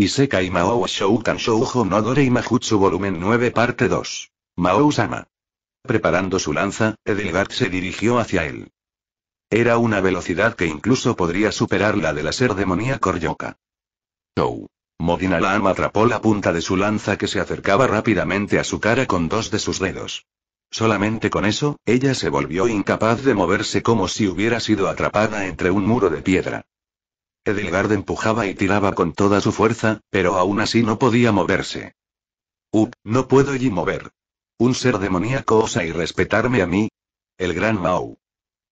Isekai Mao Shoukan Shoujo no y Mahutsu Volumen 9 Parte 2. Mao Sama. Preparando su lanza, Edelgard se dirigió hacia él. Era una velocidad que incluso podría superar la de la ser demoníaco Ryoka. Shou. Modinalam atrapó la punta de su lanza que se acercaba rápidamente a su cara con dos de sus dedos. Solamente con eso, ella se volvió incapaz de moverse como si hubiera sido atrapada entre un muro de piedra. Edelgard empujaba y tiraba con toda su fuerza, pero aún así no podía moverse. Up, no puedo allí mover. Un ser demoníaco osa y respetarme a mí. El gran Mau.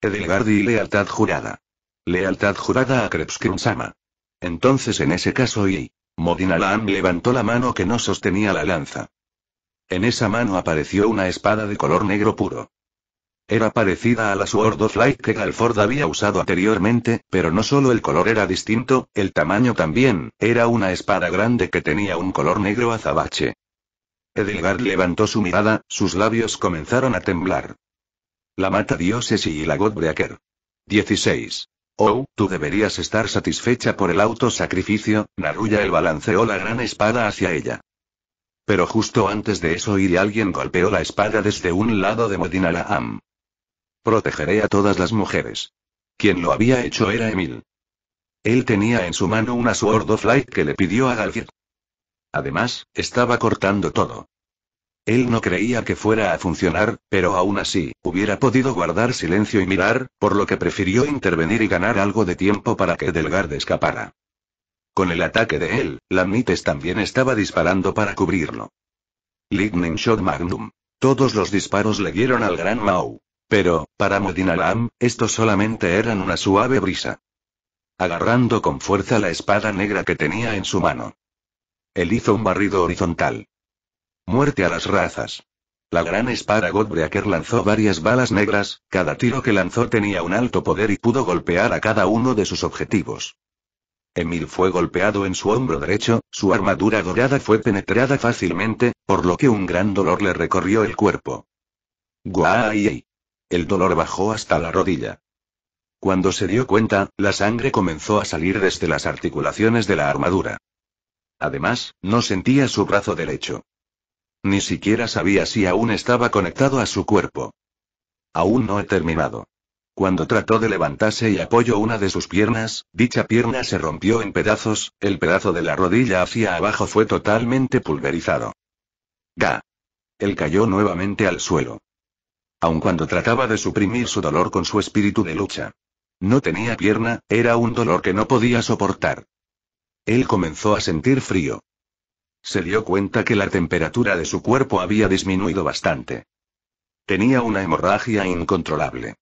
Edelgard y lealtad jurada. Lealtad jurada a krebskrim Entonces en ese caso y... Modinalan levantó la mano que no sostenía la lanza. En esa mano apareció una espada de color negro puro. Era parecida a la Sword of Light que Galford había usado anteriormente, pero no solo el color era distinto, el tamaño también, era una espada grande que tenía un color negro azabache. Edelgard levantó su mirada, sus labios comenzaron a temblar. La mata dioses y la Godbreaker. 16. Oh, tú deberías estar satisfecha por el autosacrificio, Naruya el balanceó la gran espada hacia ella. Pero justo antes de eso iría alguien golpeó la espada desde un lado de Modinalaam. Protegeré a todas las mujeres. Quien lo había hecho era Emil. Él tenía en su mano una Sword of Light que le pidió a Gargir. Además, estaba cortando todo. Él no creía que fuera a funcionar, pero aún así, hubiera podido guardar silencio y mirar, por lo que prefirió intervenir y ganar algo de tiempo para que Delgard escapara. Con el ataque de él, Lamnites también estaba disparando para cubrirlo. Lightning Shot Magnum. Todos los disparos le dieron al Gran Mau. Pero, para Lam esto solamente eran una suave brisa. Agarrando con fuerza la espada negra que tenía en su mano. Él hizo un barrido horizontal. Muerte a las razas. La gran espada Godbreaker lanzó varias balas negras, cada tiro que lanzó tenía un alto poder y pudo golpear a cada uno de sus objetivos. Emil fue golpeado en su hombro derecho, su armadura dorada fue penetrada fácilmente, por lo que un gran dolor le recorrió el cuerpo. ¡Guay! El dolor bajó hasta la rodilla. Cuando se dio cuenta, la sangre comenzó a salir desde las articulaciones de la armadura. Además, no sentía su brazo derecho. Ni siquiera sabía si aún estaba conectado a su cuerpo. Aún no he terminado. Cuando trató de levantarse y apoyó una de sus piernas, dicha pierna se rompió en pedazos, el pedazo de la rodilla hacia abajo fue totalmente pulverizado. ¡Ga! Él cayó nuevamente al suelo aun cuando trataba de suprimir su dolor con su espíritu de lucha. No tenía pierna, era un dolor que no podía soportar. Él comenzó a sentir frío. Se dio cuenta que la temperatura de su cuerpo había disminuido bastante. Tenía una hemorragia incontrolable.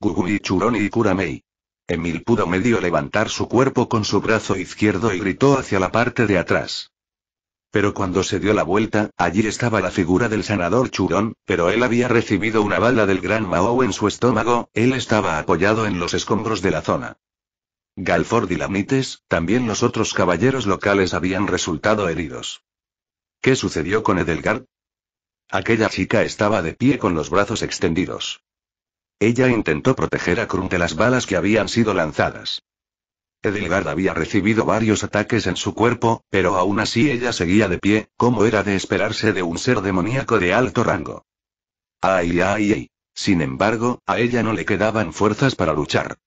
Gugui Churoni y Kuramei. Emil pudo medio levantar su cuerpo con su brazo izquierdo y gritó hacia la parte de atrás. Pero cuando se dio la vuelta, allí estaba la figura del sanador Churón, pero él había recibido una bala del gran Mao en su estómago, él estaba apoyado en los escombros de la zona. Galford y Lamites, también los otros caballeros locales habían resultado heridos. ¿Qué sucedió con Edelgard? Aquella chica estaba de pie con los brazos extendidos. Ella intentó proteger a Krum de las balas que habían sido lanzadas. Edelgard había recibido varios ataques en su cuerpo, pero aún así ella seguía de pie, como era de esperarse de un ser demoníaco de alto rango. Ay, ay, ay. Sin embargo, a ella no le quedaban fuerzas para luchar.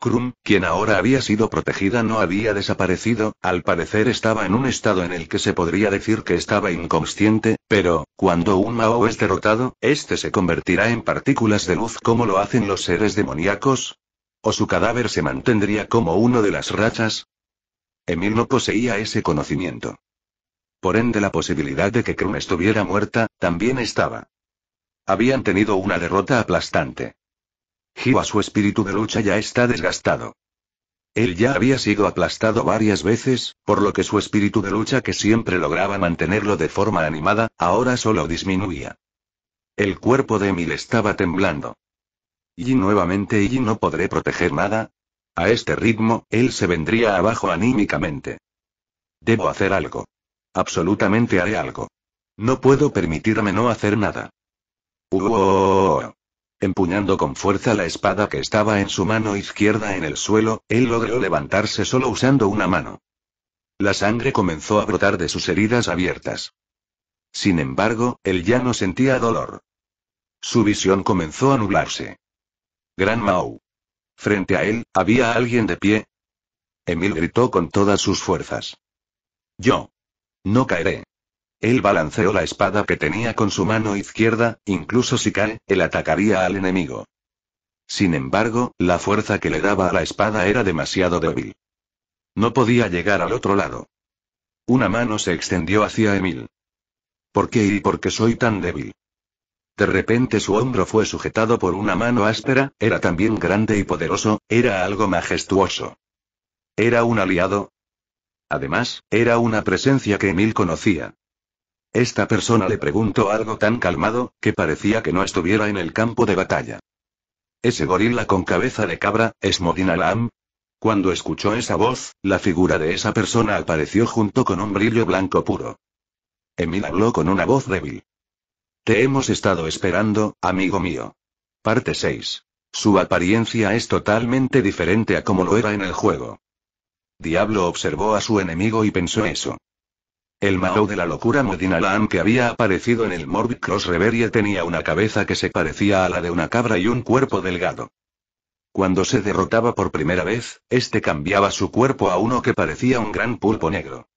Krum, quien ahora había sido protegida, no había desaparecido, al parecer estaba en un estado en el que se podría decir que estaba inconsciente, pero, cuando un Mao es derrotado, este se convertirá en partículas de luz como lo hacen los seres demoníacos, ¿O su cadáver se mantendría como uno de las rachas? Emil no poseía ese conocimiento. Por ende, la posibilidad de que Krum estuviera muerta, también estaba. Habían tenido una derrota aplastante. Hijo, su espíritu de lucha ya está desgastado. Él ya había sido aplastado varias veces, por lo que su espíritu de lucha que siempre lograba mantenerlo de forma animada, ahora solo disminuía. El cuerpo de Emil estaba temblando. Y nuevamente y no podré proteger nada. A este ritmo, él se vendría abajo anímicamente. Debo hacer algo. Absolutamente haré algo. No puedo permitirme no hacer nada. Empuñando con fuerza la espada que estaba en su mano izquierda en el suelo, él logró levantarse solo usando una mano. La sangre comenzó a brotar de sus heridas abiertas. Sin embargo, él ya no sentía dolor. Su visión comenzó a nublarse. Gran Mao. Frente a él, ¿había alguien de pie? Emil gritó con todas sus fuerzas. Yo. No caeré. Él balanceó la espada que tenía con su mano izquierda, incluso si cae, él atacaría al enemigo. Sin embargo, la fuerza que le daba a la espada era demasiado débil. No podía llegar al otro lado. Una mano se extendió hacia Emil. ¿Por qué y por qué soy tan débil? De repente su hombro fue sujetado por una mano áspera, era también grande y poderoso, era algo majestuoso. Era un aliado. Además, era una presencia que Emil conocía. Esta persona le preguntó algo tan calmado, que parecía que no estuviera en el campo de batalla. ¿Ese gorila con cabeza de cabra, es Modin Alam? Cuando escuchó esa voz, la figura de esa persona apareció junto con un brillo blanco puro. Emil habló con una voz débil. Te hemos estado esperando, amigo mío. Parte 6. Su apariencia es totalmente diferente a como lo era en el juego. Diablo observó a su enemigo y pensó eso. El Mao de la locura Modinalan que había aparecido en el Morbid Cross Reverie tenía una cabeza que se parecía a la de una cabra y un cuerpo delgado. Cuando se derrotaba por primera vez, este cambiaba su cuerpo a uno que parecía un gran pulpo negro.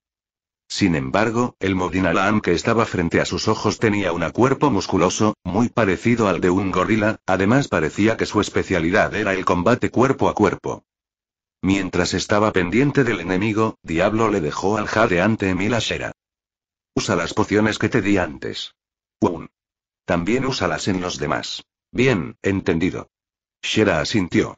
Sin embargo, el Modinalam que estaba frente a sus ojos tenía un cuerpo musculoso, muy parecido al de un gorila, además parecía que su especialidad era el combate cuerpo a cuerpo. Mientras estaba pendiente del enemigo, Diablo le dejó al jadeante Emil Ashera. Usa las pociones que te di antes. Un. También úsalas en los demás. Bien, entendido. Shera asintió.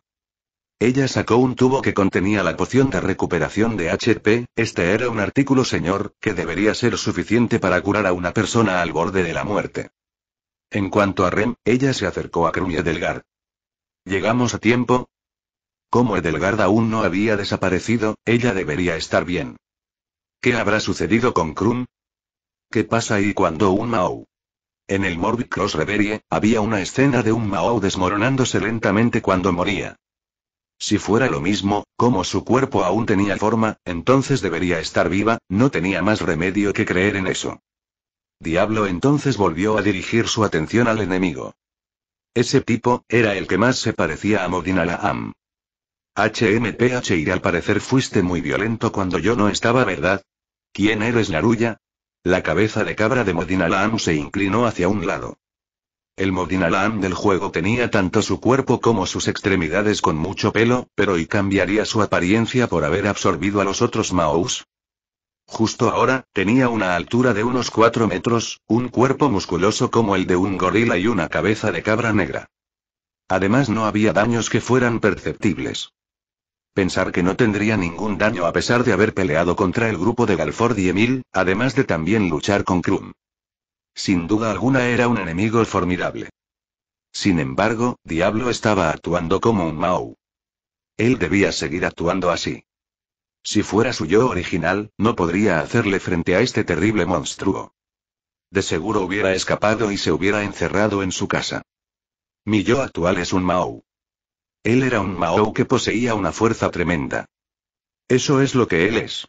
Ella sacó un tubo que contenía la poción de recuperación de HP, este era un artículo señor, que debería ser suficiente para curar a una persona al borde de la muerte. En cuanto a Rem, ella se acercó a y Edelgard. ¿Llegamos a tiempo? Como Edelgard aún no había desaparecido, ella debería estar bien. ¿Qué habrá sucedido con Krum? ¿Qué pasa ahí cuando un Mao? En el Morbid Cross Reverie, había una escena de un Mao desmoronándose lentamente cuando moría. Si fuera lo mismo, como su cuerpo aún tenía forma, entonces debería estar viva, no tenía más remedio que creer en eso. Diablo entonces volvió a dirigir su atención al enemigo. Ese tipo, era el que más se parecía a Modin Am. HMPH al parecer fuiste muy violento cuando yo no estaba, ¿verdad? ¿Quién eres Naruya? La cabeza de cabra de Modin se inclinó hacia un lado. El Modinalam del juego tenía tanto su cuerpo como sus extremidades con mucho pelo, pero ¿y cambiaría su apariencia por haber absorbido a los otros Maus. Justo ahora, tenía una altura de unos 4 metros, un cuerpo musculoso como el de un gorila y una cabeza de cabra negra. Además no había daños que fueran perceptibles. Pensar que no tendría ningún daño a pesar de haber peleado contra el grupo de Galford y Emil, además de también luchar con Krum. Sin duda alguna era un enemigo formidable. Sin embargo, Diablo estaba actuando como un Mao. Él debía seguir actuando así. Si fuera su yo original, no podría hacerle frente a este terrible monstruo. De seguro hubiera escapado y se hubiera encerrado en su casa. Mi yo actual es un Mao. Él era un Mao que poseía una fuerza tremenda. Eso es lo que él es.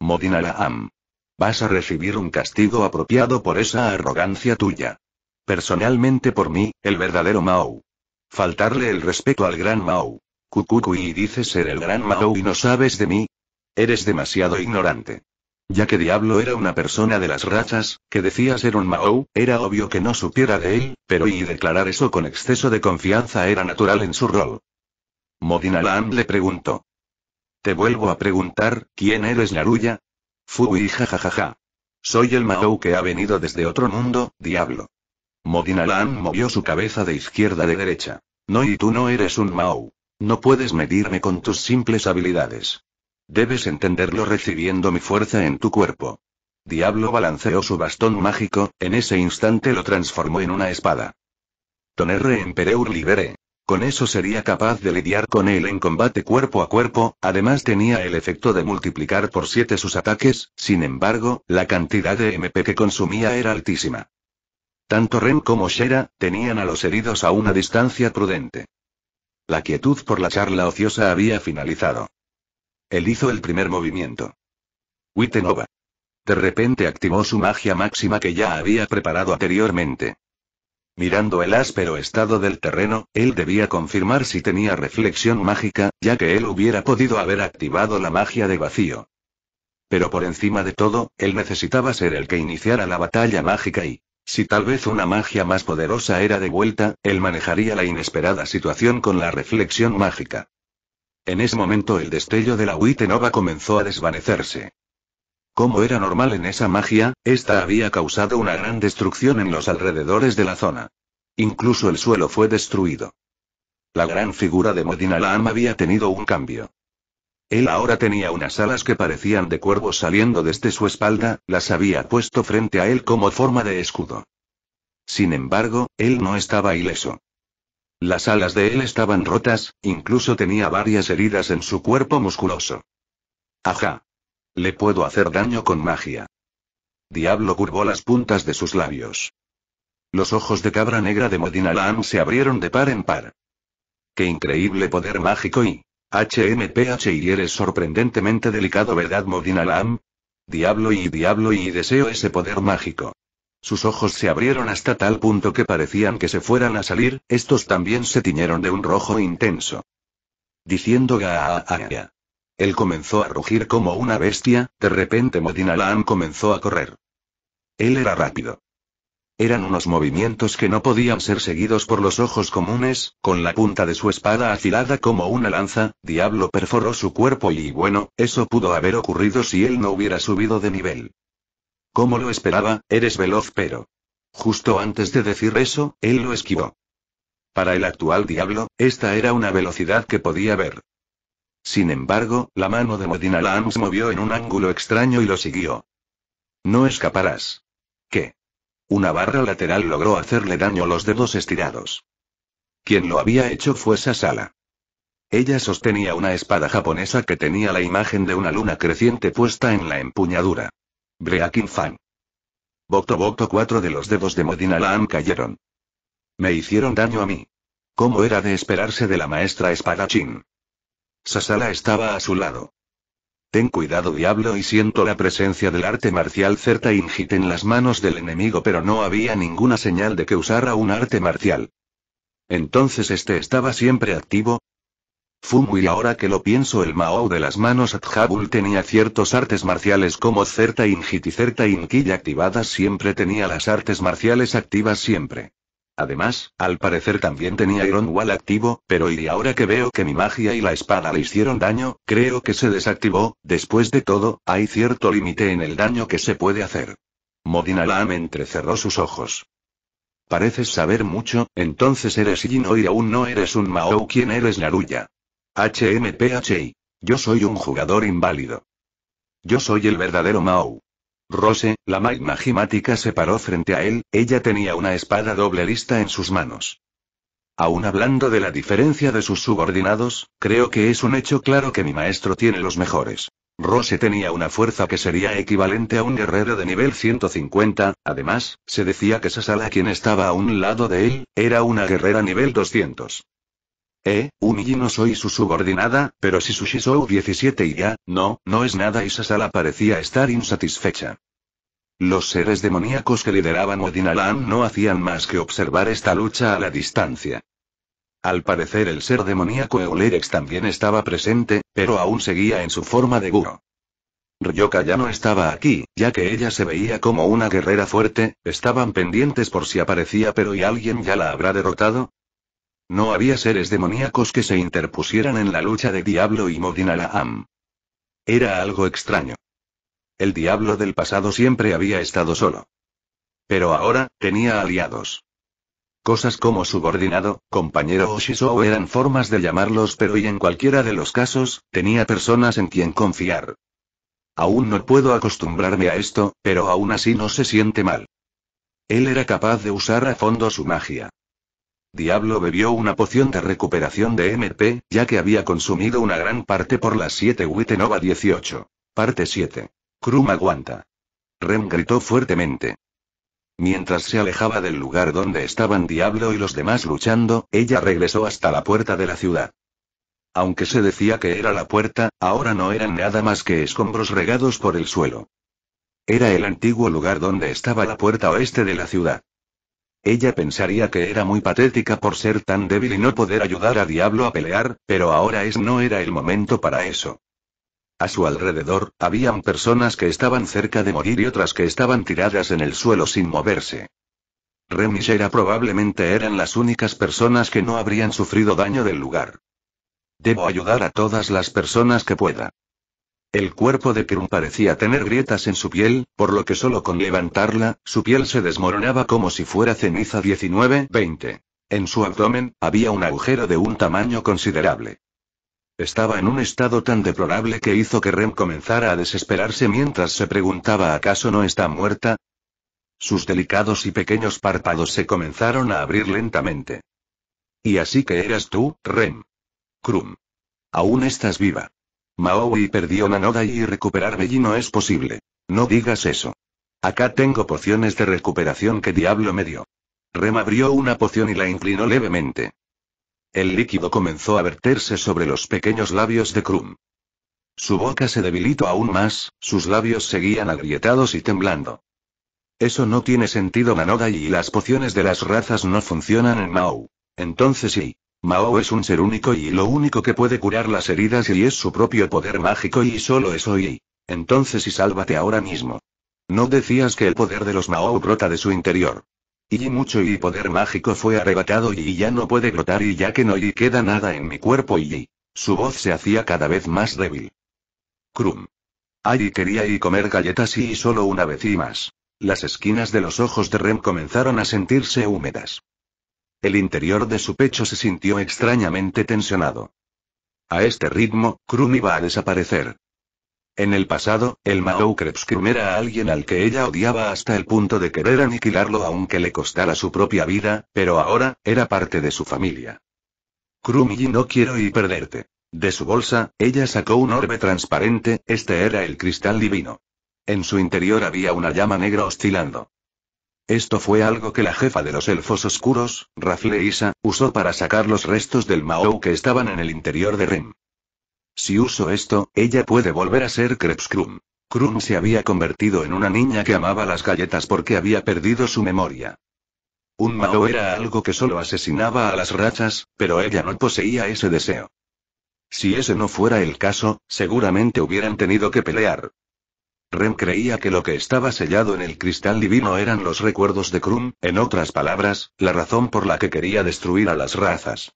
Am. Vas a recibir un castigo apropiado por esa arrogancia tuya. Personalmente por mí, el verdadero Mao. Faltarle el respeto al gran Mao. Kukukui y dices ser el gran Mao y no sabes de mí. Eres demasiado ignorante. Ya que Diablo era una persona de las razas, que decía ser un Mao, era obvio que no supiera de él, pero y declarar eso con exceso de confianza era natural en su rol. Modinalan le preguntó. Te vuelvo a preguntar, ¿quién eres Naruya? Fui jajajaja. Soy el Mao que ha venido desde otro mundo, diablo. Modinalan movió su cabeza de izquierda a derecha. No y tú no eres un Mao. No puedes medirme con tus simples habilidades. Debes entenderlo recibiendo mi fuerza en tu cuerpo. Diablo balanceó su bastón mágico, en ese instante lo transformó en una espada. Tonerre Pereur Libere, con eso sería capaz de lidiar con él en combate cuerpo a cuerpo, además tenía el efecto de multiplicar por siete sus ataques, sin embargo, la cantidad de MP que consumía era altísima. Tanto Ren como Shera, tenían a los heridos a una distancia prudente. La quietud por la charla ociosa había finalizado. Él hizo el primer movimiento. Wittenova. De repente activó su magia máxima que ya había preparado anteriormente. Mirando el áspero estado del terreno, él debía confirmar si tenía reflexión mágica, ya que él hubiera podido haber activado la magia de vacío. Pero por encima de todo, él necesitaba ser el que iniciara la batalla mágica y, si tal vez una magia más poderosa era de vuelta, él manejaría la inesperada situación con la reflexión mágica. En ese momento el destello de la Witenova comenzó a desvanecerse. Como era normal en esa magia, esta había causado una gran destrucción en los alrededores de la zona. Incluso el suelo fue destruido. La gran figura de Lam había tenido un cambio. Él ahora tenía unas alas que parecían de cuervo saliendo desde su espalda, las había puesto frente a él como forma de escudo. Sin embargo, él no estaba ileso. Las alas de él estaban rotas, incluso tenía varias heridas en su cuerpo musculoso. Ajá. Le puedo hacer daño con magia. Diablo curvó las puntas de sus labios. Los ojos de cabra negra de Modina se abrieron de par en par. Qué increíble poder mágico y... HMPH y eres sorprendentemente delicado, ¿verdad, Modina Diablo y diablo y deseo ese poder mágico. Sus ojos se abrieron hasta tal punto que parecían que se fueran a salir, estos también se tiñeron de un rojo intenso. Diciendo ga él comenzó a rugir como una bestia, de repente Alan comenzó a correr. Él era rápido. Eran unos movimientos que no podían ser seguidos por los ojos comunes, con la punta de su espada afilada como una lanza, Diablo perforó su cuerpo y bueno, eso pudo haber ocurrido si él no hubiera subido de nivel. Como lo esperaba, eres veloz pero... Justo antes de decir eso, él lo esquivó. Para el actual Diablo, esta era una velocidad que podía ver. Sin embargo, la mano de Modina Lam se movió en un ángulo extraño y lo siguió. No escaparás. ¿Qué? Una barra lateral logró hacerle daño a los dedos estirados. Quien lo había hecho fue Sasala. Ella sostenía una espada japonesa que tenía la imagen de una luna creciente puesta en la empuñadura. Breaking Fan. Boto boto cuatro de los dedos de Modina Lam cayeron. Me hicieron daño a mí. ¿Cómo era de esperarse de la maestra espadachín? Sasala estaba a su lado. Ten cuidado diablo y siento la presencia del arte marcial certa ingit en las manos del enemigo pero no había ninguna señal de que usara un arte marcial. Entonces este estaba siempre activo, Fumu y ahora que lo pienso el Mao de las manos Atjabul tenía ciertos artes marciales como Certa Ingit y Certa Inquilla activadas siempre tenía las artes marciales activas siempre. Además, al parecer también tenía Iron Wall activo, pero y ahora que veo que mi magia y la espada le hicieron daño, creo que se desactivó, después de todo, hay cierto límite en el daño que se puede hacer. Modinalam entrecerró sus ojos. Pareces saber mucho, entonces eres Yino y aún no eres un Mao. ¿Quién eres Naruya? HMPHI. Yo soy un jugador inválido. Yo soy el verdadero Mao. Rose, la magna gimática, se paró frente a él, ella tenía una espada doble lista en sus manos. Aún hablando de la diferencia de sus subordinados, creo que es un hecho claro que mi maestro tiene los mejores. Rose tenía una fuerza que sería equivalente a un guerrero de nivel 150, además, se decía que Sasala quien estaba a un lado de él, era una guerrera nivel 200. Eh, Unigi no soy su subordinada, pero si su show 17 y ya, no, no es nada y Sasala parecía estar insatisfecha. Los seres demoníacos que lideraban Odinalan no hacían más que observar esta lucha a la distancia. Al parecer el ser demoníaco Eulerex también estaba presente, pero aún seguía en su forma de guro. Ryoka ya no estaba aquí, ya que ella se veía como una guerrera fuerte, estaban pendientes por si aparecía pero ¿y alguien ya la habrá derrotado? No había seres demoníacos que se interpusieran en la lucha de Diablo y Am. Era algo extraño. El Diablo del pasado siempre había estado solo. Pero ahora, tenía aliados. Cosas como subordinado, compañero o Shizou eran formas de llamarlos, pero y en cualquiera de los casos, tenía personas en quien confiar. Aún no puedo acostumbrarme a esto, pero aún así no se siente mal. Él era capaz de usar a fondo su magia. Diablo bebió una poción de recuperación de MP, ya que había consumido una gran parte por las 7 Wittenova 18. Parte 7. Krum aguanta. Rem gritó fuertemente. Mientras se alejaba del lugar donde estaban Diablo y los demás luchando, ella regresó hasta la puerta de la ciudad. Aunque se decía que era la puerta, ahora no eran nada más que escombros regados por el suelo. Era el antiguo lugar donde estaba la puerta oeste de la ciudad. Ella pensaría que era muy patética por ser tan débil y no poder ayudar a Diablo a pelear, pero ahora es no era el momento para eso. A su alrededor, habían personas que estaban cerca de morir y otras que estaban tiradas en el suelo sin moverse. Rem probablemente eran las únicas personas que no habrían sufrido daño del lugar. Debo ayudar a todas las personas que pueda. El cuerpo de Krum parecía tener grietas en su piel, por lo que solo con levantarla, su piel se desmoronaba como si fuera ceniza 19-20. En su abdomen, había un agujero de un tamaño considerable. Estaba en un estado tan deplorable que hizo que Rem comenzara a desesperarse mientras se preguntaba acaso no está muerta. Sus delicados y pequeños párpados se comenzaron a abrir lentamente. Y así que eras tú, Rem. Krum. Aún estás viva. Maui perdió Nanoda y recuperar allí no es posible. No digas eso. Acá tengo pociones de recuperación que diablo me dio. Rem abrió una poción y la inclinó levemente. El líquido comenzó a verterse sobre los pequeños labios de Krum. Su boca se debilitó aún más, sus labios seguían agrietados y temblando. Eso no tiene sentido Nanoda y las pociones de las razas no funcionan en Mao. Entonces sí. Mao es un ser único y lo único que puede curar las heridas y es su propio poder mágico y solo eso y. Entonces y sálvate ahora mismo. No decías que el poder de los Mao brota de su interior. Y mucho y poder mágico fue arrebatado y ya no puede brotar y ya que no y queda nada en mi cuerpo y su voz se hacía cada vez más débil. Krum. Ay quería y comer galletas y solo una vez y más. Las esquinas de los ojos de Rem comenzaron a sentirse húmedas. El interior de su pecho se sintió extrañamente tensionado. A este ritmo, Krum iba a desaparecer. En el pasado, el Mao Krum era alguien al que ella odiaba hasta el punto de querer aniquilarlo aunque le costara su propia vida, pero ahora, era parte de su familia. Krumi, no quiero ir perderte. De su bolsa, ella sacó un orbe transparente, este era el cristal divino. En su interior había una llama negra oscilando. Esto fue algo que la jefa de los elfos oscuros, Rafleisa, usó para sacar los restos del Mao que estaban en el interior de Rem. Si uso esto, ella puede volver a ser Krebskrum. Krum se había convertido en una niña que amaba las galletas porque había perdido su memoria. Un Mao era algo que solo asesinaba a las rachas, pero ella no poseía ese deseo. Si ese no fuera el caso, seguramente hubieran tenido que pelear. Rem creía que lo que estaba sellado en el cristal divino eran los recuerdos de Krum, en otras palabras, la razón por la que quería destruir a las razas.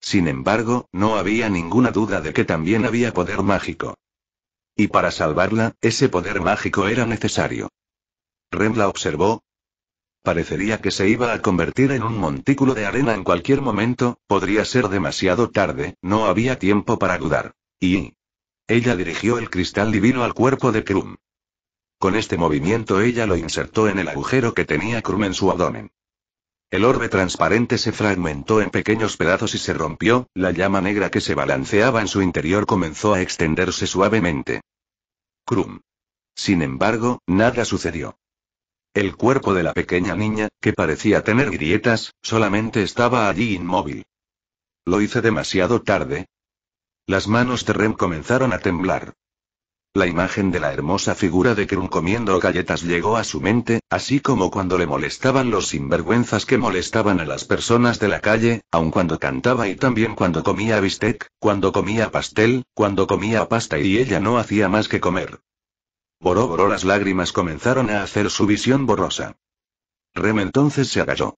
Sin embargo, no había ninguna duda de que también había poder mágico. Y para salvarla, ese poder mágico era necesario. Rem la observó. Parecería que se iba a convertir en un montículo de arena en cualquier momento, podría ser demasiado tarde, no había tiempo para dudar. Y, ella dirigió el cristal divino al cuerpo de Krum. Con este movimiento ella lo insertó en el agujero que tenía Krum en su abdomen. El orbe transparente se fragmentó en pequeños pedazos y se rompió, la llama negra que se balanceaba en su interior comenzó a extenderse suavemente. Krum. Sin embargo, nada sucedió. El cuerpo de la pequeña niña, que parecía tener grietas, solamente estaba allí inmóvil. Lo hice demasiado tarde, las manos de Rem comenzaron a temblar. La imagen de la hermosa figura de Krum comiendo galletas llegó a su mente, así como cuando le molestaban los sinvergüenzas que molestaban a las personas de la calle, aun cuando cantaba y también cuando comía bistec, cuando comía pastel, cuando comía pasta y ella no hacía más que comer. Boró boró las lágrimas comenzaron a hacer su visión borrosa. Rem entonces se agalló.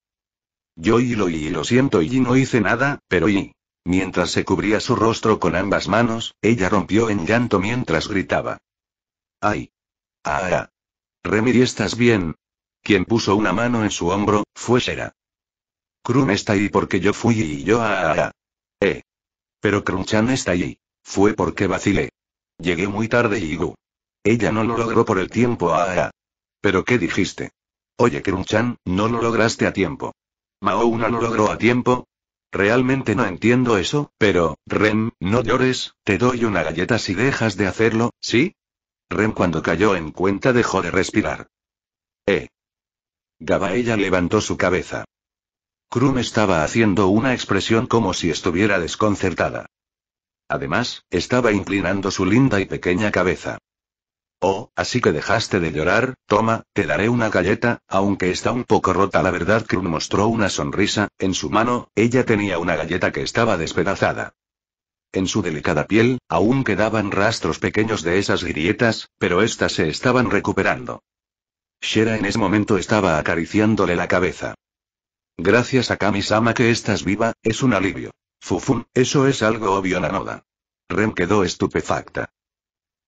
Yo y lo y lo siento y no hice nada, pero y. Mientras se cubría su rostro con ambas manos, ella rompió en llanto mientras gritaba. ¡Ay! ¡Ah! Remi, ¿estás bien? Quien puso una mano en su hombro, fue Sera. Krun está ahí porque yo fui y yo a... Ah, ah, ah. Eh. Pero Crunchan está ahí. Fue porque vacilé. Llegué muy tarde y Gu. Ella no lo logró por el tiempo a... Pero ¿qué dijiste? Oye Crunchan, no lo lograste a tiempo. Mao no lo logró a tiempo, Realmente no entiendo eso, pero, Rem, no llores, te doy una galleta si dejas de hacerlo, ¿sí? Rem cuando cayó en cuenta dejó de respirar. Eh. Gabaella levantó su cabeza. Krum estaba haciendo una expresión como si estuviera desconcertada. Además, estaba inclinando su linda y pequeña cabeza. Oh, así que dejaste de llorar, toma, te daré una galleta, aunque está un poco rota la verdad Krun mostró una sonrisa, en su mano, ella tenía una galleta que estaba despedazada. En su delicada piel, aún quedaban rastros pequeños de esas grietas, pero éstas se estaban recuperando. Shera en ese momento estaba acariciándole la cabeza. Gracias a Kamisama sama que estás viva, es un alivio. Fufun, eso es algo obvio Nanoda. Rem quedó estupefacta.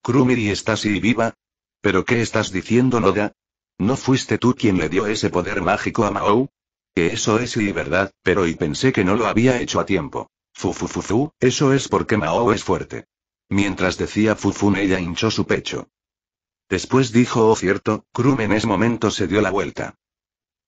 Krumiri estás y viva. ¿Pero qué estás diciendo, Noda? ¿No fuiste tú quien le dio ese poder mágico a Mao? Que eso es y verdad, pero y pensé que no lo había hecho a tiempo. Fufufufu, eso es porque Mao es fuerte. Mientras decía Fufun ella hinchó su pecho. Después dijo, oh cierto, Krum en ese momento se dio la vuelta.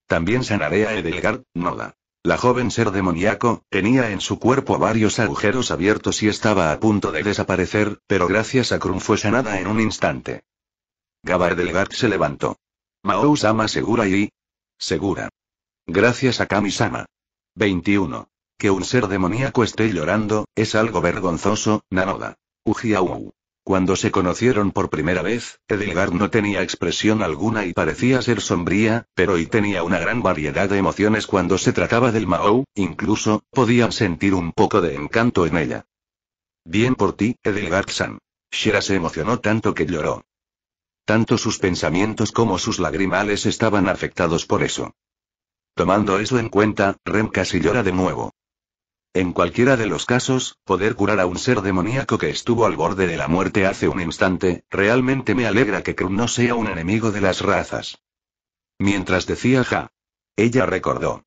También sanaré a Edelgard, Noda. La joven ser demoníaco, tenía en su cuerpo varios agujeros abiertos y estaba a punto de desaparecer, pero gracias a Krum fue sanada en un instante. Gaba Delgat se levantó. Mao-sama segura y... Segura. Gracias a Kami-sama. 21. Que un ser demoníaco esté llorando, es algo vergonzoso, Nanoda. Ujiau. Cuando se conocieron por primera vez, Edelgard no tenía expresión alguna y parecía ser sombría, pero y tenía una gran variedad de emociones cuando se trataba del Mao, incluso, podían sentir un poco de encanto en ella. Bien por ti, Edelgard-san. Shira se emocionó tanto que lloró. Tanto sus pensamientos como sus lagrimales estaban afectados por eso. Tomando eso en cuenta, Rem casi llora de nuevo. En cualquiera de los casos, poder curar a un ser demoníaco que estuvo al borde de la muerte hace un instante, realmente me alegra que Krum no sea un enemigo de las razas. Mientras decía ja. Ella recordó.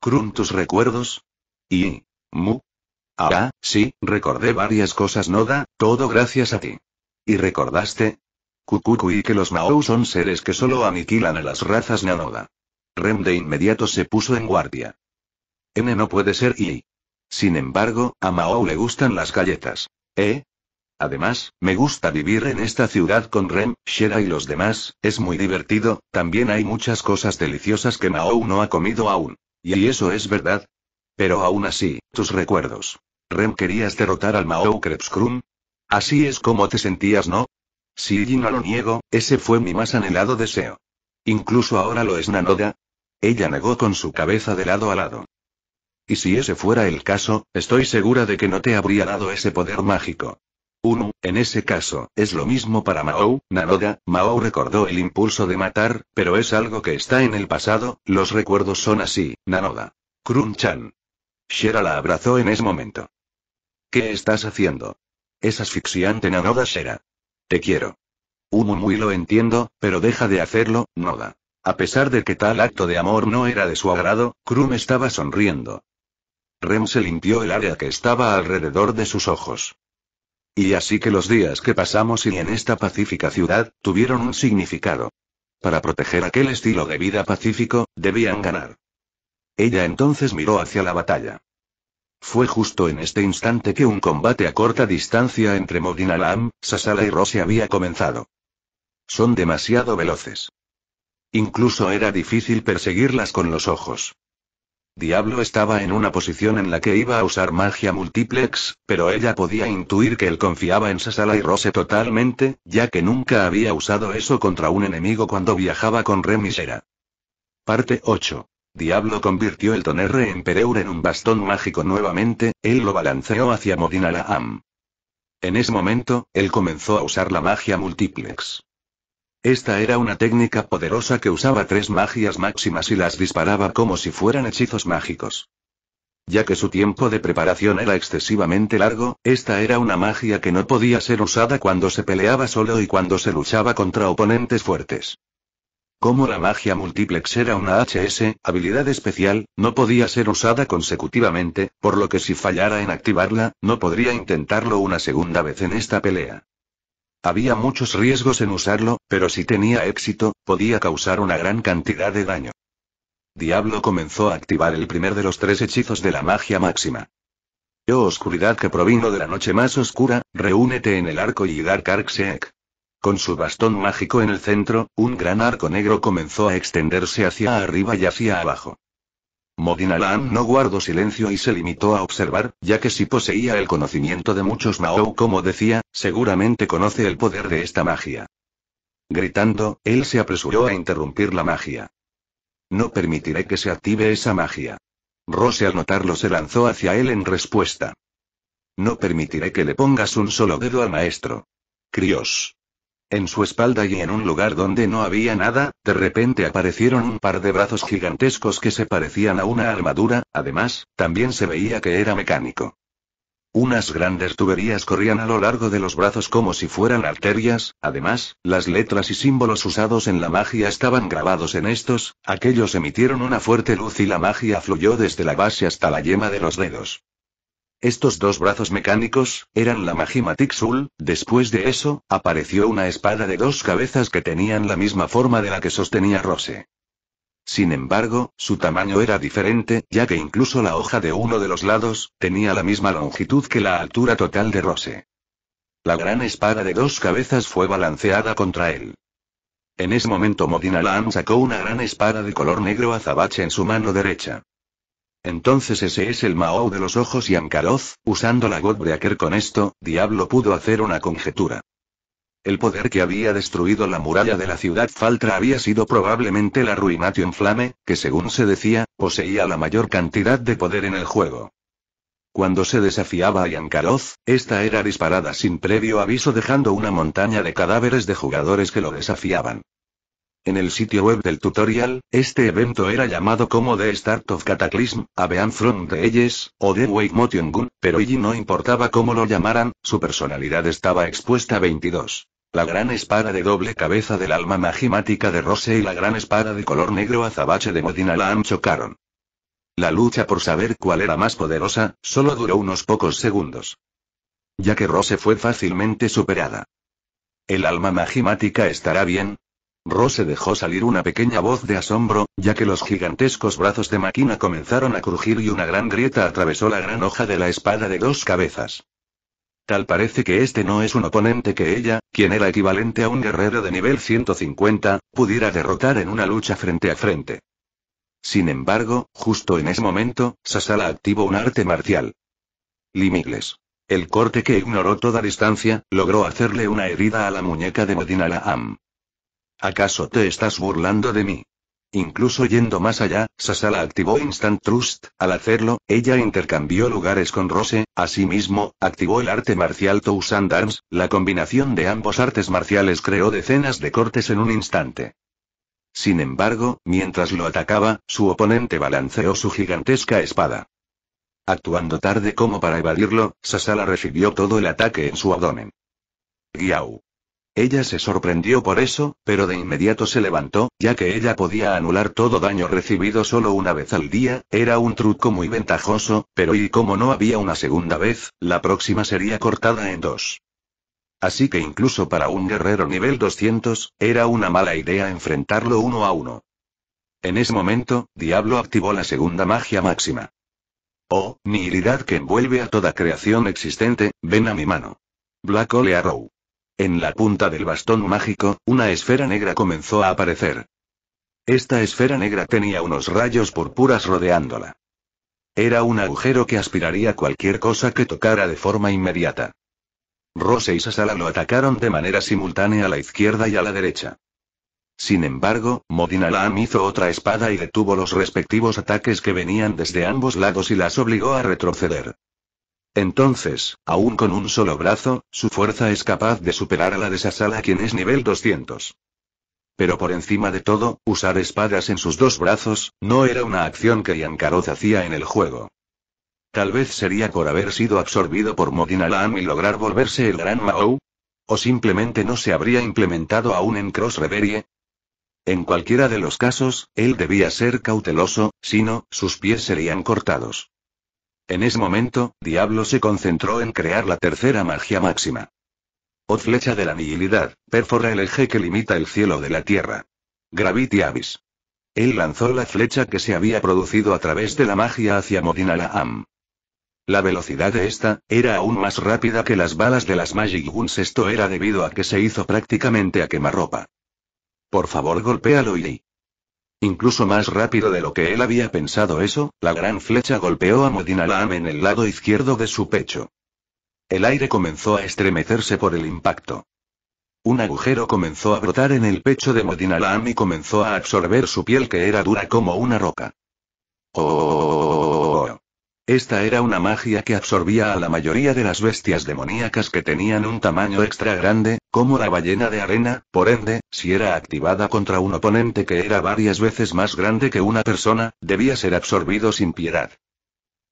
Krum, tus recuerdos? Y. Mu. Ah, sí, recordé varias cosas, Noda, todo gracias a ti. ¿Y recordaste? Cucucu y que los Mao son seres que solo aniquilan a las razas Nanoda. Rem de inmediato se puso en guardia. N no puede ser y. Sin embargo, a Mao le gustan las galletas. ¿Eh? Además, me gusta vivir en esta ciudad con Rem, Shera y los demás, es muy divertido, también hay muchas cosas deliciosas que Mao no ha comido aún. Y eso es verdad. Pero aún así, tus recuerdos. Rem querías derrotar al Mao Krebskrum. Así es como te sentías, ¿no? Si sí, no lo niego, ese fue mi más anhelado deseo. Incluso ahora lo es Nanoda. Ella negó con su cabeza de lado a lado. Y si ese fuera el caso, estoy segura de que no te habría dado ese poder mágico. Uno, en ese caso, es lo mismo para Mao, Nanoda, Mao recordó el impulso de matar, pero es algo que está en el pasado, los recuerdos son así, Nanoda. Krun-chan. Shera la abrazó en ese momento. ¿Qué estás haciendo? Es asfixiante Nanoda Shera. Te quiero. Umu muy lo entiendo, pero deja de hacerlo, Noda. A pesar de que tal acto de amor no era de su agrado, Krum estaba sonriendo. Rem se limpió el área que estaba alrededor de sus ojos. Y así que los días que pasamos y en esta pacífica ciudad, tuvieron un significado. Para proteger aquel estilo de vida pacífico, debían ganar. Ella entonces miró hacia la batalla. Fue justo en este instante que un combate a corta distancia entre Modinalam, Sasala y Rose había comenzado. Son demasiado veloces. Incluso era difícil perseguirlas con los ojos. Diablo estaba en una posición en la que iba a usar magia multiplex, pero ella podía intuir que él confiaba en Sasala y Rose totalmente, ya que nunca había usado eso contra un enemigo cuando viajaba con Remisera. Parte 8. Diablo convirtió el tonerre en Pereur en un bastón mágico nuevamente, él lo balanceó hacia Am. En ese momento, él comenzó a usar la magia multiplex. Esta era una técnica poderosa que usaba tres magias máximas y las disparaba como si fueran hechizos mágicos. Ya que su tiempo de preparación era excesivamente largo, esta era una magia que no podía ser usada cuando se peleaba solo y cuando se luchaba contra oponentes fuertes. Como la magia multiplex era una HS, habilidad especial, no podía ser usada consecutivamente, por lo que si fallara en activarla, no podría intentarlo una segunda vez en esta pelea. Había muchos riesgos en usarlo, pero si tenía éxito, podía causar una gran cantidad de daño. Diablo comenzó a activar el primer de los tres hechizos de la magia máxima. Yo oh, oscuridad que provino de la noche más oscura, reúnete en el arco y Dark Arcseek. Con su bastón mágico en el centro, un gran arco negro comenzó a extenderse hacia arriba y hacia abajo. Modinalan no guardó silencio y se limitó a observar, ya que si poseía el conocimiento de muchos Mao como decía, seguramente conoce el poder de esta magia. Gritando, él se apresuró a interrumpir la magia. No permitiré que se active esa magia. Rose al notarlo se lanzó hacia él en respuesta. No permitiré que le pongas un solo dedo al maestro. Crios. En su espalda y en un lugar donde no había nada, de repente aparecieron un par de brazos gigantescos que se parecían a una armadura, además, también se veía que era mecánico. Unas grandes tuberías corrían a lo largo de los brazos como si fueran arterias, además, las letras y símbolos usados en la magia estaban grabados en estos, aquellos emitieron una fuerte luz y la magia fluyó desde la base hasta la yema de los dedos. Estos dos brazos mecánicos, eran la Magimatic Soul, después de eso, apareció una espada de dos cabezas que tenían la misma forma de la que sostenía Rose. Sin embargo, su tamaño era diferente, ya que incluso la hoja de uno de los lados, tenía la misma longitud que la altura total de Rose. La gran espada de dos cabezas fue balanceada contra él. En ese momento Modina sacó una gran espada de color negro azabache en su mano derecha. Entonces ese es el Mao de los ojos y Ancaroz, usando la Godbreaker con esto, Diablo pudo hacer una conjetura. El poder que había destruido la muralla de la ciudad Faltra había sido probablemente la Ruination Flame, que según se decía, poseía la mayor cantidad de poder en el juego. Cuando se desafiaba a Yankaroz, esta era disparada sin previo aviso dejando una montaña de cadáveres de jugadores que lo desafiaban. En el sitio web del tutorial, este evento era llamado como The Start of Cataclysm, Avean from the Ages, o The Wake Motion Gun, pero allí no importaba cómo lo llamaran, su personalidad estaba expuesta a 22. La gran espada de doble cabeza del alma magimática de Rose y la gran espada de color negro azabache de Modina han chocaron. La lucha por saber cuál era más poderosa, solo duró unos pocos segundos. Ya que Rose fue fácilmente superada. El alma magimática estará bien, Rose dejó salir una pequeña voz de asombro, ya que los gigantescos brazos de Máquina comenzaron a crujir y una gran grieta atravesó la gran hoja de la espada de dos cabezas. Tal parece que este no es un oponente que ella, quien era equivalente a un guerrero de nivel 150, pudiera derrotar en una lucha frente a frente. Sin embargo, justo en ese momento, Sasala activó un arte marcial. Limigles. El corte que ignoró toda distancia, logró hacerle una herida a la muñeca de Medina Am. ¿Acaso te estás burlando de mí? Incluso yendo más allá, Sasala activó Instant Trust. Al hacerlo, ella intercambió lugares con Rose, asimismo, activó el arte marcial Thousand Arms. La combinación de ambos artes marciales creó decenas de cortes en un instante. Sin embargo, mientras lo atacaba, su oponente balanceó su gigantesca espada. Actuando tarde como para evadirlo, Sasala recibió todo el ataque en su abdomen. Giau. Ella se sorprendió por eso, pero de inmediato se levantó, ya que ella podía anular todo daño recibido solo una vez al día, era un truco muy ventajoso, pero y como no había una segunda vez, la próxima sería cortada en dos. Así que incluso para un guerrero nivel 200, era una mala idea enfrentarlo uno a uno. En ese momento, Diablo activó la segunda magia máxima. Oh, nihilidad que envuelve a toda creación existente, ven a mi mano. Black Olearrow. En la punta del bastón mágico, una esfera negra comenzó a aparecer. Esta esfera negra tenía unos rayos purpuras rodeándola. Era un agujero que aspiraría cualquier cosa que tocara de forma inmediata. Rose y Sasala lo atacaron de manera simultánea a la izquierda y a la derecha. Sin embargo, Modinalam hizo otra espada y detuvo los respectivos ataques que venían desde ambos lados y las obligó a retroceder. Entonces, aún con un solo brazo, su fuerza es capaz de superar a la de Sasala quien es nivel 200. Pero por encima de todo, usar espadas en sus dos brazos, no era una acción que Yankaroz hacía en el juego. Tal vez sería por haber sido absorbido por Modin y lograr volverse el gran Mao. O simplemente no se habría implementado aún en Cross Reverie, en cualquiera de los casos, él debía ser cauteloso, si no, sus pies serían cortados. En ese momento, Diablo se concentró en crear la tercera magia máxima. O flecha de la nihilidad, perfora el eje que limita el cielo de la Tierra. Gravity Abyss. Él lanzó la flecha que se había producido a través de la magia hacia Am. La velocidad de esta, era aún más rápida que las balas de las Magic Guns. Esto era debido a que se hizo prácticamente a quemarropa. Por favor, golpéalo y Incluso más rápido de lo que él había pensado eso, la gran flecha golpeó a Modinalam en el lado izquierdo de su pecho. El aire comenzó a estremecerse por el impacto. Un agujero comenzó a brotar en el pecho de Modinalam y comenzó a absorber su piel que era dura como una roca. Oh. Esta era una magia que absorbía a la mayoría de las bestias demoníacas que tenían un tamaño extra grande, como la ballena de arena, por ende, si era activada contra un oponente que era varias veces más grande que una persona, debía ser absorbido sin piedad.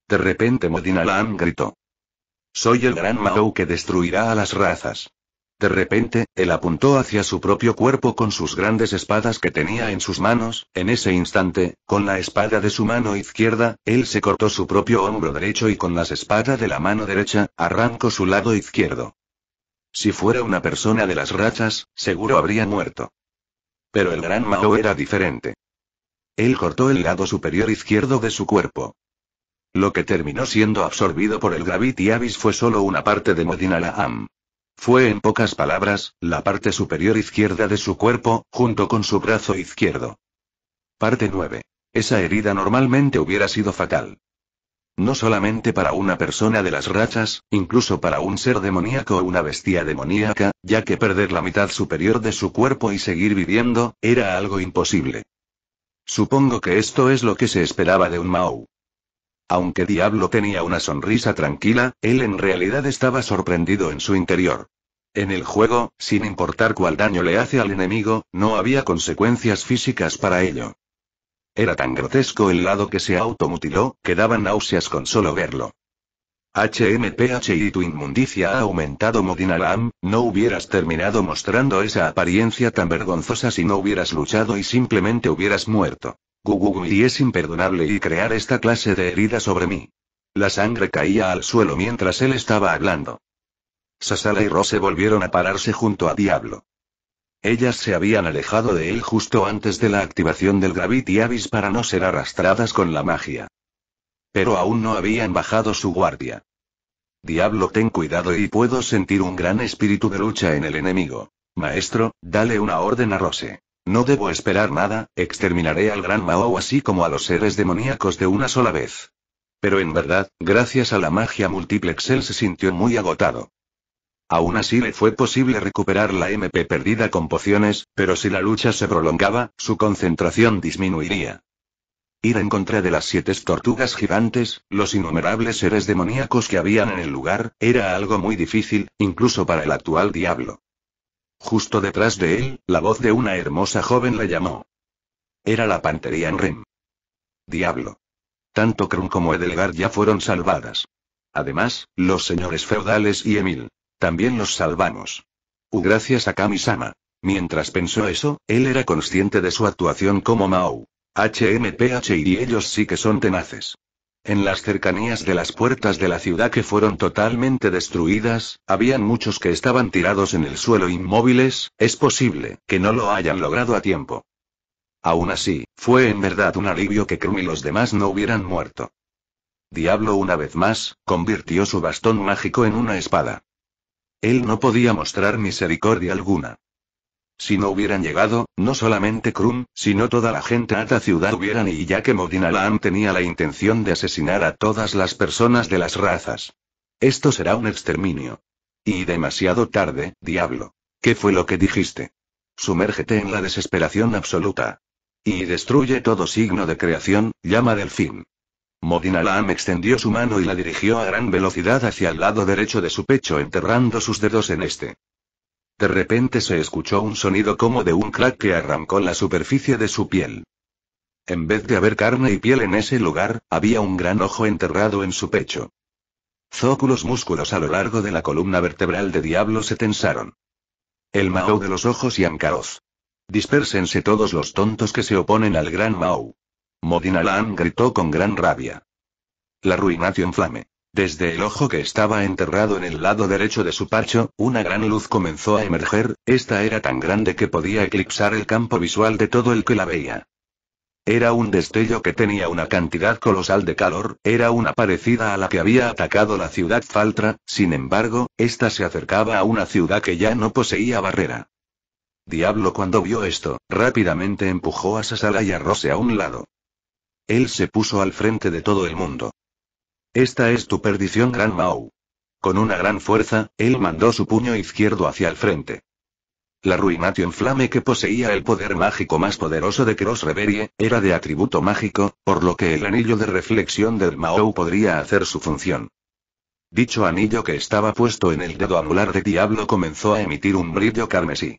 De repente Modinalam gritó. Soy el gran Mao que destruirá a las razas. De repente, él apuntó hacia su propio cuerpo con sus grandes espadas que tenía en sus manos, en ese instante, con la espada de su mano izquierda, él se cortó su propio hombro derecho y con las espadas de la mano derecha, arrancó su lado izquierdo. Si fuera una persona de las rachas, seguro habría muerto. Pero el gran Mao era diferente. Él cortó el lado superior izquierdo de su cuerpo. Lo que terminó siendo absorbido por el Gravity Abyss fue solo una parte de Modinalaam. Fue en pocas palabras, la parte superior izquierda de su cuerpo, junto con su brazo izquierdo. Parte 9. Esa herida normalmente hubiera sido fatal. No solamente para una persona de las rachas, incluso para un ser demoníaco o una bestia demoníaca, ya que perder la mitad superior de su cuerpo y seguir viviendo, era algo imposible. Supongo que esto es lo que se esperaba de un Mao. Aunque Diablo tenía una sonrisa tranquila, él en realidad estaba sorprendido en su interior. En el juego, sin importar cuál daño le hace al enemigo, no había consecuencias físicas para ello. Era tan grotesco el lado que se automutiló, que daban náuseas con solo verlo. HMPH y tu inmundicia ha aumentado Modinalam, no hubieras terminado mostrando esa apariencia tan vergonzosa si no hubieras luchado y simplemente hubieras muerto y es imperdonable y crear esta clase de herida sobre mí. La sangre caía al suelo mientras él estaba hablando. Sasala y Rose volvieron a pararse junto a Diablo. Ellas se habían alejado de él justo antes de la activación del Gravity Abyss para no ser arrastradas con la magia. Pero aún no habían bajado su guardia. Diablo, ten cuidado y puedo sentir un gran espíritu de lucha en el enemigo. Maestro, dale una orden a Rose. No debo esperar nada, exterminaré al gran Mao así como a los seres demoníacos de una sola vez. Pero en verdad, gracias a la magia multiplex él se sintió muy agotado. Aún así le fue posible recuperar la MP perdida con pociones, pero si la lucha se prolongaba, su concentración disminuiría. Ir en contra de las siete tortugas gigantes, los innumerables seres demoníacos que habían en el lugar, era algo muy difícil, incluso para el actual diablo. Justo detrás de él, la voz de una hermosa joven le llamó. Era la pantería en Rem. Diablo. Tanto Krum como Edelgar ya fueron salvadas. Además, los señores feudales y Emil. También los salvamos. U, gracias a Kami-sama. Mientras pensó eso, él era consciente de su actuación como Mao. HMPH y ellos sí que son tenaces. En las cercanías de las puertas de la ciudad que fueron totalmente destruidas, habían muchos que estaban tirados en el suelo inmóviles, es posible que no lo hayan logrado a tiempo. Aún así, fue en verdad un alivio que Krum y los demás no hubieran muerto. Diablo una vez más, convirtió su bastón mágico en una espada. Él no podía mostrar misericordia alguna. Si no hubieran llegado, no solamente Krum, sino toda la gente a la ciudad hubieran y ya que Modinalam tenía la intención de asesinar a todas las personas de las razas. Esto será un exterminio. Y demasiado tarde, diablo. ¿Qué fue lo que dijiste? Sumérgete en la desesperación absoluta. Y destruye todo signo de creación, llama del fin. Modinalam extendió su mano y la dirigió a gran velocidad hacia el lado derecho de su pecho enterrando sus dedos en este. De repente se escuchó un sonido como de un crack que arrancó la superficie de su piel. En vez de haber carne y piel en ese lugar, había un gran ojo enterrado en su pecho. Zóculos músculos a lo largo de la columna vertebral de Diablo se tensaron. El Mao de los ojos y Ankaos. Dispérsense todos los tontos que se oponen al gran Mao. Modinalan gritó con gran rabia. La ruinación Flame. Desde el ojo que estaba enterrado en el lado derecho de su parcho, una gran luz comenzó a emerger, esta era tan grande que podía eclipsar el campo visual de todo el que la veía. Era un destello que tenía una cantidad colosal de calor, era una parecida a la que había atacado la ciudad Faltra, sin embargo, esta se acercaba a una ciudad que ya no poseía barrera. Diablo cuando vio esto, rápidamente empujó a Sasala y a Rose a un lado. Él se puso al frente de todo el mundo. Esta es tu perdición, Gran Mao. Con una gran fuerza, él mandó su puño izquierdo hacia el frente. La en Flame que poseía el poder mágico más poderoso de Cross Reverie, era de atributo mágico, por lo que el anillo de reflexión del Mao podría hacer su función. Dicho anillo que estaba puesto en el dedo anular de Diablo comenzó a emitir un brillo carmesí.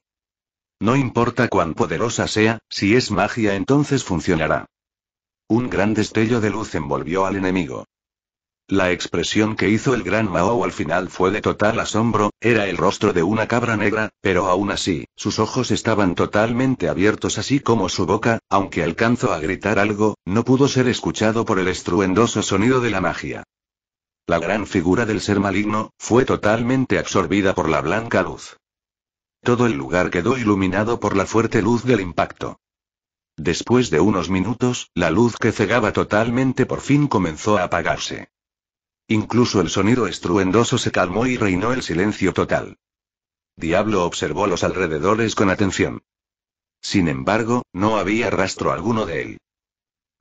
No importa cuán poderosa sea, si es magia entonces funcionará. Un gran destello de luz envolvió al enemigo. La expresión que hizo el gran Mao al final fue de total asombro, era el rostro de una cabra negra, pero aún así, sus ojos estaban totalmente abiertos así como su boca, aunque alcanzó a gritar algo, no pudo ser escuchado por el estruendoso sonido de la magia. La gran figura del ser maligno, fue totalmente absorbida por la blanca luz. Todo el lugar quedó iluminado por la fuerte luz del impacto. Después de unos minutos, la luz que cegaba totalmente por fin comenzó a apagarse. Incluso el sonido estruendoso se calmó y reinó el silencio total. Diablo observó los alrededores con atención. Sin embargo, no había rastro alguno de él.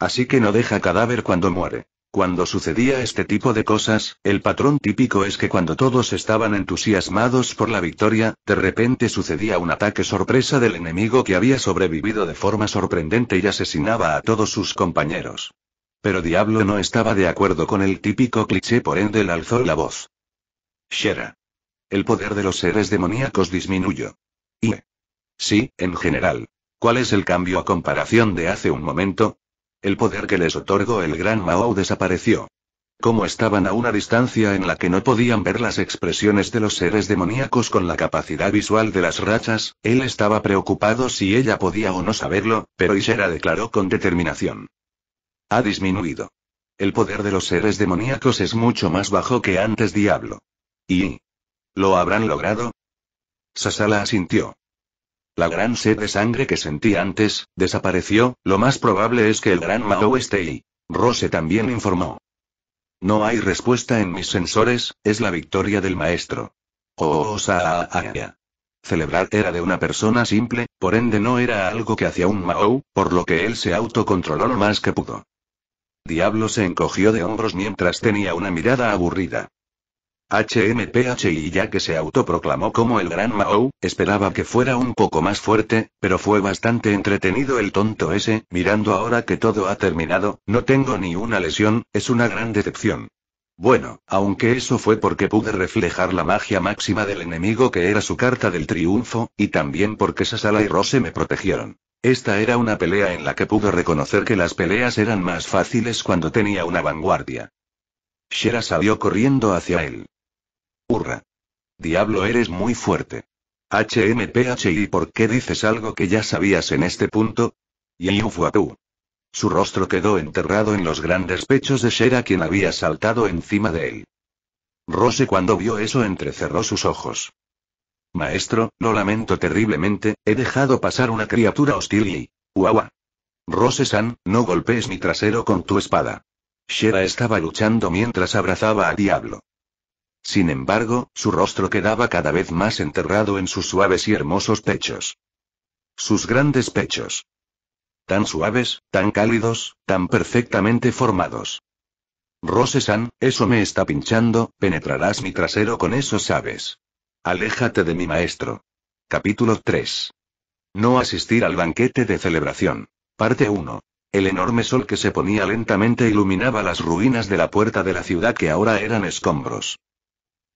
Así que no deja cadáver cuando muere. Cuando sucedía este tipo de cosas, el patrón típico es que cuando todos estaban entusiasmados por la victoria, de repente sucedía un ataque sorpresa del enemigo que había sobrevivido de forma sorprendente y asesinaba a todos sus compañeros. Pero Diablo no estaba de acuerdo con el típico cliché, por ende él alzó la voz. Shera. El poder de los seres demoníacos disminuyó. Y. Sí, en general. ¿Cuál es el cambio a comparación de hace un momento? El poder que les otorgó el gran Mao desapareció. Como estaban a una distancia en la que no podían ver las expresiones de los seres demoníacos con la capacidad visual de las rachas, él estaba preocupado si ella podía o no saberlo, pero Ishera declaró con determinación. Ha disminuido. El poder de los seres demoníacos es mucho más bajo que antes diablo. ¿Y? ¿Lo habrán logrado? Sasala asintió. La gran sed de sangre que sentí antes, desapareció, lo más probable es que el gran Mao esté ahí. Rose también informó. No hay respuesta en mis sensores, es la victoria del maestro. Oh, oh Celebrar era de una persona simple, por ende no era algo que hacía un Mao, por lo que él se autocontroló lo más que pudo. Diablo se encogió de hombros mientras tenía una mirada aburrida. HMPH y ya que se autoproclamó como el gran Mao, esperaba que fuera un poco más fuerte, pero fue bastante entretenido el tonto ese, mirando ahora que todo ha terminado, no tengo ni una lesión, es una gran decepción. Bueno, aunque eso fue porque pude reflejar la magia máxima del enemigo que era su carta del triunfo, y también porque Sasala y Rose me protegieron. Esta era una pelea en la que pudo reconocer que las peleas eran más fáciles cuando tenía una vanguardia. Shera salió corriendo hacia él. Hurra. Diablo, eres muy fuerte. HMPH y ¿por qué dices algo que ya sabías en este punto? Y a tú. Su rostro quedó enterrado en los grandes pechos de Shera quien había saltado encima de él. Rose cuando vio eso entrecerró sus ojos. Maestro, lo lamento terriblemente, he dejado pasar una criatura hostil y... ¡Guau! Rose-san, no golpees mi trasero con tu espada. Shera estaba luchando mientras abrazaba a Diablo. Sin embargo, su rostro quedaba cada vez más enterrado en sus suaves y hermosos pechos. Sus grandes pechos. Tan suaves, tan cálidos, tan perfectamente formados. Rose-san, eso me está pinchando, penetrarás mi trasero con esos sabes. Aléjate de mi maestro. Capítulo 3. No asistir al banquete de celebración. Parte 1. El enorme sol que se ponía lentamente iluminaba las ruinas de la puerta de la ciudad que ahora eran escombros.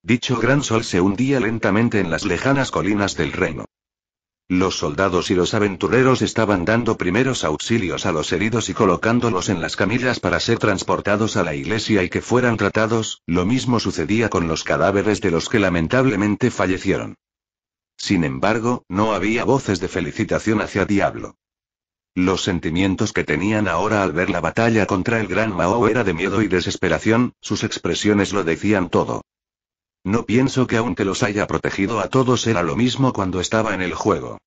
Dicho gran sol se hundía lentamente en las lejanas colinas del reino. Los soldados y los aventureros estaban dando primeros auxilios a los heridos y colocándolos en las camillas para ser transportados a la iglesia y que fueran tratados, lo mismo sucedía con los cadáveres de los que lamentablemente fallecieron. Sin embargo, no había voces de felicitación hacia Diablo. Los sentimientos que tenían ahora al ver la batalla contra el Gran Mao era de miedo y desesperación, sus expresiones lo decían todo. No pienso que aunque los haya protegido a todos era lo mismo cuando estaba en el juego.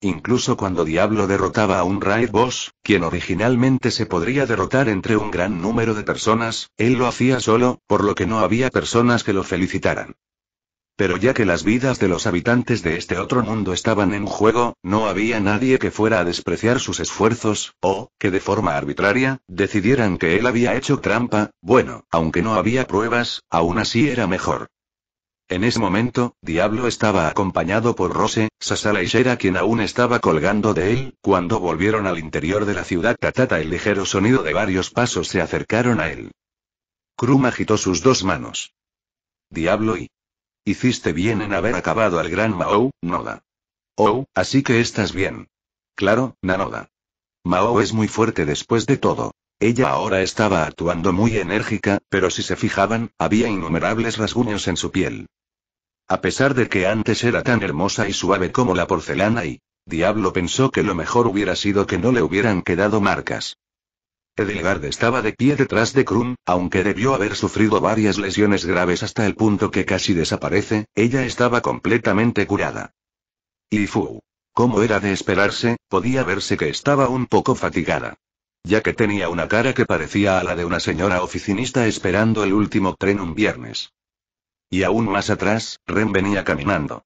Incluso cuando Diablo derrotaba a un Raid Boss, quien originalmente se podría derrotar entre un gran número de personas, él lo hacía solo, por lo que no había personas que lo felicitaran. Pero ya que las vidas de los habitantes de este otro mundo estaban en juego, no había nadie que fuera a despreciar sus esfuerzos, o, que de forma arbitraria, decidieran que él había hecho trampa, bueno, aunque no había pruebas, aún así era mejor. En ese momento, Diablo estaba acompañado por Rose, Sasala y Shera quien aún estaba colgando de él, cuando volvieron al interior de la ciudad Tatata el ligero sonido de varios pasos se acercaron a él. Krum agitó sus dos manos. Diablo y... Hiciste bien en haber acabado al gran Mao, Noda. Oh, así que estás bien. Claro, Nanoda. Mao es muy fuerte después de todo. Ella ahora estaba actuando muy enérgica, pero si se fijaban, había innumerables rasguños en su piel. A pesar de que antes era tan hermosa y suave como la porcelana y... Diablo pensó que lo mejor hubiera sido que no le hubieran quedado marcas. Edelgard estaba de pie detrás de Krum, aunque debió haber sufrido varias lesiones graves hasta el punto que casi desaparece, ella estaba completamente curada. Y Fu. Como era de esperarse, podía verse que estaba un poco fatigada ya que tenía una cara que parecía a la de una señora oficinista esperando el último tren un viernes. Y aún más atrás, Rem venía caminando.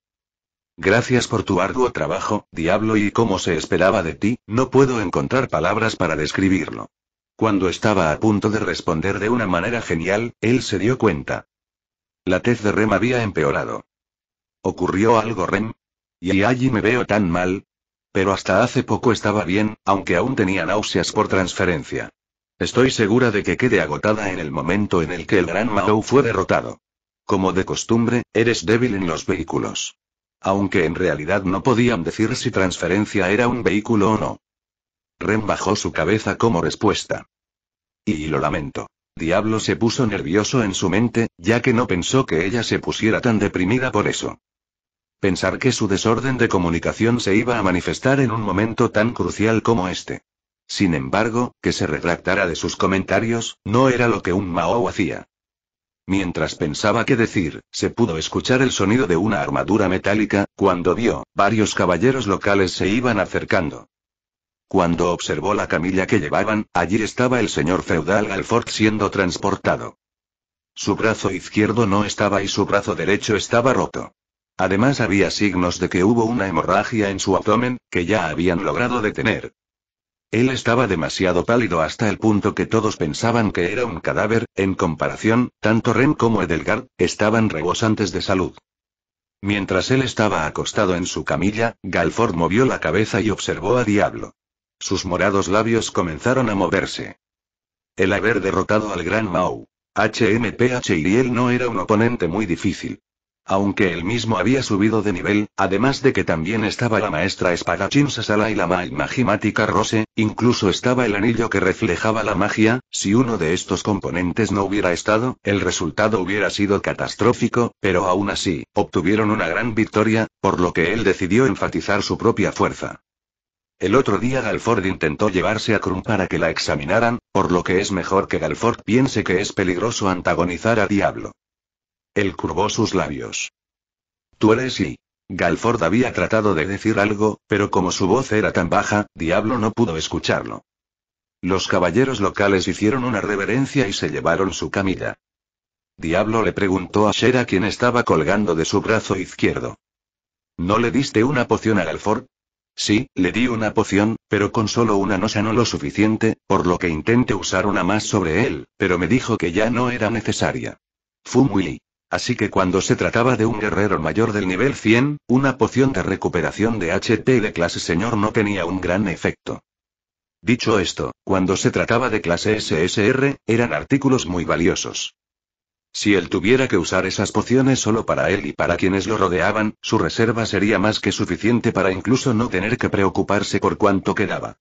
Gracias por tu arduo trabajo, diablo, y como se esperaba de ti, no puedo encontrar palabras para describirlo. Cuando estaba a punto de responder de una manera genial, él se dio cuenta. La tez de Rem había empeorado. ¿Ocurrió algo, Rem? Y allí me veo tan mal, pero hasta hace poco estaba bien, aunque aún tenía náuseas por transferencia. Estoy segura de que quede agotada en el momento en el que el gran Mao fue derrotado. Como de costumbre, eres débil en los vehículos. Aunque en realidad no podían decir si transferencia era un vehículo o no. Ren bajó su cabeza como respuesta. Y lo lamento. Diablo se puso nervioso en su mente, ya que no pensó que ella se pusiera tan deprimida por eso. Pensar que su desorden de comunicación se iba a manifestar en un momento tan crucial como este. Sin embargo, que se retractara de sus comentarios, no era lo que un Mao hacía. Mientras pensaba qué decir, se pudo escuchar el sonido de una armadura metálica, cuando vio, varios caballeros locales se iban acercando. Cuando observó la camilla que llevaban, allí estaba el señor feudal Alford siendo transportado. Su brazo izquierdo no estaba y su brazo derecho estaba roto. Además había signos de que hubo una hemorragia en su abdomen, que ya habían logrado detener. Él estaba demasiado pálido hasta el punto que todos pensaban que era un cadáver, en comparación, tanto Ren como Edelgard, estaban rebosantes de salud. Mientras él estaba acostado en su camilla, Galford movió la cabeza y observó a Diablo. Sus morados labios comenzaron a moverse. El haber derrotado al Gran Mau. HMPH y él no era un oponente muy difícil aunque él mismo había subido de nivel, además de que también estaba la maestra espadachín Sasala y la magimática Rose, incluso estaba el anillo que reflejaba la magia, si uno de estos componentes no hubiera estado, el resultado hubiera sido catastrófico, pero aún así, obtuvieron una gran victoria, por lo que él decidió enfatizar su propia fuerza. El otro día Galford intentó llevarse a Krum para que la examinaran, por lo que es mejor que Galford piense que es peligroso antagonizar a Diablo. Él curvó sus labios. Tú eres y. Galford había tratado de decir algo, pero como su voz era tan baja, Diablo no pudo escucharlo. Los caballeros locales hicieron una reverencia y se llevaron su camilla. Diablo le preguntó a Shera quien estaba colgando de su brazo izquierdo. ¿No le diste una poción a Galford? Sí, le di una poción, pero con solo una no sanó lo suficiente, por lo que intenté usar una más sobre él, pero me dijo que ya no era necesaria. Fumuli. Así que cuando se trataba de un guerrero mayor del nivel 100, una poción de recuperación de HP de clase señor no tenía un gran efecto. Dicho esto, cuando se trataba de clase SSR, eran artículos muy valiosos. Si él tuviera que usar esas pociones solo para él y para quienes lo rodeaban, su reserva sería más que suficiente para incluso no tener que preocuparse por cuánto quedaba.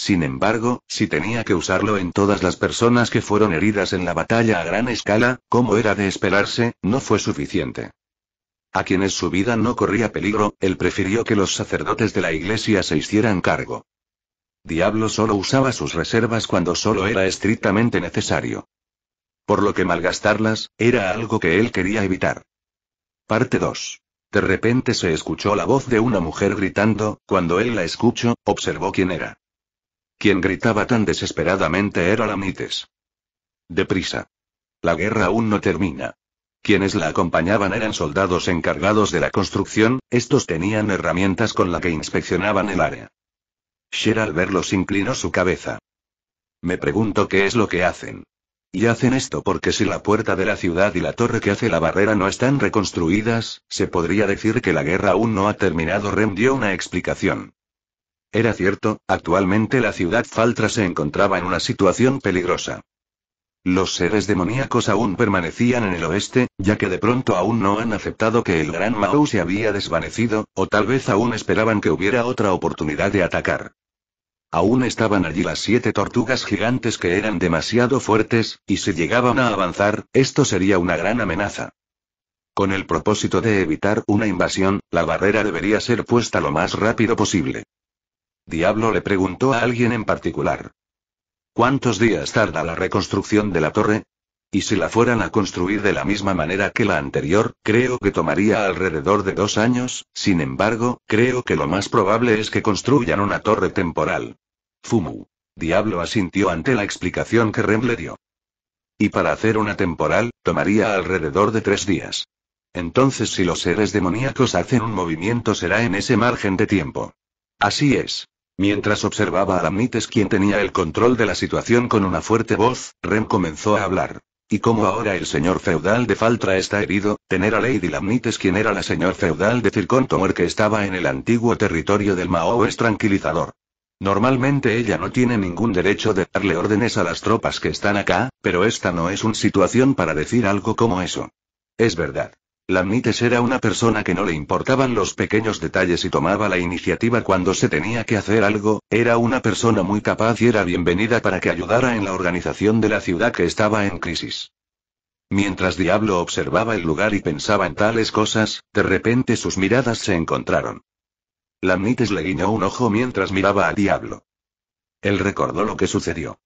Sin embargo, si tenía que usarlo en todas las personas que fueron heridas en la batalla a gran escala, como era de esperarse, no fue suficiente. A quienes su vida no corría peligro, él prefirió que los sacerdotes de la iglesia se hicieran cargo. Diablo solo usaba sus reservas cuando solo era estrictamente necesario. Por lo que malgastarlas, era algo que él quería evitar. Parte 2. De repente se escuchó la voz de una mujer gritando, cuando él la escuchó, observó quién era. Quien gritaba tan desesperadamente era Lamites. Deprisa. La guerra aún no termina. Quienes la acompañaban eran soldados encargados de la construcción, estos tenían herramientas con las que inspeccionaban el área. Sher al verlos inclinó su cabeza. Me pregunto qué es lo que hacen. Y hacen esto porque si la puerta de la ciudad y la torre que hace la barrera no están reconstruidas, se podría decir que la guerra aún no ha terminado. Rem dio una explicación. Era cierto, actualmente la ciudad Faltra se encontraba en una situación peligrosa. Los seres demoníacos aún permanecían en el oeste, ya que de pronto aún no han aceptado que el gran Mao se había desvanecido, o tal vez aún esperaban que hubiera otra oportunidad de atacar. Aún estaban allí las siete tortugas gigantes que eran demasiado fuertes, y si llegaban a avanzar, esto sería una gran amenaza. Con el propósito de evitar una invasión, la barrera debería ser puesta lo más rápido posible. Diablo le preguntó a alguien en particular. ¿Cuántos días tarda la reconstrucción de la torre? Y si la fueran a construir de la misma manera que la anterior, creo que tomaría alrededor de dos años, sin embargo, creo que lo más probable es que construyan una torre temporal. Fumu. Diablo asintió ante la explicación que Rem le dio. Y para hacer una temporal, tomaría alrededor de tres días. Entonces si los seres demoníacos hacen un movimiento será en ese margen de tiempo. Así es. Mientras observaba a Lamnites quien tenía el control de la situación con una fuerte voz, Rem comenzó a hablar. Y como ahora el señor feudal de Faltra está herido, tener a Lady Lamnites quien era la señor feudal de Tomor que estaba en el antiguo territorio del Mao es tranquilizador. Normalmente ella no tiene ningún derecho de darle órdenes a las tropas que están acá, pero esta no es una situación para decir algo como eso. Es verdad. Lamnites era una persona que no le importaban los pequeños detalles y tomaba la iniciativa cuando se tenía que hacer algo, era una persona muy capaz y era bienvenida para que ayudara en la organización de la ciudad que estaba en crisis. Mientras Diablo observaba el lugar y pensaba en tales cosas, de repente sus miradas se encontraron. Lamnites le guiñó un ojo mientras miraba a Diablo. Él recordó lo que sucedió.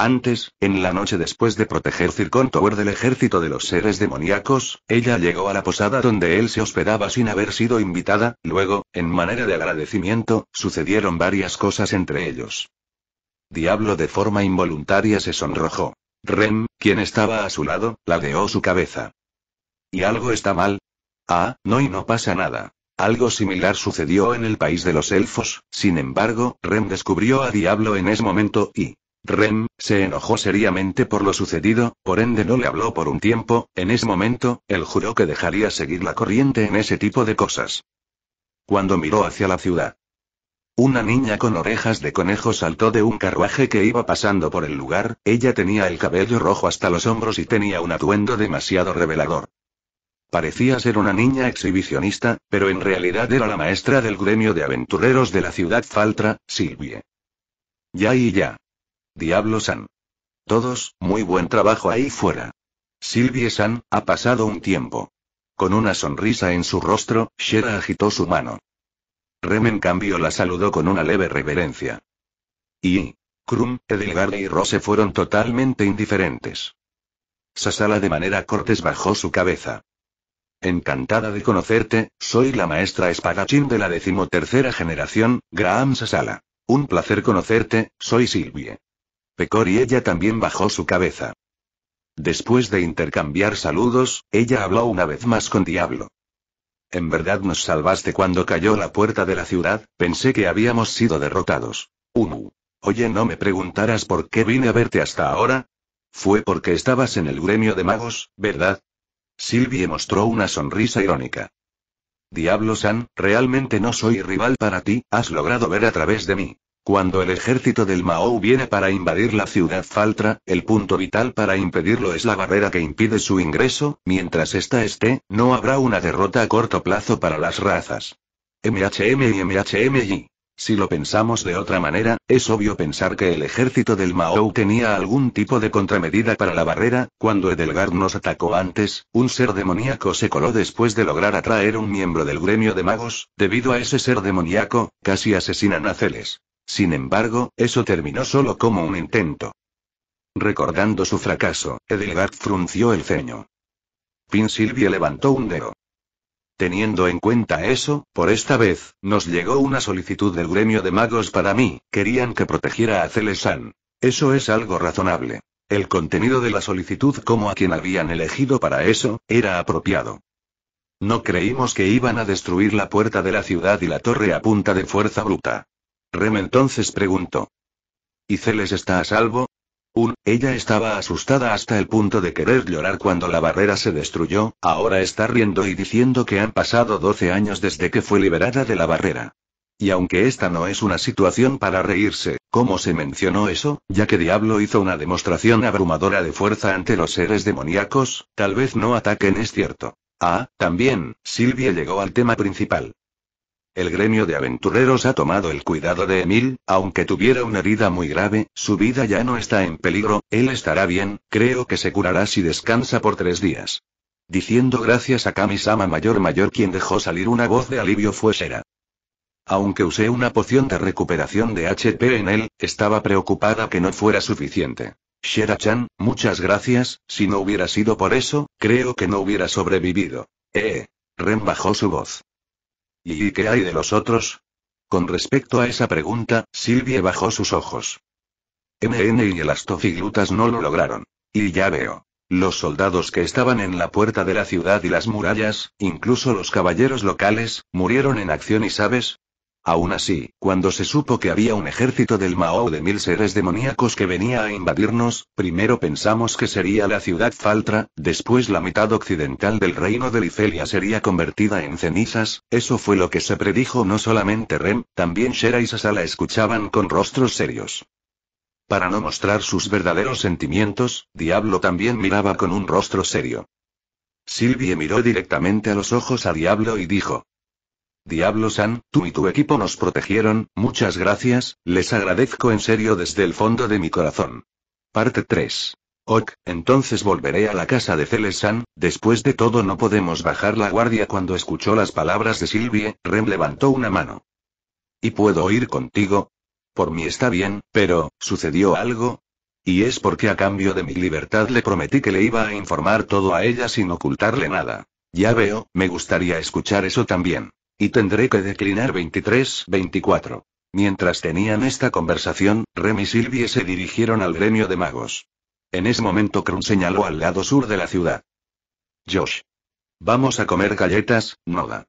Antes, en la noche después de proteger Circon Tower del ejército de los seres demoníacos, ella llegó a la posada donde él se hospedaba sin haber sido invitada, luego, en manera de agradecimiento, sucedieron varias cosas entre ellos. Diablo de forma involuntaria se sonrojó. Rem, quien estaba a su lado, ladeó su cabeza. ¿Y algo está mal? Ah, no y no pasa nada. Algo similar sucedió en el país de los elfos, sin embargo, Rem descubrió a Diablo en ese momento y, Rem, se enojó seriamente por lo sucedido, por ende no le habló por un tiempo, en ese momento, él juró que dejaría seguir la corriente en ese tipo de cosas. Cuando miró hacia la ciudad. Una niña con orejas de conejo saltó de un carruaje que iba pasando por el lugar, ella tenía el cabello rojo hasta los hombros y tenía un atuendo demasiado revelador. Parecía ser una niña exhibicionista, pero en realidad era la maestra del gremio de aventureros de la ciudad Faltra, Silvie. Ya y ya. Diablo San. Todos, muy buen trabajo ahí fuera. silvie San, ha pasado un tiempo. Con una sonrisa en su rostro, Shera agitó su mano. Rem en cambio la saludó con una leve reverencia. Y. Krum, Edelgard y Rose fueron totalmente indiferentes. Sasala de manera cortés bajó su cabeza. Encantada de conocerte, soy la maestra espadachín de la decimotercera generación, Graham Sasala. Un placer conocerte, soy Silvie. Pecor y ella también bajó su cabeza. Después de intercambiar saludos, ella habló una vez más con Diablo. En verdad nos salvaste cuando cayó la puerta de la ciudad, pensé que habíamos sido derrotados. Umu. Oye, no me preguntarás por qué vine a verte hasta ahora. Fue porque estabas en el gremio de magos, ¿verdad? Silvie mostró una sonrisa irónica. Diablo San, realmente no soy rival para ti, has logrado ver a través de mí. Cuando el ejército del Mao viene para invadir la ciudad Faltra, el punto vital para impedirlo es la barrera que impide su ingreso, mientras esta esté, no habrá una derrota a corto plazo para las razas. MHM y y. Si lo pensamos de otra manera, es obvio pensar que el ejército del Mao tenía algún tipo de contramedida para la barrera, cuando Edelgard nos atacó antes, un ser demoníaco se coló después de lograr atraer un miembro del gremio de magos, debido a ese ser demoníaco, casi asesinan a Celes. Sin embargo, eso terminó solo como un intento. Recordando su fracaso, Edelgard frunció el ceño. Pin Silvia levantó un dedo. Teniendo en cuenta eso, por esta vez, nos llegó una solicitud del gremio de magos para mí, querían que protegiera a Celesan. Eso es algo razonable. El contenido de la solicitud como a quien habían elegido para eso, era apropiado. No creímos que iban a destruir la puerta de la ciudad y la torre a punta de fuerza bruta. Rem entonces preguntó. ¿Y Celes está a salvo? Un, ella estaba asustada hasta el punto de querer llorar cuando la barrera se destruyó, ahora está riendo y diciendo que han pasado 12 años desde que fue liberada de la barrera. Y aunque esta no es una situación para reírse, ¿cómo se mencionó eso? Ya que Diablo hizo una demostración abrumadora de fuerza ante los seres demoníacos, tal vez no ataquen es cierto. Ah, también, Silvia llegó al tema principal. El gremio de aventureros ha tomado el cuidado de Emil, aunque tuviera una herida muy grave, su vida ya no está en peligro, él estará bien, creo que se curará si descansa por tres días. Diciendo gracias a Kamisama Mayor Mayor quien dejó salir una voz de alivio fue Sera. Aunque usé una poción de recuperación de HP en él, estaba preocupada que no fuera suficiente. Shera-chan, muchas gracias, si no hubiera sido por eso, creo que no hubiera sobrevivido. Eh. Ren bajó su voz. ¿Y qué hay de los otros? Con respecto a esa pregunta, Silvia bajó sus ojos. MN y el astofiglutas no lo lograron. Y ya veo. Los soldados que estaban en la puerta de la ciudad y las murallas, incluso los caballeros locales, murieron en acción y sabes, Aún así, cuando se supo que había un ejército del Mao de mil seres demoníacos que venía a invadirnos, primero pensamos que sería la ciudad Faltra, después la mitad occidental del reino de Licelia sería convertida en cenizas, eso fue lo que se predijo no solamente Rem, también Shera y Sasala escuchaban con rostros serios. Para no mostrar sus verdaderos sentimientos, Diablo también miraba con un rostro serio. Silvie miró directamente a los ojos a Diablo y dijo, Diablo San, tú y tu equipo nos protegieron, muchas gracias, les agradezco en serio desde el fondo de mi corazón. Parte 3. Ok, entonces volveré a la casa de Celes San, después de todo no podemos bajar la guardia cuando escuchó las palabras de Silvie, Rem levantó una mano. ¿Y puedo ir contigo? Por mí está bien, pero, ¿sucedió algo? Y es porque a cambio de mi libertad le prometí que le iba a informar todo a ella sin ocultarle nada. Ya veo, me gustaría escuchar eso también. Y tendré que declinar 23-24. Mientras tenían esta conversación, Rem y Sylvie se dirigieron al gremio de magos. En ese momento Krum señaló al lado sur de la ciudad. Josh. Vamos a comer galletas, Noda.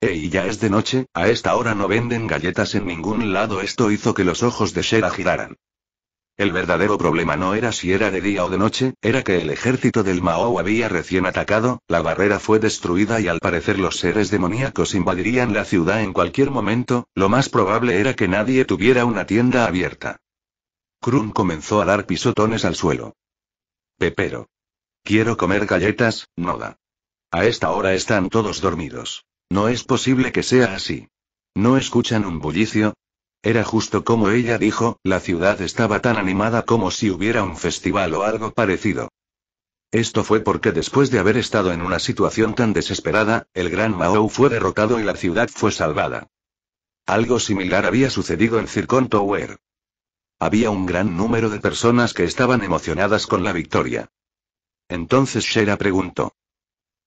Ey, ya es de noche, a esta hora no venden galletas en ningún lado. Esto hizo que los ojos de Shera giraran. El verdadero problema no era si era de día o de noche, era que el ejército del Mao había recién atacado, la barrera fue destruida y al parecer los seres demoníacos invadirían la ciudad en cualquier momento, lo más probable era que nadie tuviera una tienda abierta. Krum comenzó a dar pisotones al suelo. Pepero. Quiero comer galletas, Noda. A esta hora están todos dormidos. No es posible que sea así. ¿No escuchan un bullicio? Era justo como ella dijo, la ciudad estaba tan animada como si hubiera un festival o algo parecido. Esto fue porque después de haber estado en una situación tan desesperada, el gran Mao fue derrotado y la ciudad fue salvada. Algo similar había sucedido en Circon Tower. Había un gran número de personas que estaban emocionadas con la victoria. Entonces Shera preguntó.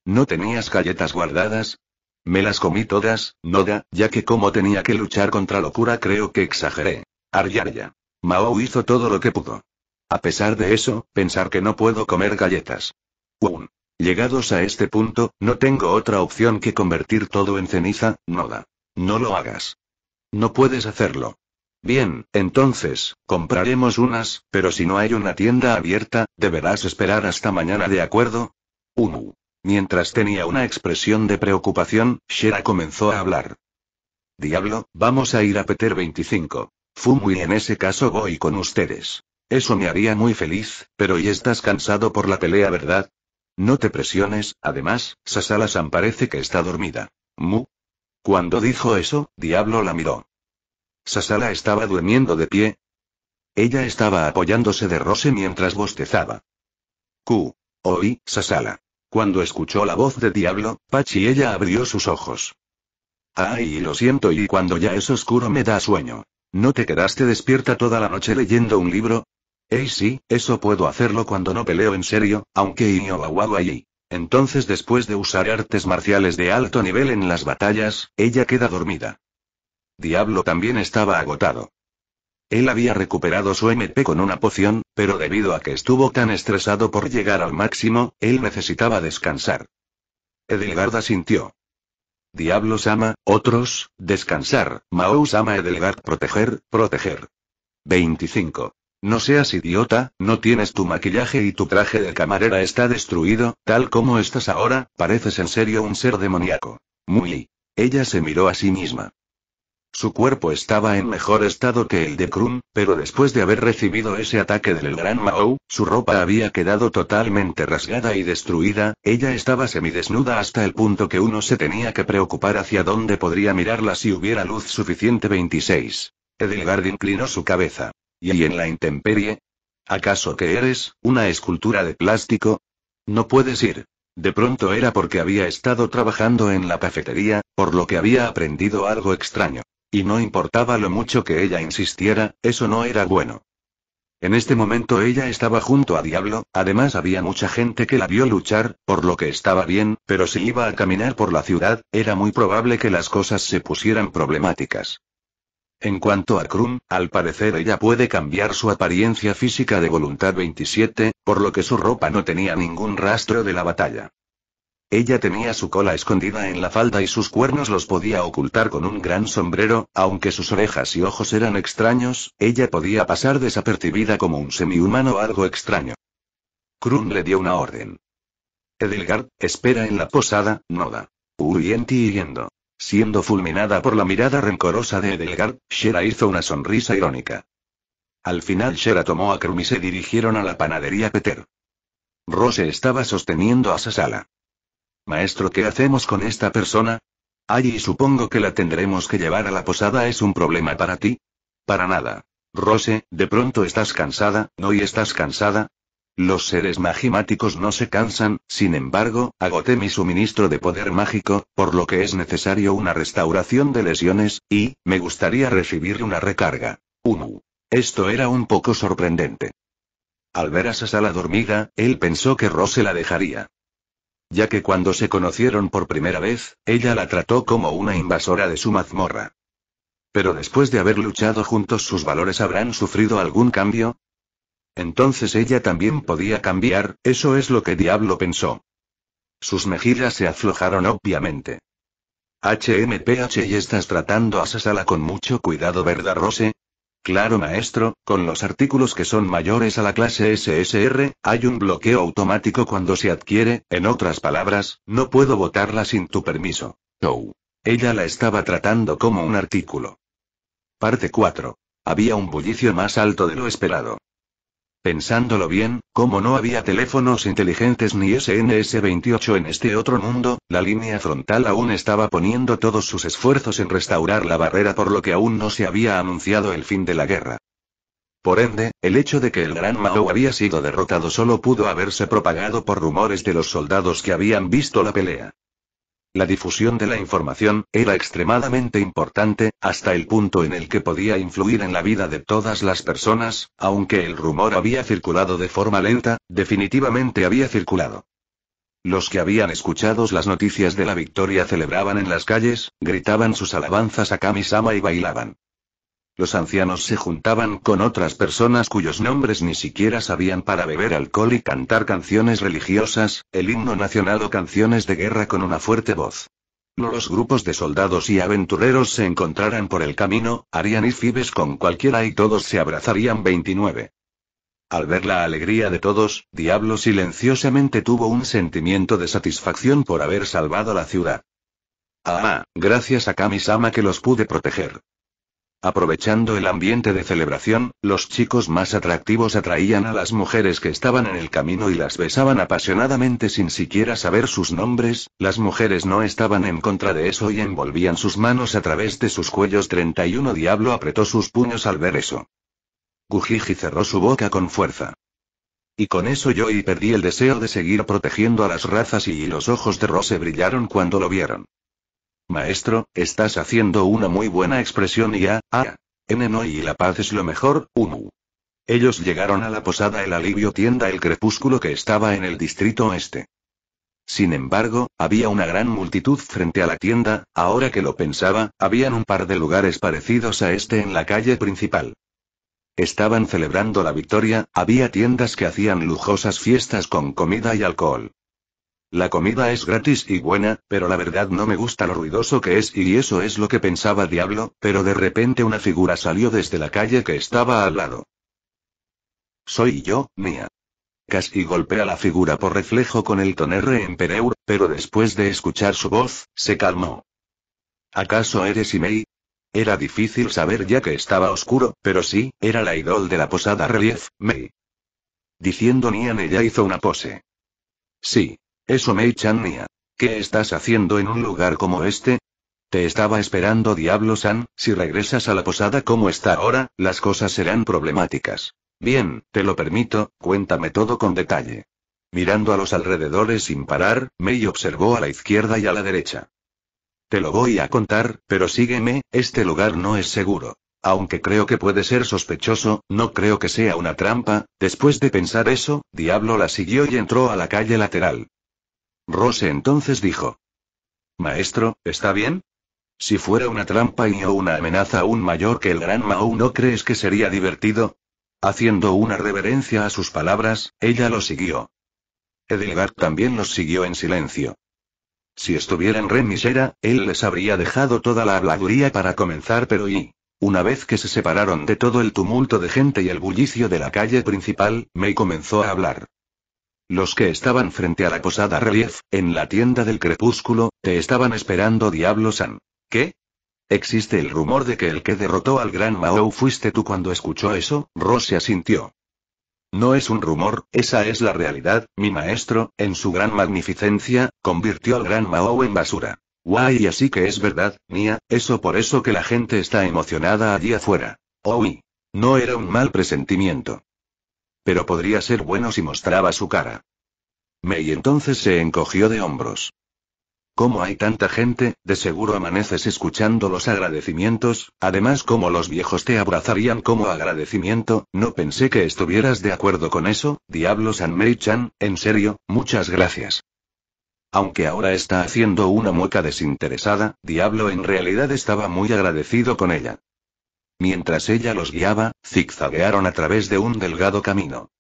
¿No tenías galletas guardadas? Me las comí todas, Noda, ya que como tenía que luchar contra locura creo que exageré. Aryarya. Mao hizo todo lo que pudo. A pesar de eso, pensar que no puedo comer galletas. un Llegados a este punto, no tengo otra opción que convertir todo en ceniza, Noda. No lo hagas. No puedes hacerlo. Bien, entonces, compraremos unas, pero si no hay una tienda abierta, deberás esperar hasta mañana, ¿de acuerdo? Umu. Mientras tenía una expresión de preocupación, Shera comenzó a hablar. Diablo, vamos a ir a Peter 25. Fumui en ese caso voy con ustedes. Eso me haría muy feliz, pero y estás cansado por la pelea, ¿verdad? No te presiones, además, Sasala-san parece que está dormida. Mu. Cuando dijo eso, Diablo la miró. Sasala estaba durmiendo de pie. Ella estaba apoyándose de Rose mientras bostezaba. Q. Oí, Sasala. Cuando escuchó la voz de Diablo, Pachi ella abrió sus ojos. Ay, lo siento y cuando ya es oscuro me da sueño. ¿No te quedaste despierta toda la noche leyendo un libro? Eh sí, eso puedo hacerlo cuando no peleo en serio, aunque wa allí. Entonces después de usar artes marciales de alto nivel en las batallas, ella queda dormida. Diablo también estaba agotado. Él había recuperado su MP con una poción, pero debido a que estuvo tan estresado por llegar al máximo, él necesitaba descansar. Edelgard sintió. Diablos ama, otros, descansar, Mao ama Edelgard proteger, proteger. 25. No seas idiota, no tienes tu maquillaje y tu traje de camarera está destruido, tal como estás ahora, pareces en serio un ser demoníaco. Muy. Ella se miró a sí misma. Su cuerpo estaba en mejor estado que el de Krum, pero después de haber recibido ese ataque del gran Mao, su ropa había quedado totalmente rasgada y destruida, ella estaba semidesnuda hasta el punto que uno se tenía que preocupar hacia dónde podría mirarla si hubiera luz suficiente 26. Edelgard inclinó su cabeza. ¿Y en la intemperie? ¿Acaso que eres, una escultura de plástico? No puedes ir. De pronto era porque había estado trabajando en la cafetería, por lo que había aprendido algo extraño. Y no importaba lo mucho que ella insistiera, eso no era bueno. En este momento ella estaba junto a Diablo, además había mucha gente que la vio luchar, por lo que estaba bien, pero si iba a caminar por la ciudad, era muy probable que las cosas se pusieran problemáticas. En cuanto a Krum, al parecer ella puede cambiar su apariencia física de voluntad 27, por lo que su ropa no tenía ningún rastro de la batalla. Ella tenía su cola escondida en la falda y sus cuernos los podía ocultar con un gran sombrero, aunque sus orejas y ojos eran extraños, ella podía pasar desapercibida como un semihumano algo extraño. Krum le dio una orden. Edelgard, espera en la posada, Noda. y yendo. Siendo fulminada por la mirada rencorosa de Edelgard, Shera hizo una sonrisa irónica. Al final Shera tomó a Krum y se dirigieron a la panadería Peter. Rose estaba sosteniendo a Sasala. Maestro, ¿qué hacemos con esta persona? Allí supongo que la tendremos que llevar a la posada. ¿Es un problema para ti? Para nada. Rose, de pronto estás cansada, ¿no? Y estás cansada, los seres magimáticos no se cansan, sin embargo, agoté mi suministro de poder mágico, por lo que es necesario una restauración de lesiones, y, me gustaría recibir una recarga. Uno. Esto era un poco sorprendente. Al ver a Sasala dormida, él pensó que Rose la dejaría ya que cuando se conocieron por primera vez, ella la trató como una invasora de su mazmorra. Pero después de haber luchado juntos sus valores habrán sufrido algún cambio. Entonces ella también podía cambiar, eso es lo que Diablo pensó. Sus mejillas se aflojaron obviamente. HMPH y estás tratando a Sasala con mucho cuidado, ¿verdad, Rose? Claro maestro, con los artículos que son mayores a la clase SSR, hay un bloqueo automático cuando se adquiere, en otras palabras, no puedo votarla sin tu permiso. Oh. Ella la estaba tratando como un artículo. Parte 4. Había un bullicio más alto de lo esperado. Pensándolo bien, como no había teléfonos inteligentes ni SNS-28 en este otro mundo, la línea frontal aún estaba poniendo todos sus esfuerzos en restaurar la barrera por lo que aún no se había anunciado el fin de la guerra. Por ende, el hecho de que el Gran Mao había sido derrotado solo pudo haberse propagado por rumores de los soldados que habían visto la pelea. La difusión de la información era extremadamente importante, hasta el punto en el que podía influir en la vida de todas las personas, aunque el rumor había circulado de forma lenta, definitivamente había circulado. Los que habían escuchado las noticias de la victoria celebraban en las calles, gritaban sus alabanzas a Kamisama y bailaban. Los ancianos se juntaban con otras personas cuyos nombres ni siquiera sabían para beber alcohol y cantar canciones religiosas, el himno nacional o canciones de guerra con una fuerte voz. Los grupos de soldados y aventureros se encontraran por el camino, harían ifibes con cualquiera y todos se abrazarían 29. Al ver la alegría de todos, Diablo silenciosamente tuvo un sentimiento de satisfacción por haber salvado la ciudad. Ah, gracias a Kamisama que los pude proteger. Aprovechando el ambiente de celebración, los chicos más atractivos atraían a las mujeres que estaban en el camino y las besaban apasionadamente sin siquiera saber sus nombres, las mujeres no estaban en contra de eso y envolvían sus manos a través de sus cuellos 31 Diablo apretó sus puños al ver eso. Gujiji cerró su boca con fuerza. Y con eso yo y perdí el deseo de seguir protegiendo a las razas y los ojos de Rose brillaron cuando lo vieron. Maestro, estás haciendo una muy buena expresión y a, a, en no y la paz es lo mejor, umu. Ellos llegaron a la posada El Alivio Tienda el crepúsculo que estaba en el distrito Este. Sin embargo, había una gran multitud frente a la tienda, ahora que lo pensaba, habían un par de lugares parecidos a este en la calle principal. Estaban celebrando la victoria, había tiendas que hacían lujosas fiestas con comida y alcohol. La comida es gratis y buena, pero la verdad no me gusta lo ruidoso que es y eso es lo que pensaba Diablo, pero de repente una figura salió desde la calle que estaba al lado. Soy yo, mía. Casi golpea la figura por reflejo con el tonerre en Pereur, pero después de escuchar su voz, se calmó. ¿Acaso eres Imei? Era difícil saber ya que estaba oscuro, pero sí, era la idol de la posada Relief, Mei. Diciendo Nian ella hizo una pose. Sí, eso Mei-chan mía. ¿Qué estás haciendo en un lugar como este? Te estaba esperando Diablo San, si regresas a la posada como está ahora, las cosas serán problemáticas. Bien, te lo permito, cuéntame todo con detalle. Mirando a los alrededores sin parar, Mei observó a la izquierda y a la derecha. Te lo voy a contar, pero sígueme, este lugar no es seguro. Aunque creo que puede ser sospechoso, no creo que sea una trampa. Después de pensar eso, Diablo la siguió y entró a la calle lateral. Rose entonces dijo. Maestro, ¿está bien? Si fuera una trampa y o una amenaza aún mayor que el gran Mao, ¿no crees que sería divertido? Haciendo una reverencia a sus palabras, ella lo siguió. Edelgard también los siguió en silencio. Si estuviera en remisera, él les habría dejado toda la habladuría para comenzar, pero y. Una vez que se separaron de todo el tumulto de gente y el bullicio de la calle principal, May comenzó a hablar. Los que estaban frente a la posada Relief, en la tienda del crepúsculo, te estaban esperando Diablo San. ¿Qué? Existe el rumor de que el que derrotó al gran Mao fuiste tú cuando escuchó eso, Rose asintió. No es un rumor, esa es la realidad, mi maestro, en su gran magnificencia, convirtió al gran Mao en basura. Guay, así que es verdad, Mía, eso por eso que la gente está emocionada allí afuera. Uy. No era un mal presentimiento. Pero podría ser bueno si mostraba su cara. May entonces se encogió de hombros. Como hay tanta gente, de seguro amaneces escuchando los agradecimientos, además como los viejos te abrazarían como agradecimiento, no pensé que estuvieras de acuerdo con eso, diablo San Mei-chan, en serio, muchas gracias. Aunque ahora está haciendo una mueca desinteresada, Diablo en realidad estaba muy agradecido con ella. Mientras ella los guiaba, zigzaguearon a través de un delgado camino.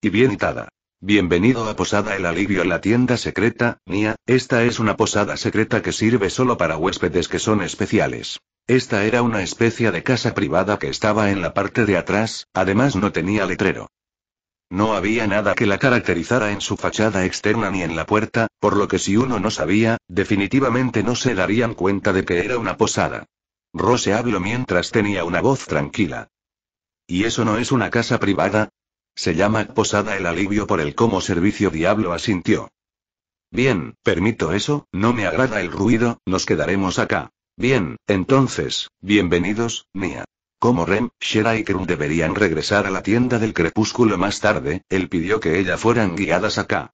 Y bien Bienvenido a Posada El Alivio en la tienda secreta, mía. esta es una posada secreta que sirve solo para huéspedes que son especiales. Esta era una especie de casa privada que estaba en la parte de atrás, además no tenía letrero. No había nada que la caracterizara en su fachada externa ni en la puerta, por lo que si uno no sabía, definitivamente no se darían cuenta de que era una posada. Rose habló mientras tenía una voz tranquila. ¿Y eso no es una casa privada? Se llama posada el alivio por el como servicio diablo asintió. Bien, permito eso, no me agrada el ruido, nos quedaremos acá. Bien, entonces, bienvenidos, Mia. Como Rem, Shera y Krum deberían regresar a la tienda del crepúsculo más tarde, él pidió que ella fueran guiadas acá.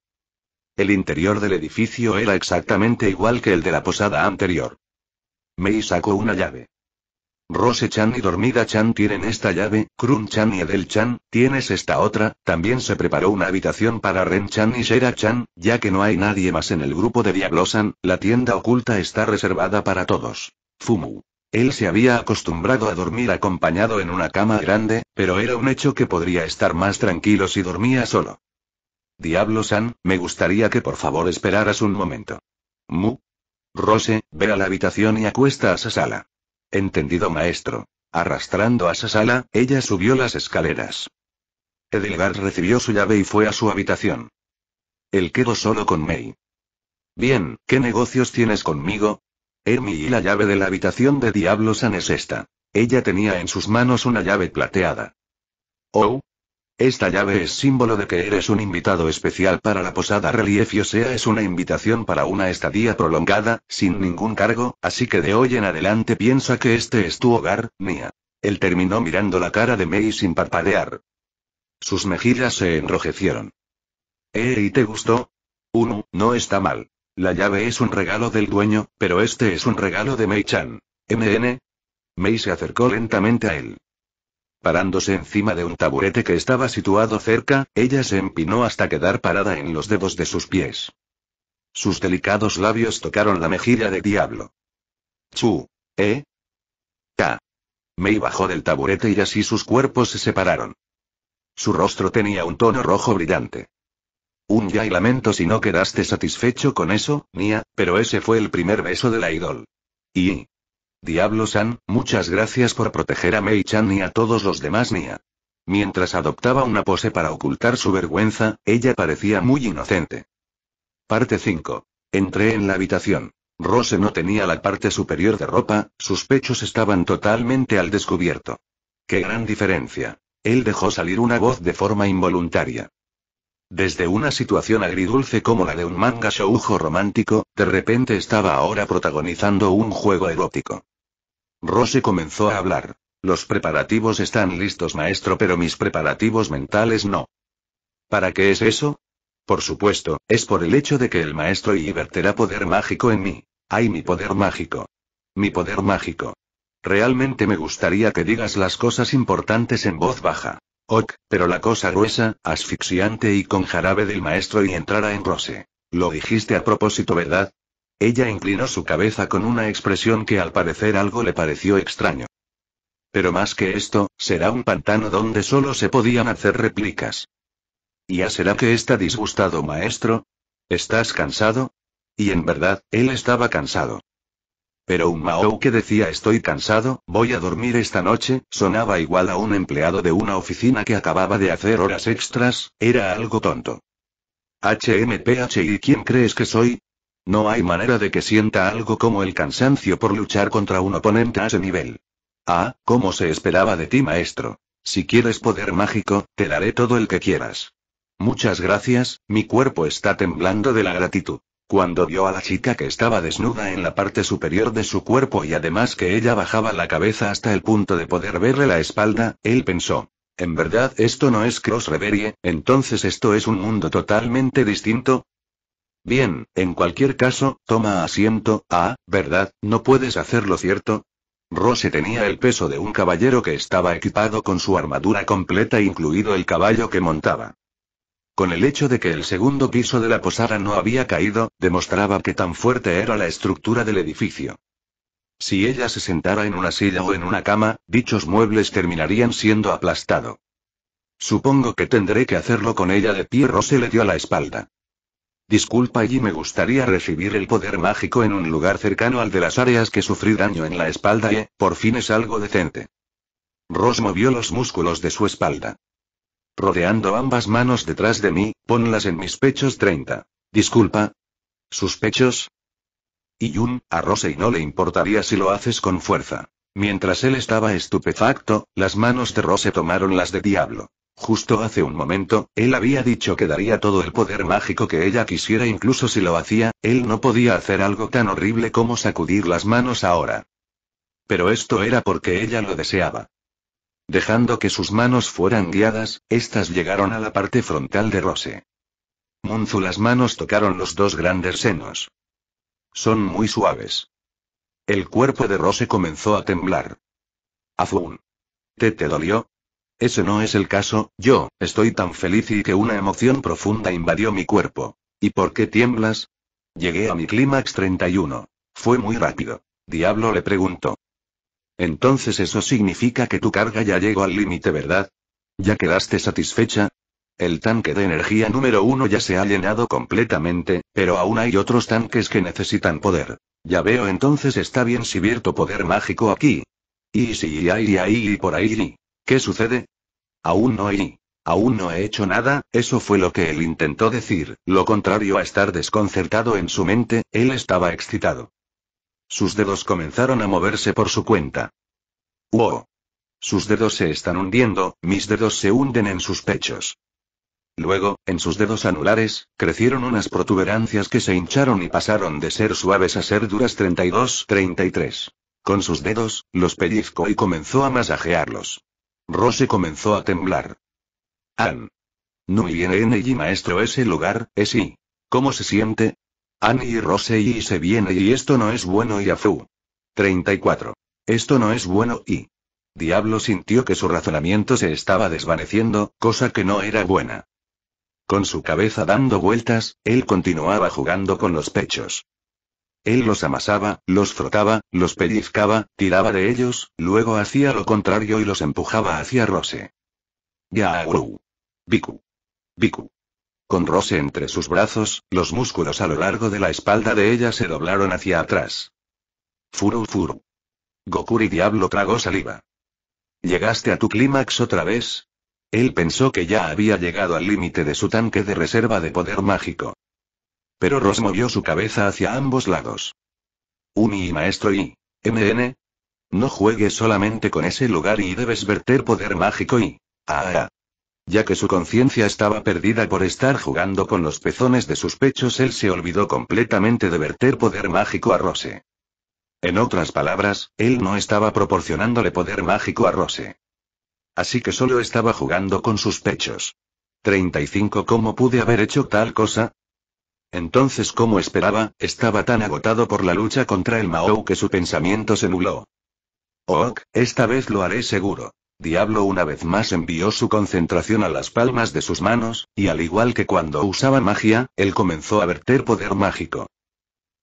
El interior del edificio era exactamente igual que el de la posada anterior. Mei sacó una llave. Rose Chan y Dormida Chan tienen esta llave, Krun Chan y Edel Chan, tienes esta otra, también se preparó una habitación para Ren Chan y Shera Chan, ya que no hay nadie más en el grupo de Diablosan, la tienda oculta está reservada para todos. Fumu. Él se había acostumbrado a dormir acompañado en una cama grande, pero era un hecho que podría estar más tranquilo si dormía solo. Diablo San, me gustaría que por favor esperaras un momento. Mu. Rose, ve a la habitación y acuesta a Sasala. sala. Entendido, maestro. Arrastrando a Sasala, ella subió las escaleras. Edelgard recibió su llave y fue a su habitación. Él quedó solo con May. Bien, ¿qué negocios tienes conmigo? Ermi y la llave de la habitación de Diablo San es esta. Ella tenía en sus manos una llave plateada. Oh, esta llave es símbolo de que eres un invitado especial para la posada relief o sea es una invitación para una estadía prolongada, sin ningún cargo, así que de hoy en adelante piensa que este es tu hogar, mía. Él terminó mirando la cara de Mei sin parpadear. Sus mejillas se enrojecieron. ¿Eh y te gustó? Uno, no está mal. La llave es un regalo del dueño, pero este es un regalo de Mei-chan. ¿MN? Mei se acercó lentamente a él. Parándose encima de un taburete que estaba situado cerca, ella se empinó hasta quedar parada en los dedos de sus pies. Sus delicados labios tocaron la mejilla de Diablo. Chu. ¿Eh? Ta. Mei bajó del taburete y así sus cuerpos se separaron. Su rostro tenía un tono rojo brillante. Un ya y lamento si no quedaste satisfecho con eso, mía, pero ese fue el primer beso de la idol. Y, Diablo San, muchas gracias por proteger a Mei-chan y a todos los demás Nia. Mientras adoptaba una pose para ocultar su vergüenza, ella parecía muy inocente. Parte 5. Entré en la habitación. Rose no tenía la parte superior de ropa, sus pechos estaban totalmente al descubierto. ¡Qué gran diferencia! Él dejó salir una voz de forma involuntaria. Desde una situación agridulce como la de un manga shoujo romántico, de repente estaba ahora protagonizando un juego erótico. Rose comenzó a hablar. Los preparativos están listos, maestro, pero mis preparativos mentales no. ¿Para qué es eso? Por supuesto, es por el hecho de que el maestro y verterá poder mágico en mí. Hay mi poder mágico. Mi poder mágico. Realmente me gustaría que digas las cosas importantes en voz baja. Ok, pero la cosa gruesa, asfixiante y con jarabe del maestro y entrara en Rose. Lo dijiste a propósito, ¿verdad? Ella inclinó su cabeza con una expresión que al parecer algo le pareció extraño. Pero más que esto, será un pantano donde solo se podían hacer réplicas. ¿Ya será que está disgustado, maestro? ¿Estás cansado? Y en verdad, él estaba cansado. Pero un Mao que decía estoy cansado, voy a dormir esta noche, sonaba igual a un empleado de una oficina que acababa de hacer horas extras, era algo tonto. HMPH ¿y quién crees que soy? No hay manera de que sienta algo como el cansancio por luchar contra un oponente a ese nivel. Ah, como se esperaba de ti, maestro. Si quieres poder mágico, te daré todo el que quieras. Muchas gracias, mi cuerpo está temblando de la gratitud. Cuando vio a la chica que estaba desnuda en la parte superior de su cuerpo y además que ella bajaba la cabeza hasta el punto de poder verle la espalda, él pensó, en verdad esto no es Cross Reverie, entonces esto es un mundo totalmente distinto, Bien, en cualquier caso, toma asiento, ah, ¿verdad? No puedes hacerlo, ¿cierto? Rose tenía el peso de un caballero que estaba equipado con su armadura completa, incluido el caballo que montaba. Con el hecho de que el segundo piso de la posada no había caído, demostraba que tan fuerte era la estructura del edificio. Si ella se sentara en una silla o en una cama, dichos muebles terminarían siendo aplastado. Supongo que tendré que hacerlo con ella de pie. Rose le dio la espalda. Disculpa y me gustaría recibir el poder mágico en un lugar cercano al de las áreas que sufrí daño en la espalda y, por fin es algo decente. Ross movió los músculos de su espalda. Rodeando ambas manos detrás de mí, ponlas en mis pechos 30. Disculpa. ¿Sus pechos? Y Jun, a y no le importaría si lo haces con fuerza. Mientras él estaba estupefacto, las manos de Rose tomaron las de Diablo. Justo hace un momento, él había dicho que daría todo el poder mágico que ella quisiera incluso si lo hacía, él no podía hacer algo tan horrible como sacudir las manos ahora. Pero esto era porque ella lo deseaba. Dejando que sus manos fueran guiadas, éstas llegaron a la parte frontal de Rose. Munzu las manos tocaron los dos grandes senos. Son muy suaves. El cuerpo de Rose comenzó a temblar. Azun. ¿Te te dolió? Eso no es el caso, yo, estoy tan feliz y que una emoción profunda invadió mi cuerpo. ¿Y por qué tiemblas? Llegué a mi clímax 31. Fue muy rápido. Diablo le preguntó. Entonces eso significa que tu carga ya llegó al límite, ¿verdad? ¿Ya quedaste satisfecha? El tanque de energía número uno ya se ha llenado completamente, pero aún hay otros tanques que necesitan poder. Ya veo entonces está bien si vierto poder mágico aquí. Y si y ahí y ahí y por ahí ¿Qué sucede? Aún no he... Aún no he hecho nada, eso fue lo que él intentó decir, lo contrario a estar desconcertado en su mente, él estaba excitado. Sus dedos comenzaron a moverse por su cuenta. ¡Wow! Sus dedos se están hundiendo, mis dedos se hunden en sus pechos. Luego, en sus dedos anulares, crecieron unas protuberancias que se hincharon y pasaron de ser suaves a ser duras 32-33. Con sus dedos, los pellizco y comenzó a masajearlos. Rose comenzó a temblar. Ann. No viene y maestro ese lugar, es y. ¿Cómo se siente? An y Rose y se viene y esto no es bueno y Azu. 34. Esto no es bueno y. Diablo sintió que su razonamiento se estaba desvaneciendo, cosa que no era buena. Con su cabeza dando vueltas, él continuaba jugando con los pechos. Él los amasaba, los frotaba, los pellizcaba, tiraba de ellos, luego hacía lo contrario y los empujaba hacia Rose. Yauru. Biku. Biku. Con Rose entre sus brazos, los músculos a lo largo de la espalda de ella se doblaron hacia atrás. Furu Furu. Gokuri Diablo tragó saliva. ¿Llegaste a tu clímax otra vez? Él pensó que ya había llegado al límite de su tanque de reserva de poder mágico. Pero Ross movió su cabeza hacia ambos lados. Uni y maestro y... MN. No juegues solamente con ese lugar y debes verter poder mágico y... Ah, ah, ah. Ya que su conciencia estaba perdida por estar jugando con los pezones de sus pechos, él se olvidó completamente de verter poder mágico a Rose. En otras palabras, él no estaba proporcionándole poder mágico a Rose. Así que solo estaba jugando con sus pechos. 35. ¿Cómo pude haber hecho tal cosa? Entonces, como esperaba, estaba tan agotado por la lucha contra el Mao que su pensamiento se nuló. Ok, esta vez lo haré seguro. Diablo una vez más envió su concentración a las palmas de sus manos, y al igual que cuando usaba magia, él comenzó a verter poder mágico.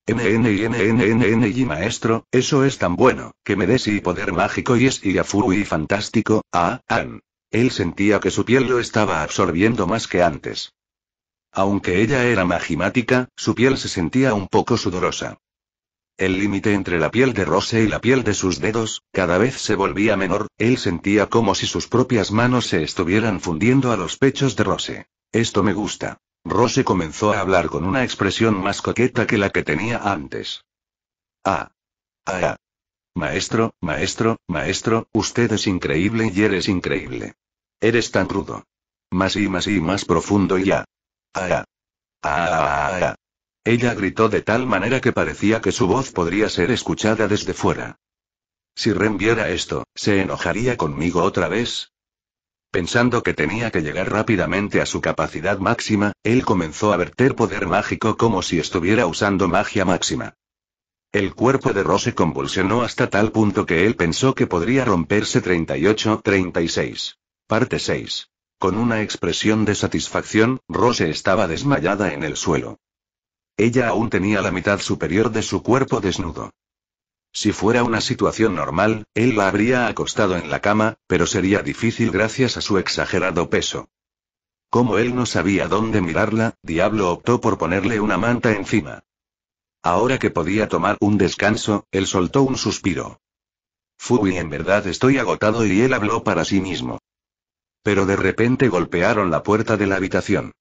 NNNNNN y maestro, eso es tan bueno, que me des y poder mágico y es y y fantástico, ah, an. Él sentía que su piel lo estaba absorbiendo más que antes. Aunque ella era magimática, su piel se sentía un poco sudorosa. El límite entre la piel de Rose y la piel de sus dedos, cada vez se volvía menor, él sentía como si sus propias manos se estuvieran fundiendo a los pechos de Rose. Esto me gusta. Rose comenzó a hablar con una expresión más coqueta que la que tenía antes. Ah. Ah. ah. Maestro, maestro, maestro, usted es increíble y eres increíble. Eres tan crudo. Más y más y más profundo y ya. Ah, ah, ah, Ella gritó de tal manera que parecía que su voz podría ser escuchada desde fuera. Si Ren viera esto, ¿se enojaría conmigo otra vez? Pensando que tenía que llegar rápidamente a su capacidad máxima, él comenzó a verter poder mágico como si estuviera usando magia máxima. El cuerpo de Rose convulsionó hasta tal punto que él pensó que podría romperse 38-36. Parte 6. Con una expresión de satisfacción, Rose estaba desmayada en el suelo. Ella aún tenía la mitad superior de su cuerpo desnudo. Si fuera una situación normal, él la habría acostado en la cama, pero sería difícil gracias a su exagerado peso. Como él no sabía dónde mirarla, Diablo optó por ponerle una manta encima. Ahora que podía tomar un descanso, él soltó un suspiro. Fui en verdad estoy agotado y él habló para sí mismo. Pero de repente golpearon la puerta de la habitación.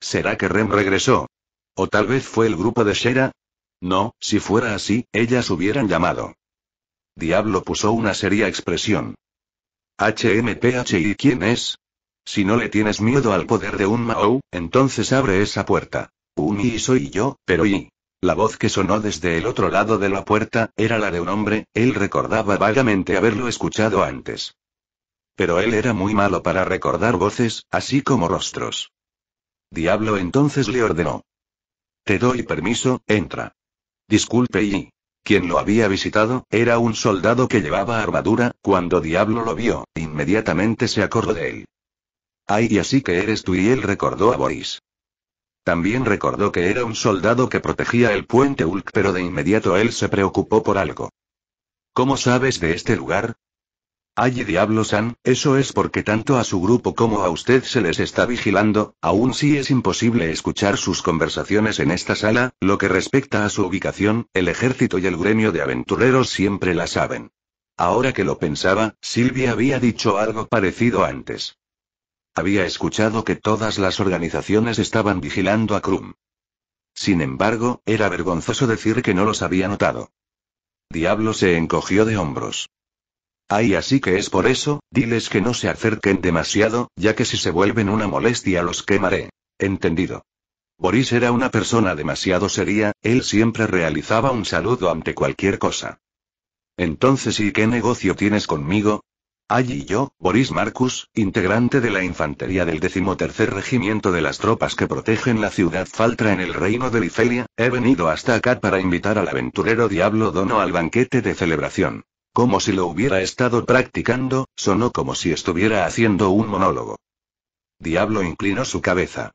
¿Será que Rem regresó? ¿O tal vez fue el grupo de Shera? No, si fuera así, ellas hubieran llamado. Diablo puso una seria expresión. ¿Y ¿quién es? Si no le tienes miedo al poder de un Mao, entonces abre esa puerta. y soy yo, pero y. La voz que sonó desde el otro lado de la puerta, era la de un hombre, él recordaba vagamente haberlo escuchado antes. Pero él era muy malo para recordar voces, así como rostros. Diablo entonces le ordenó. Te doy permiso, entra. Disculpe y... Quien lo había visitado, era un soldado que llevaba armadura, cuando Diablo lo vio, inmediatamente se acordó de él. Ay, y así que eres tú y él recordó a Boris. También recordó que era un soldado que protegía el puente Hulk, pero de inmediato él se preocupó por algo. ¿Cómo sabes de este lugar? Ay diablo San, eso es porque tanto a su grupo como a usted se les está vigilando, aún si es imposible escuchar sus conversaciones en esta sala, lo que respecta a su ubicación, el ejército y el gremio de aventureros siempre la saben. Ahora que lo pensaba, Silvia había dicho algo parecido antes. Había escuchado que todas las organizaciones estaban vigilando a Krum. Sin embargo, era vergonzoso decir que no los había notado. Diablo se encogió de hombros. Ay, así que es por eso, diles que no se acerquen demasiado, ya que si se vuelven una molestia los quemaré. Entendido. Boris era una persona demasiado seria, él siempre realizaba un saludo ante cualquier cosa. Entonces, ¿y qué negocio tienes conmigo? Allí yo, Boris Marcus, integrante de la infantería del decimotercer regimiento de las tropas que protegen la ciudad Faltra en el reino de Lifelia, he venido hasta acá para invitar al aventurero Diablo Dono al banquete de celebración como si lo hubiera estado practicando, sonó como si estuviera haciendo un monólogo. Diablo inclinó su cabeza.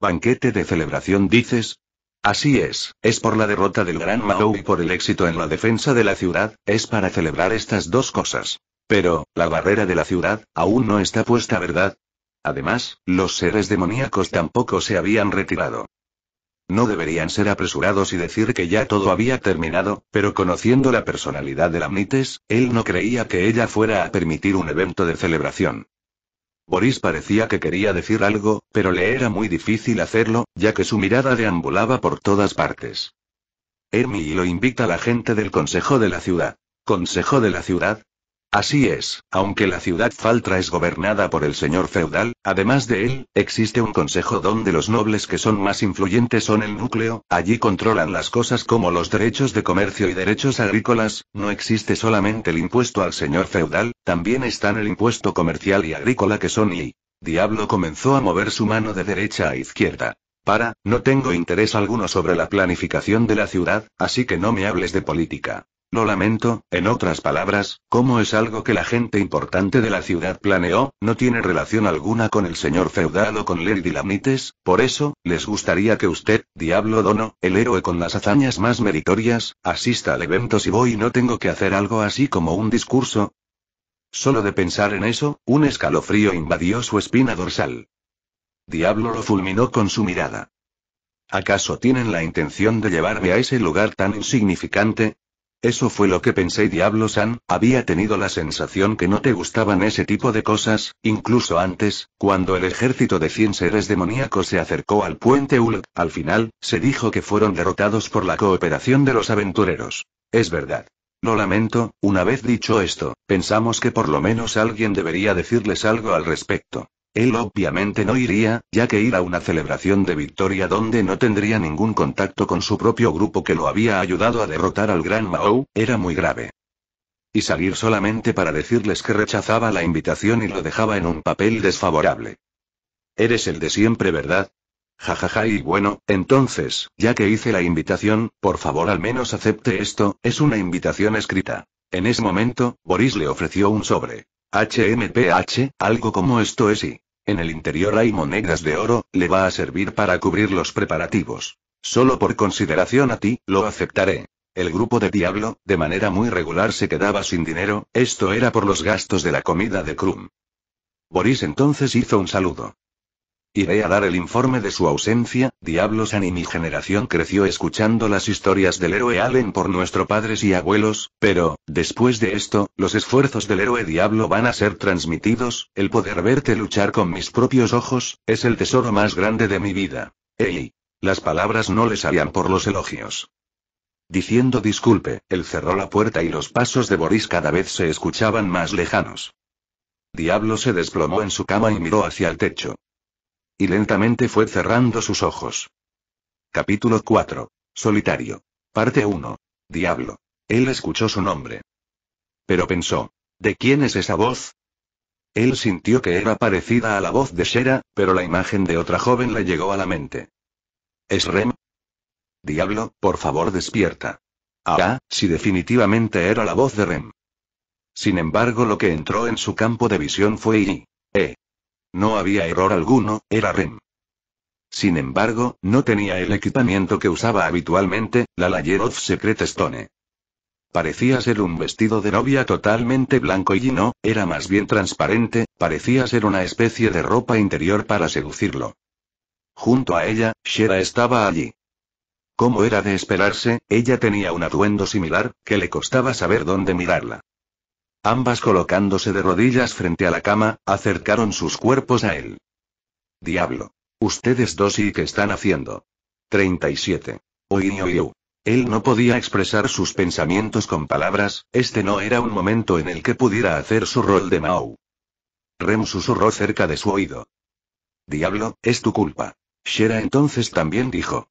Banquete de celebración, dices, Así es, es por la derrota del Gran Mao y por el éxito en la defensa de la ciudad, es para celebrar estas dos cosas. Pero, la barrera de la ciudad, aún no está puesta, ¿verdad? Además, los seres demoníacos tampoco se habían retirado. No deberían ser apresurados y decir que ya todo había terminado, pero conociendo la personalidad de Lamnites, él no creía que ella fuera a permitir un evento de celebración. Boris parecía que quería decir algo, pero le era muy difícil hacerlo, ya que su mirada deambulaba por todas partes. Hermi lo invita a la gente del Consejo de la Ciudad. ¿Consejo de la Ciudad? Así es, aunque la ciudad Faltra es gobernada por el señor feudal, además de él, existe un consejo donde los nobles que son más influyentes son el núcleo, allí controlan las cosas como los derechos de comercio y derechos agrícolas, no existe solamente el impuesto al señor feudal, también están el impuesto comercial y agrícola que son y... Diablo comenzó a mover su mano de derecha a izquierda. Para, no tengo interés alguno sobre la planificación de la ciudad, así que no me hables de política. Lo lamento, en otras palabras, como es algo que la gente importante de la ciudad planeó, no tiene relación alguna con el señor feudal o con Lady Lamites, por eso, les gustaría que usted, Diablo Dono, el héroe con las hazañas más meritorias, asista al evento si voy y no tengo que hacer algo así como un discurso. Solo de pensar en eso, un escalofrío invadió su espina dorsal. Diablo lo fulminó con su mirada. ¿Acaso tienen la intención de llevarme a ese lugar tan insignificante? Eso fue lo que pensé Diablo San, había tenido la sensación que no te gustaban ese tipo de cosas, incluso antes, cuando el ejército de cien seres demoníacos se acercó al puente Ulg, al final, se dijo que fueron derrotados por la cooperación de los aventureros. Es verdad. Lo lamento, una vez dicho esto, pensamos que por lo menos alguien debería decirles algo al respecto. Él obviamente no iría, ya que ir a una celebración de victoria donde no tendría ningún contacto con su propio grupo que lo había ayudado a derrotar al Gran Mao, era muy grave. Y salir solamente para decirles que rechazaba la invitación y lo dejaba en un papel desfavorable. Eres el de siempre, ¿verdad? Jajaja ja, ja, y bueno, entonces, ya que hice la invitación, por favor al menos acepte esto, es una invitación escrita. En ese momento, Boris le ofreció un sobre. HMPH, algo como esto es y. En el interior hay monedas de oro, le va a servir para cubrir los preparativos. Solo por consideración a ti, lo aceptaré. El grupo de Diablo, de manera muy regular, se quedaba sin dinero, esto era por los gastos de la comida de Krum. Boris entonces hizo un saludo. Iré a dar el informe de su ausencia, diablos y mi generación creció escuchando las historias del héroe Allen por nuestros padres y abuelos, pero, después de esto, los esfuerzos del héroe diablo van a ser transmitidos, el poder verte luchar con mis propios ojos, es el tesoro más grande de mi vida. ¡Ey! Las palabras no le salían por los elogios. Diciendo disculpe, él cerró la puerta y los pasos de Boris cada vez se escuchaban más lejanos. Diablo se desplomó en su cama y miró hacia el techo y lentamente fue cerrando sus ojos. Capítulo 4. Solitario. Parte 1. Diablo. Él escuchó su nombre. Pero pensó, ¿de quién es esa voz? Él sintió que era parecida a la voz de Shera, pero la imagen de otra joven le llegó a la mente. ¿Es Rem? Diablo, por favor despierta. Ah, si definitivamente era la voz de Rem. Sin embargo, lo que entró en su campo de visión fue y... Eh, no había error alguno, era REM. Sin embargo, no tenía el equipamiento que usaba habitualmente, la Layer of Secret Stone. Parecía ser un vestido de novia totalmente blanco y no, era más bien transparente, parecía ser una especie de ropa interior para seducirlo. Junto a ella, Shera estaba allí. Como era de esperarse, ella tenía un atuendo similar, que le costaba saber dónde mirarla. Ambas colocándose de rodillas frente a la cama, acercaron sus cuerpos a él. Diablo. Ustedes dos y qué están haciendo. 37. Oinioyu. Él no podía expresar sus pensamientos con palabras, este no era un momento en el que pudiera hacer su rol de Mao. Rem susurró cerca de su oído. Diablo, es tu culpa. Shera entonces también dijo.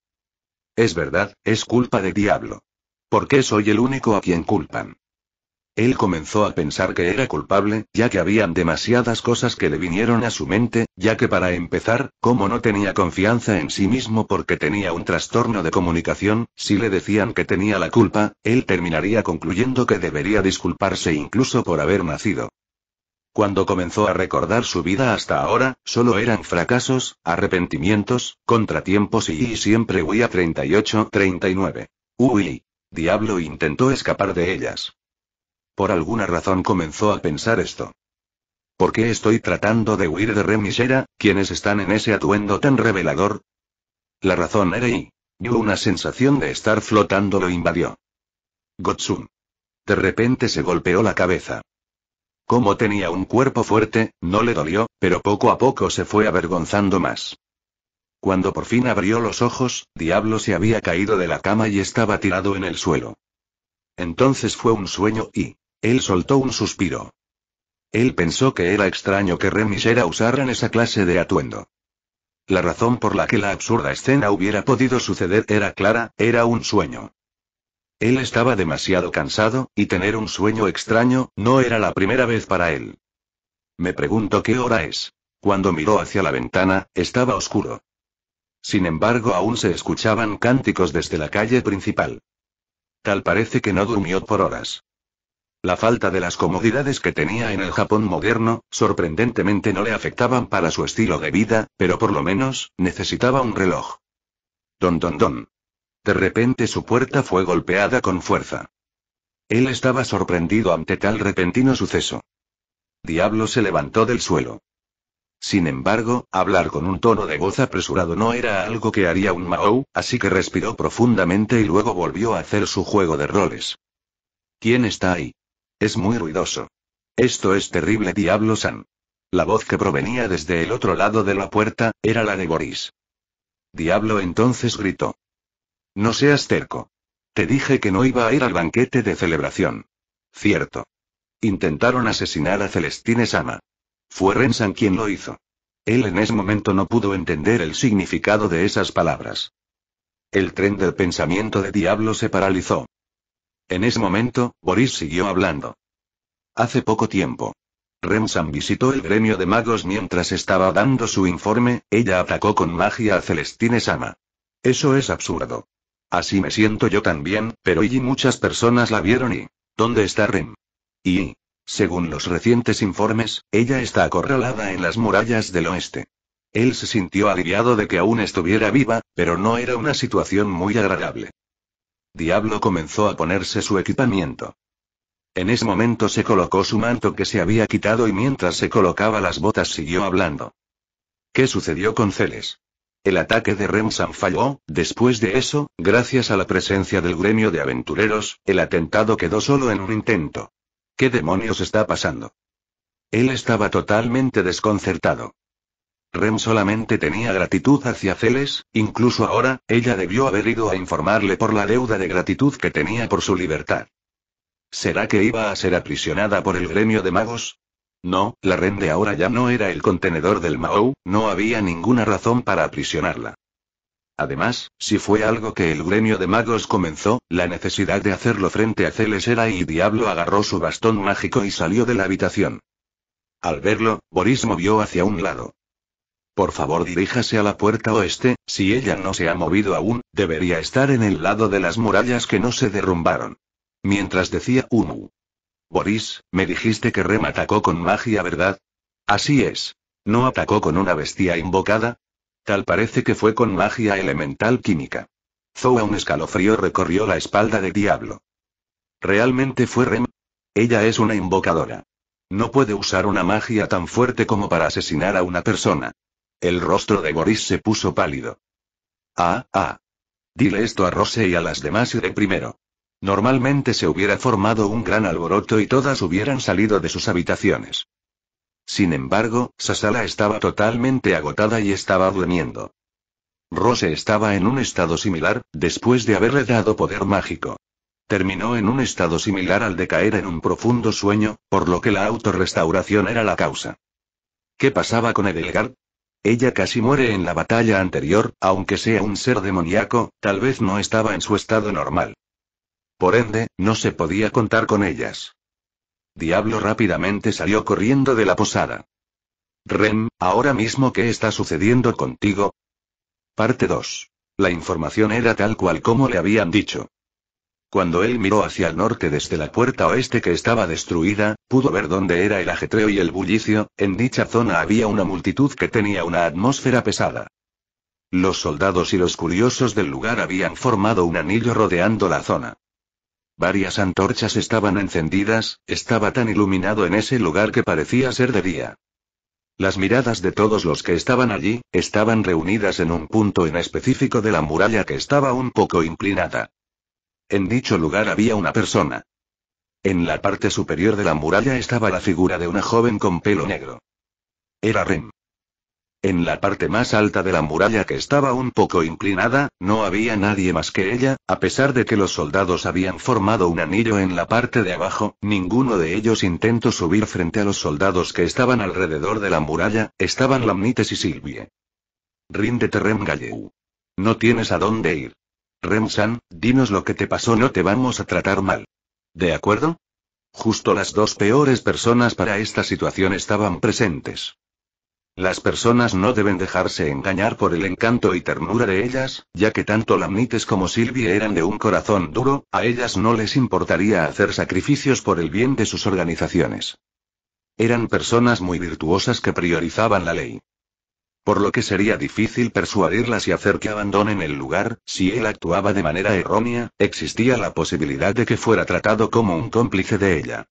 Es verdad, es culpa de Diablo. ¿Por qué soy el único a quien culpan? Él comenzó a pensar que era culpable, ya que habían demasiadas cosas que le vinieron a su mente, ya que para empezar, como no tenía confianza en sí mismo porque tenía un trastorno de comunicación, si le decían que tenía la culpa, él terminaría concluyendo que debería disculparse incluso por haber nacido. Cuando comenzó a recordar su vida hasta ahora, solo eran fracasos, arrepentimientos, contratiempos y, siempre huía 38-39. Uy. Diablo intentó escapar de ellas. Por alguna razón comenzó a pensar esto. ¿Por qué estoy tratando de huir de Remisera, quienes están en ese atuendo tan revelador? La razón era y... Una sensación de estar flotando lo invadió. Gotsun. De repente se golpeó la cabeza. Como tenía un cuerpo fuerte, no le dolió, pero poco a poco se fue avergonzando más. Cuando por fin abrió los ojos, Diablo se había caído de la cama y estaba tirado en el suelo. Entonces fue un sueño y... Él soltó un suspiro. Él pensó que era extraño que Remisera usaran esa clase de atuendo. La razón por la que la absurda escena hubiera podido suceder era clara, era un sueño. Él estaba demasiado cansado, y tener un sueño extraño, no era la primera vez para él. Me pregunto qué hora es. Cuando miró hacia la ventana, estaba oscuro. Sin embargo, aún se escuchaban cánticos desde la calle principal. Tal parece que no durmió por horas. La falta de las comodidades que tenía en el Japón moderno, sorprendentemente no le afectaban para su estilo de vida, pero por lo menos, necesitaba un reloj. Don don don. De repente su puerta fue golpeada con fuerza. Él estaba sorprendido ante tal repentino suceso. Diablo se levantó del suelo. Sin embargo, hablar con un tono de voz apresurado no era algo que haría un Mao, así que respiró profundamente y luego volvió a hacer su juego de roles. ¿Quién está ahí? Es muy ruidoso. Esto es terrible, diablo San. La voz que provenía desde el otro lado de la puerta, era la de Boris. Diablo entonces gritó. No seas terco. Te dije que no iba a ir al banquete de celebración. Cierto. Intentaron asesinar a Celestine Sama. Fue Rensan quien lo hizo. Él en ese momento no pudo entender el significado de esas palabras. El tren del pensamiento de Diablo se paralizó. En ese momento, Boris siguió hablando. Hace poco tiempo. Remsan visitó el gremio de magos mientras estaba dando su informe, ella atacó con magia a Celestine Sama. Eso es absurdo. Así me siento yo también, pero y muchas personas la vieron y... ¿Dónde está Rem? Y... Según los recientes informes, ella está acorralada en las murallas del oeste. Él se sintió aliviado de que aún estuviera viva, pero no era una situación muy agradable. Diablo comenzó a ponerse su equipamiento. En ese momento se colocó su manto que se había quitado y mientras se colocaba las botas siguió hablando. ¿Qué sucedió con Celes? El ataque de Remsan falló, después de eso, gracias a la presencia del gremio de aventureros, el atentado quedó solo en un intento. ¿Qué demonios está pasando? Él estaba totalmente desconcertado. Rem solamente tenía gratitud hacia Celes, incluso ahora, ella debió haber ido a informarle por la deuda de gratitud que tenía por su libertad. ¿Será que iba a ser aprisionada por el gremio de magos? No, la Rem de ahora ya no era el contenedor del Mao, no había ninguna razón para aprisionarla. Además, si fue algo que el gremio de magos comenzó, la necesidad de hacerlo frente a Celes era y Diablo agarró su bastón mágico y salió de la habitación. Al verlo, Boris movió hacia un lado. Por favor diríjase a la puerta oeste, si ella no se ha movido aún, debería estar en el lado de las murallas que no se derrumbaron. Mientras decía Umu. Boris, me dijiste que Rem atacó con magia, ¿verdad? Así es. ¿No atacó con una bestia invocada? Tal parece que fue con magia elemental química. Zoa un escalofrío recorrió la espalda de Diablo. ¿Realmente fue Rem? Ella es una invocadora. No puede usar una magia tan fuerte como para asesinar a una persona. El rostro de Boris se puso pálido. Ah, ah. Dile esto a Rose y a las demás y de primero. Normalmente se hubiera formado un gran alboroto y todas hubieran salido de sus habitaciones. Sin embargo, Sasala estaba totalmente agotada y estaba durmiendo. Rose estaba en un estado similar, después de haberle dado poder mágico. Terminó en un estado similar al de caer en un profundo sueño, por lo que la autorrestauración era la causa. ¿Qué pasaba con Edelgard? Ella casi muere en la batalla anterior, aunque sea un ser demoníaco, tal vez no estaba en su estado normal. Por ende, no se podía contar con ellas. Diablo rápidamente salió corriendo de la posada. Rem, ahora mismo qué está sucediendo contigo? Parte 2. La información era tal cual como le habían dicho. Cuando él miró hacia el norte desde la puerta oeste que estaba destruida, pudo ver dónde era el ajetreo y el bullicio, en dicha zona había una multitud que tenía una atmósfera pesada. Los soldados y los curiosos del lugar habían formado un anillo rodeando la zona. Varias antorchas estaban encendidas, estaba tan iluminado en ese lugar que parecía ser de día. Las miradas de todos los que estaban allí, estaban reunidas en un punto en específico de la muralla que estaba un poco inclinada. En dicho lugar había una persona. En la parte superior de la muralla estaba la figura de una joven con pelo negro. Era Rem. En la parte más alta de la muralla que estaba un poco inclinada, no había nadie más que ella, a pesar de que los soldados habían formado un anillo en la parte de abajo, ninguno de ellos intentó subir frente a los soldados que estaban alrededor de la muralla, estaban Lamnites y Silvie. Ríndete Rem Galleu. No tienes a dónde ir. Remsan, dinos lo que te pasó, no te vamos a tratar mal. ¿De acuerdo? Justo las dos peores personas para esta situación estaban presentes. Las personas no deben dejarse engañar por el encanto y ternura de ellas, ya que tanto Lamnites como Silvia eran de un corazón duro, a ellas no les importaría hacer sacrificios por el bien de sus organizaciones. Eran personas muy virtuosas que priorizaban la ley por lo que sería difícil persuadirlas y hacer que abandonen el lugar, si él actuaba de manera errónea, existía la posibilidad de que fuera tratado como un cómplice de ella.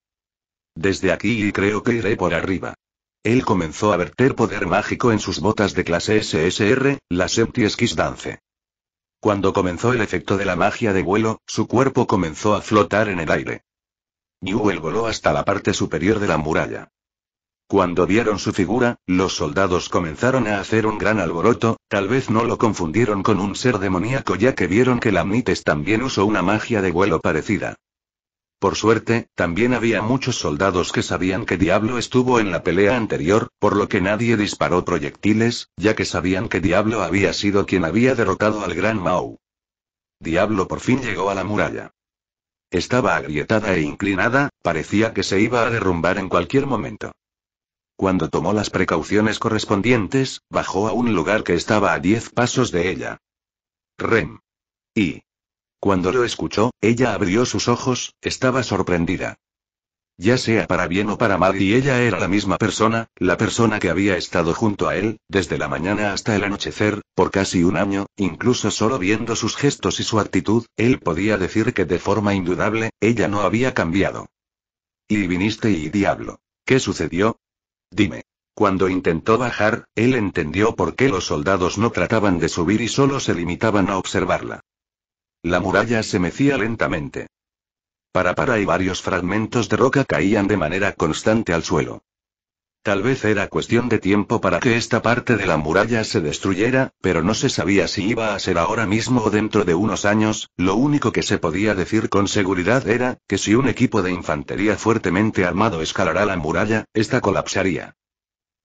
Desde aquí y creo que iré por arriba. Él comenzó a verter poder mágico en sus botas de clase SSR, la Septi-Skis Dance. Cuando comenzó el efecto de la magia de vuelo, su cuerpo comenzó a flotar en el aire. Newell voló hasta la parte superior de la muralla. Cuando vieron su figura, los soldados comenzaron a hacer un gran alboroto, tal vez no lo confundieron con un ser demoníaco ya que vieron que Lamnites también usó una magia de vuelo parecida. Por suerte, también había muchos soldados que sabían que Diablo estuvo en la pelea anterior, por lo que nadie disparó proyectiles, ya que sabían que Diablo había sido quien había derrotado al Gran Mau. Diablo por fin llegó a la muralla. Estaba agrietada e inclinada, parecía que se iba a derrumbar en cualquier momento. Cuando tomó las precauciones correspondientes, bajó a un lugar que estaba a diez pasos de ella. Rem. Y. Cuando lo escuchó, ella abrió sus ojos, estaba sorprendida. Ya sea para bien o para mal, y ella era la misma persona, la persona que había estado junto a él, desde la mañana hasta el anochecer, por casi un año, incluso solo viendo sus gestos y su actitud, él podía decir que de forma indudable, ella no había cambiado. Y viniste y diablo. ¿Qué sucedió? Dime. Cuando intentó bajar, él entendió por qué los soldados no trataban de subir y solo se limitaban a observarla. La muralla se mecía lentamente. Para para y varios fragmentos de roca caían de manera constante al suelo. Tal vez era cuestión de tiempo para que esta parte de la muralla se destruyera, pero no se sabía si iba a ser ahora mismo o dentro de unos años, lo único que se podía decir con seguridad era, que si un equipo de infantería fuertemente armado escalara la muralla, esta colapsaría.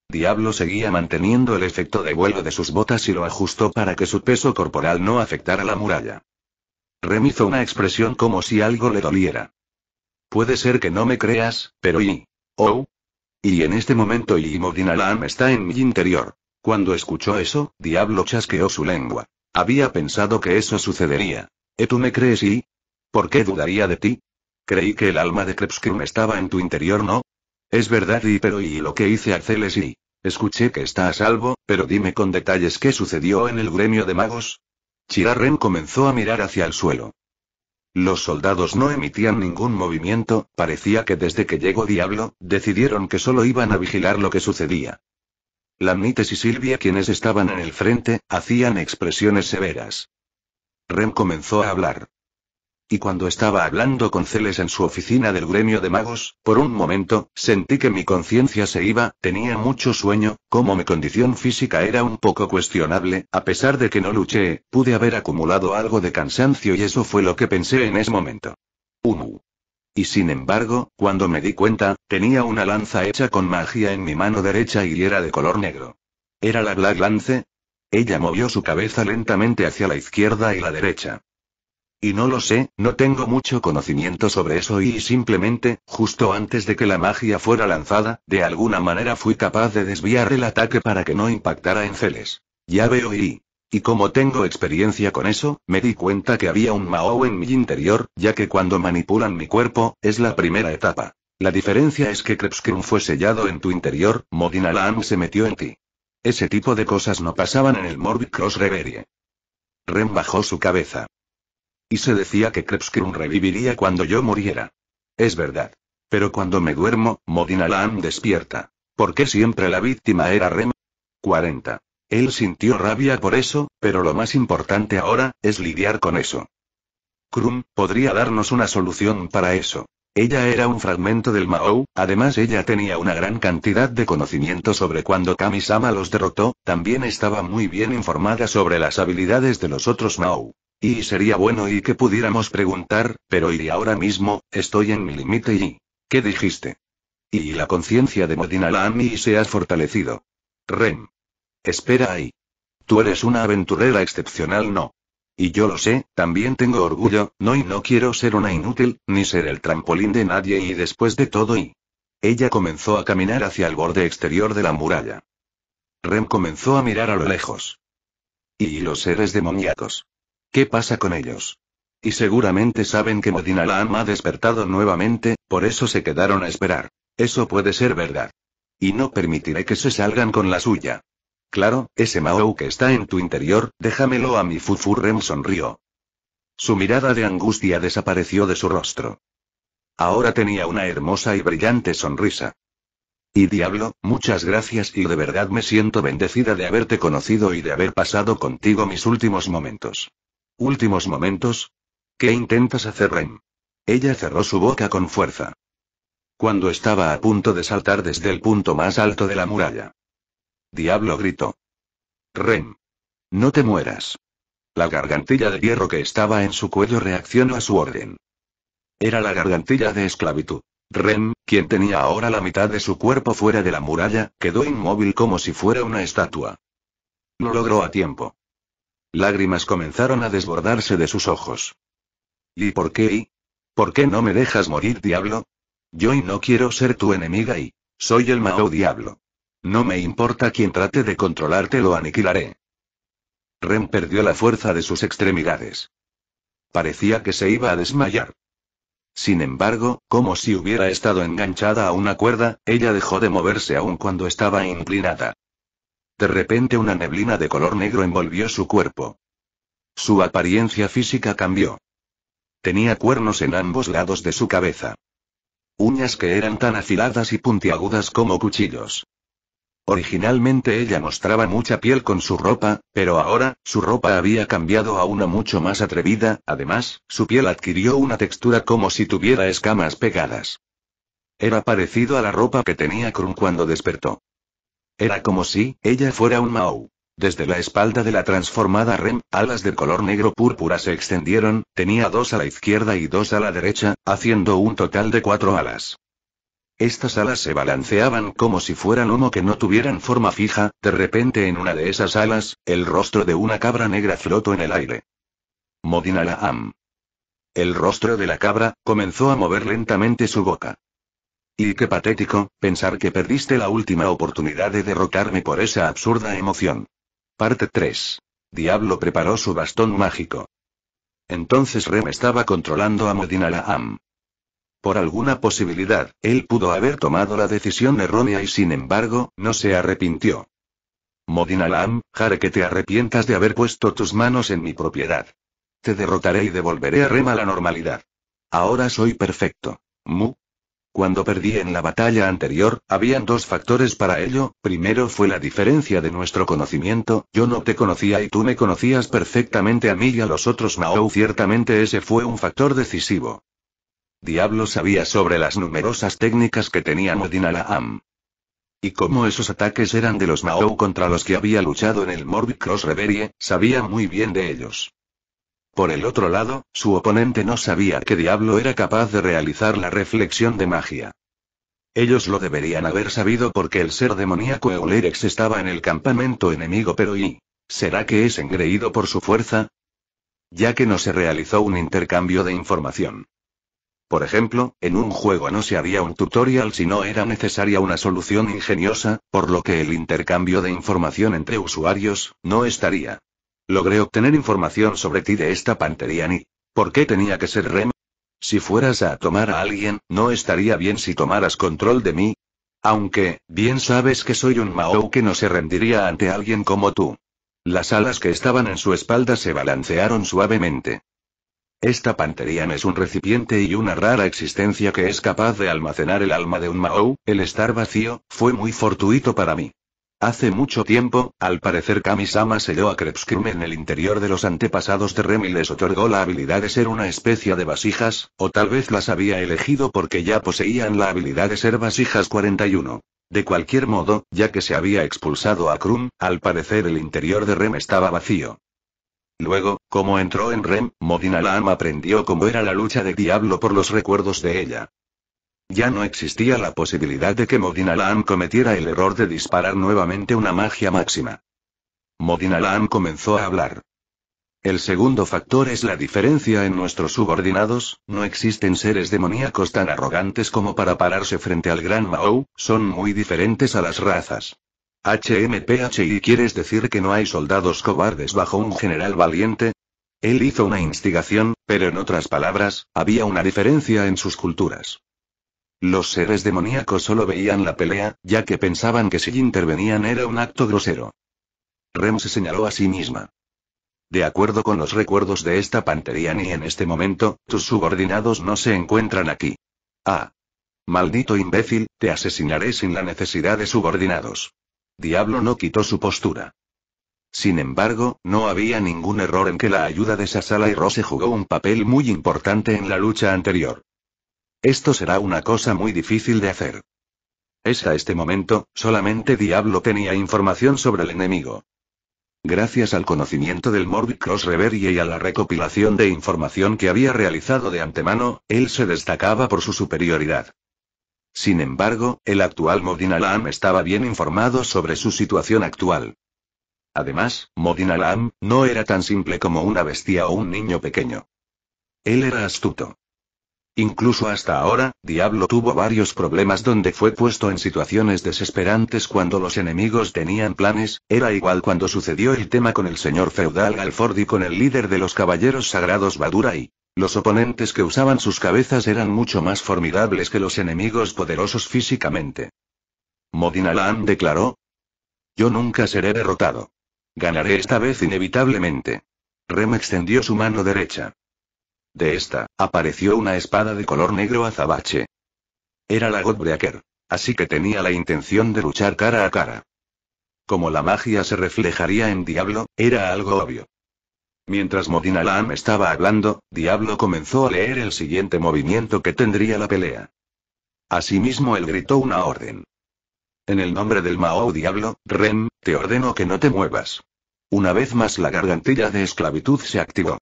Diablo seguía manteniendo el efecto de vuelo de sus botas y lo ajustó para que su peso corporal no afectara la muralla. Remizó una expresión como si algo le doliera. Puede ser que no me creas, pero ¿y? Oh, y en este momento Alam está en mi interior. Cuando escuchó eso, Diablo chasqueó su lengua. Había pensado que eso sucedería. ¿Eh, ¿Tú me crees y? ¿Por qué dudaría de ti? Creí que el alma de Krebskrim estaba en tu interior, ¿no? Es verdad y pero y lo que hice a y... Escuché que está a salvo, pero dime con detalles qué sucedió en el gremio de magos. Chirarren comenzó a mirar hacia el suelo. Los soldados no emitían ningún movimiento, parecía que desde que llegó Diablo, decidieron que solo iban a vigilar lo que sucedía. Lamnites y Silvia, quienes estaban en el frente, hacían expresiones severas. Rem comenzó a hablar. Y cuando estaba hablando con Celes en su oficina del gremio de magos, por un momento, sentí que mi conciencia se iba, tenía mucho sueño, como mi condición física era un poco cuestionable, a pesar de que no luché, pude haber acumulado algo de cansancio y eso fue lo que pensé en ese momento. Humu. Y sin embargo, cuando me di cuenta, tenía una lanza hecha con magia en mi mano derecha y era de color negro. ¿Era la Black Lance? Ella movió su cabeza lentamente hacia la izquierda y la derecha. Y no lo sé, no tengo mucho conocimiento sobre eso y simplemente, justo antes de que la magia fuera lanzada, de alguna manera fui capaz de desviar el ataque para que no impactara en Celes. Ya veo y... Y como tengo experiencia con eso, me di cuenta que había un Mao en mi interior, ya que cuando manipulan mi cuerpo, es la primera etapa. La diferencia es que Krebskrun fue sellado en tu interior, Modinalan se metió en ti. Ese tipo de cosas no pasaban en el Morbid Cross Reverie. Ren bajó su cabeza. Y se decía que Krebskrum reviviría cuando yo muriera. Es verdad. Pero cuando me duermo, Modinalam despierta. ¿Por qué siempre la víctima era Rem? 40. Él sintió rabia por eso, pero lo más importante ahora, es lidiar con eso. Krum, podría darnos una solución para eso. Ella era un fragmento del Mao, además ella tenía una gran cantidad de conocimiento sobre cuando Kamisama los derrotó, también estaba muy bien informada sobre las habilidades de los otros Mao. Y sería bueno y que pudiéramos preguntar, pero y ahora mismo, estoy en mi límite y... ¿Qué dijiste? Y la conciencia de mi se ha fortalecido. Ren. Espera ahí. Tú eres una aventurera excepcional, ¿no? Y yo lo sé, también tengo orgullo, no y no quiero ser una inútil, ni ser el trampolín de nadie y después de todo y... Ella comenzó a caminar hacia el borde exterior de la muralla. Rem comenzó a mirar a lo lejos. Y los seres demoníacos. ¿Qué pasa con ellos? Y seguramente saben que Modina la ha despertado nuevamente, por eso se quedaron a esperar. Eso puede ser verdad. Y no permitiré que se salgan con la suya. Claro, ese Mao que está en tu interior, déjamelo a mi Fufu Rem sonrió. Su mirada de angustia desapareció de su rostro. Ahora tenía una hermosa y brillante sonrisa. Y diablo, muchas gracias y de verdad me siento bendecida de haberte conocido y de haber pasado contigo mis últimos momentos. ¿Últimos momentos? ¿Qué intentas hacer, Rem? Ella cerró su boca con fuerza. Cuando estaba a punto de saltar desde el punto más alto de la muralla. Diablo gritó. Rem. No te mueras. La gargantilla de hierro que estaba en su cuello reaccionó a su orden. Era la gargantilla de esclavitud. Rem, quien tenía ahora la mitad de su cuerpo fuera de la muralla, quedó inmóvil como si fuera una estatua. Lo logró a tiempo. Lágrimas comenzaron a desbordarse de sus ojos. ¿Y por qué? ¿Por qué no me dejas morir, diablo? Yo y no quiero ser tu enemiga y... Soy el malo diablo. No me importa quien trate de controlarte, lo aniquilaré. Ren perdió la fuerza de sus extremidades. Parecía que se iba a desmayar. Sin embargo, como si hubiera estado enganchada a una cuerda, ella dejó de moverse aun cuando estaba inclinada. De repente una neblina de color negro envolvió su cuerpo. Su apariencia física cambió. Tenía cuernos en ambos lados de su cabeza. Uñas que eran tan afiladas y puntiagudas como cuchillos. Originalmente ella mostraba mucha piel con su ropa, pero ahora, su ropa había cambiado a una mucho más atrevida, además, su piel adquirió una textura como si tuviera escamas pegadas. Era parecido a la ropa que tenía Krum cuando despertó. Era como si, ella fuera un Mao. Desde la espalda de la transformada Rem, alas de color negro púrpura se extendieron, tenía dos a la izquierda y dos a la derecha, haciendo un total de cuatro alas. Estas alas se balanceaban como si fueran humo que no tuvieran forma fija, de repente en una de esas alas, el rostro de una cabra negra flotó en el aire. Am. El rostro de la cabra, comenzó a mover lentamente su boca. Y qué patético, pensar que perdiste la última oportunidad de derrotarme por esa absurda emoción. Parte 3. Diablo preparó su bastón mágico. Entonces Rem estaba controlando a Am. Por alguna posibilidad, él pudo haber tomado la decisión errónea y sin embargo, no se arrepintió. Modinalam, jare que te arrepientas de haber puesto tus manos en mi propiedad. Te derrotaré y devolveré a Rema la normalidad. Ahora soy perfecto. Mu. Cuando perdí en la batalla anterior, habían dos factores para ello, primero fue la diferencia de nuestro conocimiento, yo no te conocía y tú me conocías perfectamente a mí y a los otros Mao ciertamente ese fue un factor decisivo. Diablo sabía sobre las numerosas técnicas que tenía Modin Y como esos ataques eran de los Mao contra los que había luchado en el Morbid Cross Reverie, sabía muy bien de ellos. Por el otro lado, su oponente no sabía que Diablo era capaz de realizar la reflexión de magia. Ellos lo deberían haber sabido porque el ser demoníaco Eulerex estaba en el campamento enemigo, pero ¿y? ¿Será que es engreído por su fuerza? Ya que no se realizó un intercambio de información. Por ejemplo, en un juego no se haría un tutorial si no era necesaria una solución ingeniosa, por lo que el intercambio de información entre usuarios, no estaría. Logré obtener información sobre ti de esta pantería ni. ¿Por qué tenía que ser Rem? Si fueras a tomar a alguien, no estaría bien si tomaras control de mí. Aunque, bien sabes que soy un Mao que no se rendiría ante alguien como tú. Las alas que estaban en su espalda se balancearon suavemente. Esta me es un recipiente y una rara existencia que es capaz de almacenar el alma de un Mao, el estar vacío, fue muy fortuito para mí. Hace mucho tiempo, al parecer Kamisama sama selló a Krebskrum en el interior de los antepasados de Rem y les otorgó la habilidad de ser una especie de vasijas, o tal vez las había elegido porque ya poseían la habilidad de ser vasijas 41. De cualquier modo, ya que se había expulsado a Krum, al parecer el interior de Rem estaba vacío. Luego, como entró en Rem, Modina Lam aprendió cómo era la lucha de Diablo por los recuerdos de ella. Ya no existía la posibilidad de que Modina cometiera el error de disparar nuevamente una magia máxima. Modin comenzó a hablar. El segundo factor es la diferencia en nuestros subordinados, no existen seres demoníacos tan arrogantes como para pararse frente al gran Mao, son muy diferentes a las razas. HMPH y quieres decir que no hay soldados cobardes bajo un general valiente? Él hizo una instigación, pero en otras palabras, había una diferencia en sus culturas. Los seres demoníacos solo veían la pelea, ya que pensaban que si intervenían era un acto grosero. Rem se señaló a sí misma. De acuerdo con los recuerdos de esta pantería ni en este momento, tus subordinados no se encuentran aquí. Ah. Maldito imbécil, te asesinaré sin la necesidad de subordinados. Diablo no quitó su postura. Sin embargo, no había ningún error en que la ayuda de Sasala y Rose jugó un papel muy importante en la lucha anterior. Esto será una cosa muy difícil de hacer. Es a este momento, solamente Diablo tenía información sobre el enemigo. Gracias al conocimiento del Morbid Cross Reverie y a la recopilación de información que había realizado de antemano, él se destacaba por su superioridad. Sin embargo, el actual Modin Alam estaba bien informado sobre su situación actual. Además, Modin Alam no era tan simple como una bestia o un niño pequeño. Él era astuto. Incluso hasta ahora, Diablo tuvo varios problemas donde fue puesto en situaciones desesperantes cuando los enemigos tenían planes, era igual cuando sucedió el tema con el señor feudal Galford y con el líder de los caballeros sagrados Badurai. Los oponentes que usaban sus cabezas eran mucho más formidables que los enemigos poderosos físicamente. Modinalan declaró. Yo nunca seré derrotado. Ganaré esta vez inevitablemente. Rem extendió su mano derecha. De esta, apareció una espada de color negro azabache. Era la Godbreaker. Así que tenía la intención de luchar cara a cara. Como la magia se reflejaría en Diablo, era algo obvio. Mientras Modinalam estaba hablando, Diablo comenzó a leer el siguiente movimiento que tendría la pelea. Asimismo él gritó una orden. En el nombre del Mao Diablo, Rem, te ordeno que no te muevas. Una vez más la gargantilla de esclavitud se activó.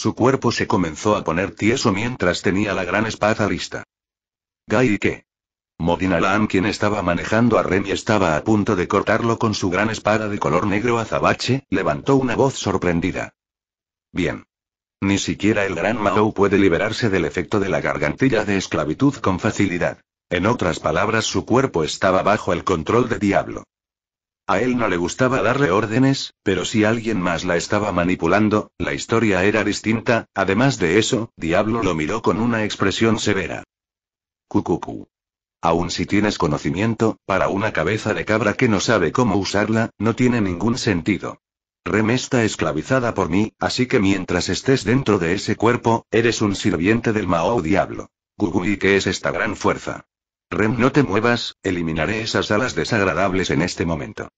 Su cuerpo se comenzó a poner tieso mientras tenía la gran espada lista. Gai qué? Modin quien estaba manejando a Remy, estaba a punto de cortarlo con su gran espada de color negro azabache, levantó una voz sorprendida. Bien. Ni siquiera el gran Mahou puede liberarse del efecto de la gargantilla de esclavitud con facilidad. En otras palabras, su cuerpo estaba bajo el control de Diablo. A él no le gustaba darle órdenes, pero si alguien más la estaba manipulando, la historia era distinta, además de eso, Diablo lo miró con una expresión severa. Cucucu. Aun si tienes conocimiento, para una cabeza de cabra que no sabe cómo usarla, no tiene ningún sentido. Rem está esclavizada por mí, así que mientras estés dentro de ese cuerpo, eres un sirviente del Mao Diablo. Gugu, ¿y qué es esta gran fuerza? Rem, no te muevas, eliminaré esas alas desagradables en este momento.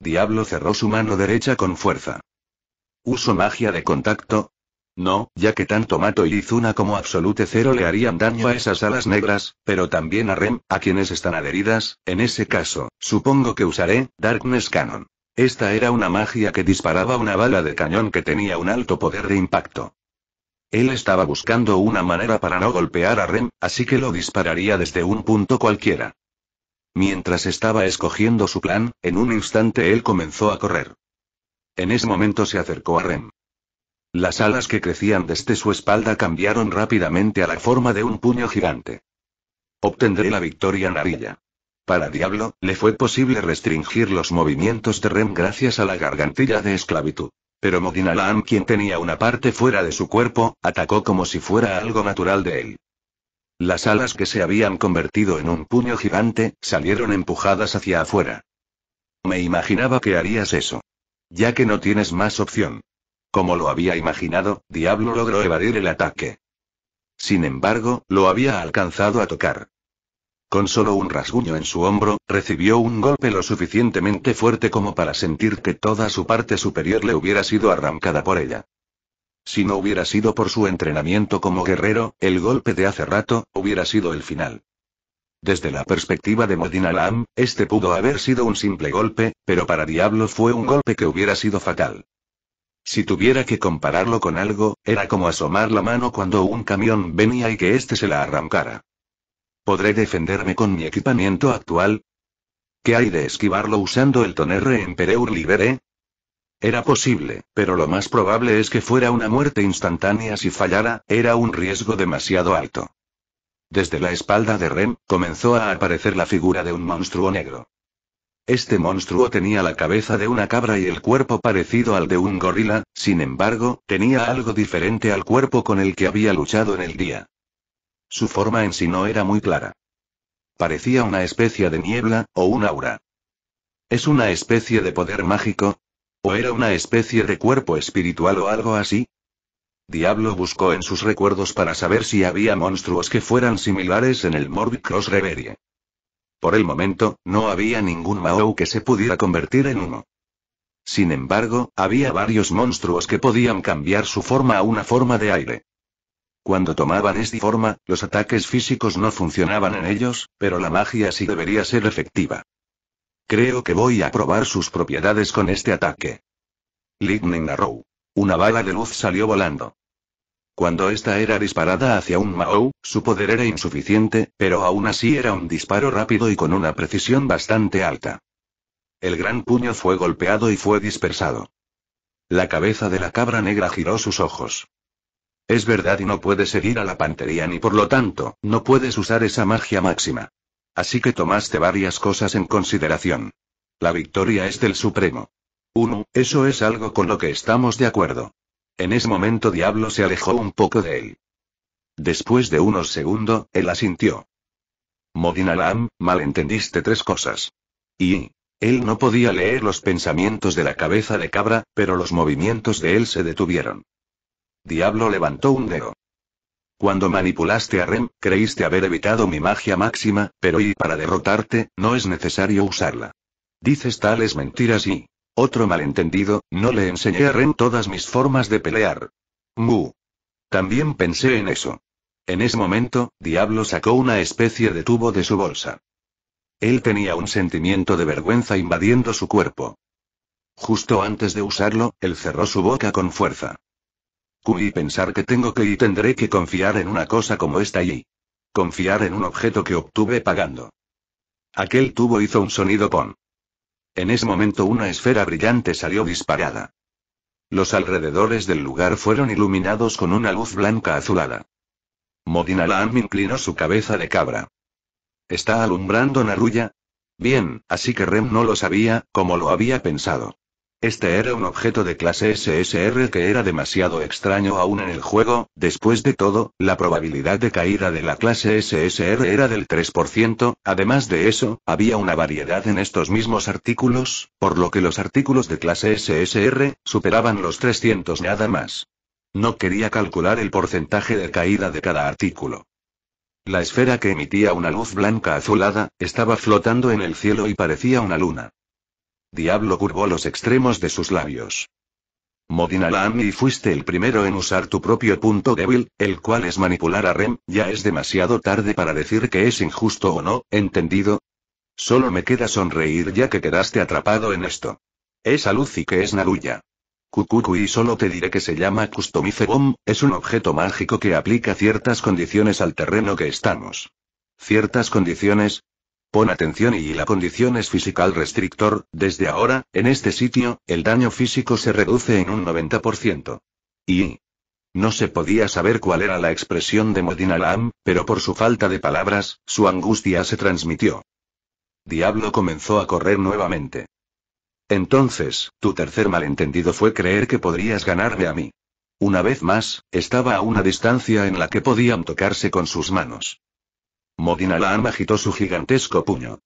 Diablo cerró su mano derecha con fuerza. ¿Uso magia de contacto? No, ya que tanto Mato y Izuna como Absolute Cero le harían daño a esas alas negras, pero también a Rem, a quienes están adheridas, en ese caso, supongo que usaré, Darkness Cannon. Esta era una magia que disparaba una bala de cañón que tenía un alto poder de impacto. Él estaba buscando una manera para no golpear a Rem, así que lo dispararía desde un punto cualquiera. Mientras estaba escogiendo su plan, en un instante él comenzó a correr. En ese momento se acercó a Rem. Las alas que crecían desde su espalda cambiaron rápidamente a la forma de un puño gigante. Obtendré la victoria narilla. Para Diablo, le fue posible restringir los movimientos de Rem gracias a la gargantilla de esclavitud. Pero Modinalaam, quien tenía una parte fuera de su cuerpo, atacó como si fuera algo natural de él. Las alas que se habían convertido en un puño gigante, salieron empujadas hacia afuera. Me imaginaba que harías eso. Ya que no tienes más opción. Como lo había imaginado, Diablo logró evadir el ataque. Sin embargo, lo había alcanzado a tocar. Con solo un rasguño en su hombro, recibió un golpe lo suficientemente fuerte como para sentir que toda su parte superior le hubiera sido arrancada por ella. Si no hubiera sido por su entrenamiento como guerrero, el golpe de hace rato, hubiera sido el final. Desde la perspectiva de Modin Alam, este pudo haber sido un simple golpe, pero para Diablo fue un golpe que hubiera sido fatal. Si tuviera que compararlo con algo, era como asomar la mano cuando un camión venía y que éste se la arrancara. ¿Podré defenderme con mi equipamiento actual? ¿Qué hay de esquivarlo usando el tonerre Pereur Libere? Era posible, pero lo más probable es que fuera una muerte instantánea si fallara, era un riesgo demasiado alto. Desde la espalda de Rem, comenzó a aparecer la figura de un monstruo negro. Este monstruo tenía la cabeza de una cabra y el cuerpo parecido al de un gorila, sin embargo, tenía algo diferente al cuerpo con el que había luchado en el día. Su forma en sí no era muy clara. Parecía una especie de niebla, o un aura. ¿Es una especie de poder mágico? ¿O era una especie de cuerpo espiritual o algo así? Diablo buscó en sus recuerdos para saber si había monstruos que fueran similares en el Morbid Cross Reverie. Por el momento, no había ningún Mao que se pudiera convertir en uno. Sin embargo, había varios monstruos que podían cambiar su forma a una forma de aire. Cuando tomaban esta forma, los ataques físicos no funcionaban en ellos, pero la magia sí debería ser efectiva. Creo que voy a probar sus propiedades con este ataque. Lightning Arrow. Una bala de luz salió volando. Cuando esta era disparada hacia un Mao, su poder era insuficiente, pero aún así era un disparo rápido y con una precisión bastante alta. El gran puño fue golpeado y fue dispersado. La cabeza de la cabra negra giró sus ojos. Es verdad y no puedes seguir a la pantería ni por lo tanto, no puedes usar esa magia máxima. Así que tomaste varias cosas en consideración. La victoria es del Supremo. Uno, Eso es algo con lo que estamos de acuerdo. En ese momento Diablo se alejó un poco de él. Después de unos segundos, él asintió. Modinalam, malentendiste tres cosas. Y. Él no podía leer los pensamientos de la cabeza de cabra, pero los movimientos de él se detuvieron. Diablo levantó un dedo. Cuando manipulaste a Rem, creíste haber evitado mi magia máxima, pero y para derrotarte, no es necesario usarla. Dices tales mentiras y... Otro malentendido, no le enseñé a Rem todas mis formas de pelear. Mu. También pensé en eso. En ese momento, Diablo sacó una especie de tubo de su bolsa. Él tenía un sentimiento de vergüenza invadiendo su cuerpo. Justo antes de usarlo, él cerró su boca con fuerza. Y pensar que tengo que y tendré que confiar en una cosa como esta allí, confiar en un objeto que obtuve pagando. Aquel tubo hizo un sonido pon. En ese momento una esfera brillante salió disparada. Los alrededores del lugar fueron iluminados con una luz blanca azulada. Modina Lam inclinó su cabeza de cabra. ¿Está alumbrando Naruya? Bien, así que Rem no lo sabía, como lo había pensado. Este era un objeto de clase SSR que era demasiado extraño aún en el juego, después de todo, la probabilidad de caída de la clase SSR era del 3%, además de eso, había una variedad en estos mismos artículos, por lo que los artículos de clase SSR superaban los 300 nada más. No quería calcular el porcentaje de caída de cada artículo. La esfera que emitía una luz blanca azulada, estaba flotando en el cielo y parecía una luna. Diablo curvó los extremos de sus labios. Modinalami y fuiste el primero en usar tu propio punto débil, el cual es manipular a Rem, ya es demasiado tarde para decir que es injusto o no, ¿entendido? Solo me queda sonreír ya que quedaste atrapado en esto. Esa luz y que es Naruya. y solo te diré que se llama Customize Bomb, es un objeto mágico que aplica ciertas condiciones al terreno que estamos. Ciertas condiciones, Pon atención y la condición es physical restrictor, desde ahora, en este sitio, el daño físico se reduce en un 90%. Y... No se podía saber cuál era la expresión de Modina Alam, pero por su falta de palabras, su angustia se transmitió. Diablo comenzó a correr nuevamente. Entonces, tu tercer malentendido fue creer que podrías ganarme a mí. Una vez más, estaba a una distancia en la que podían tocarse con sus manos. Modin agitó su gigantesco puño.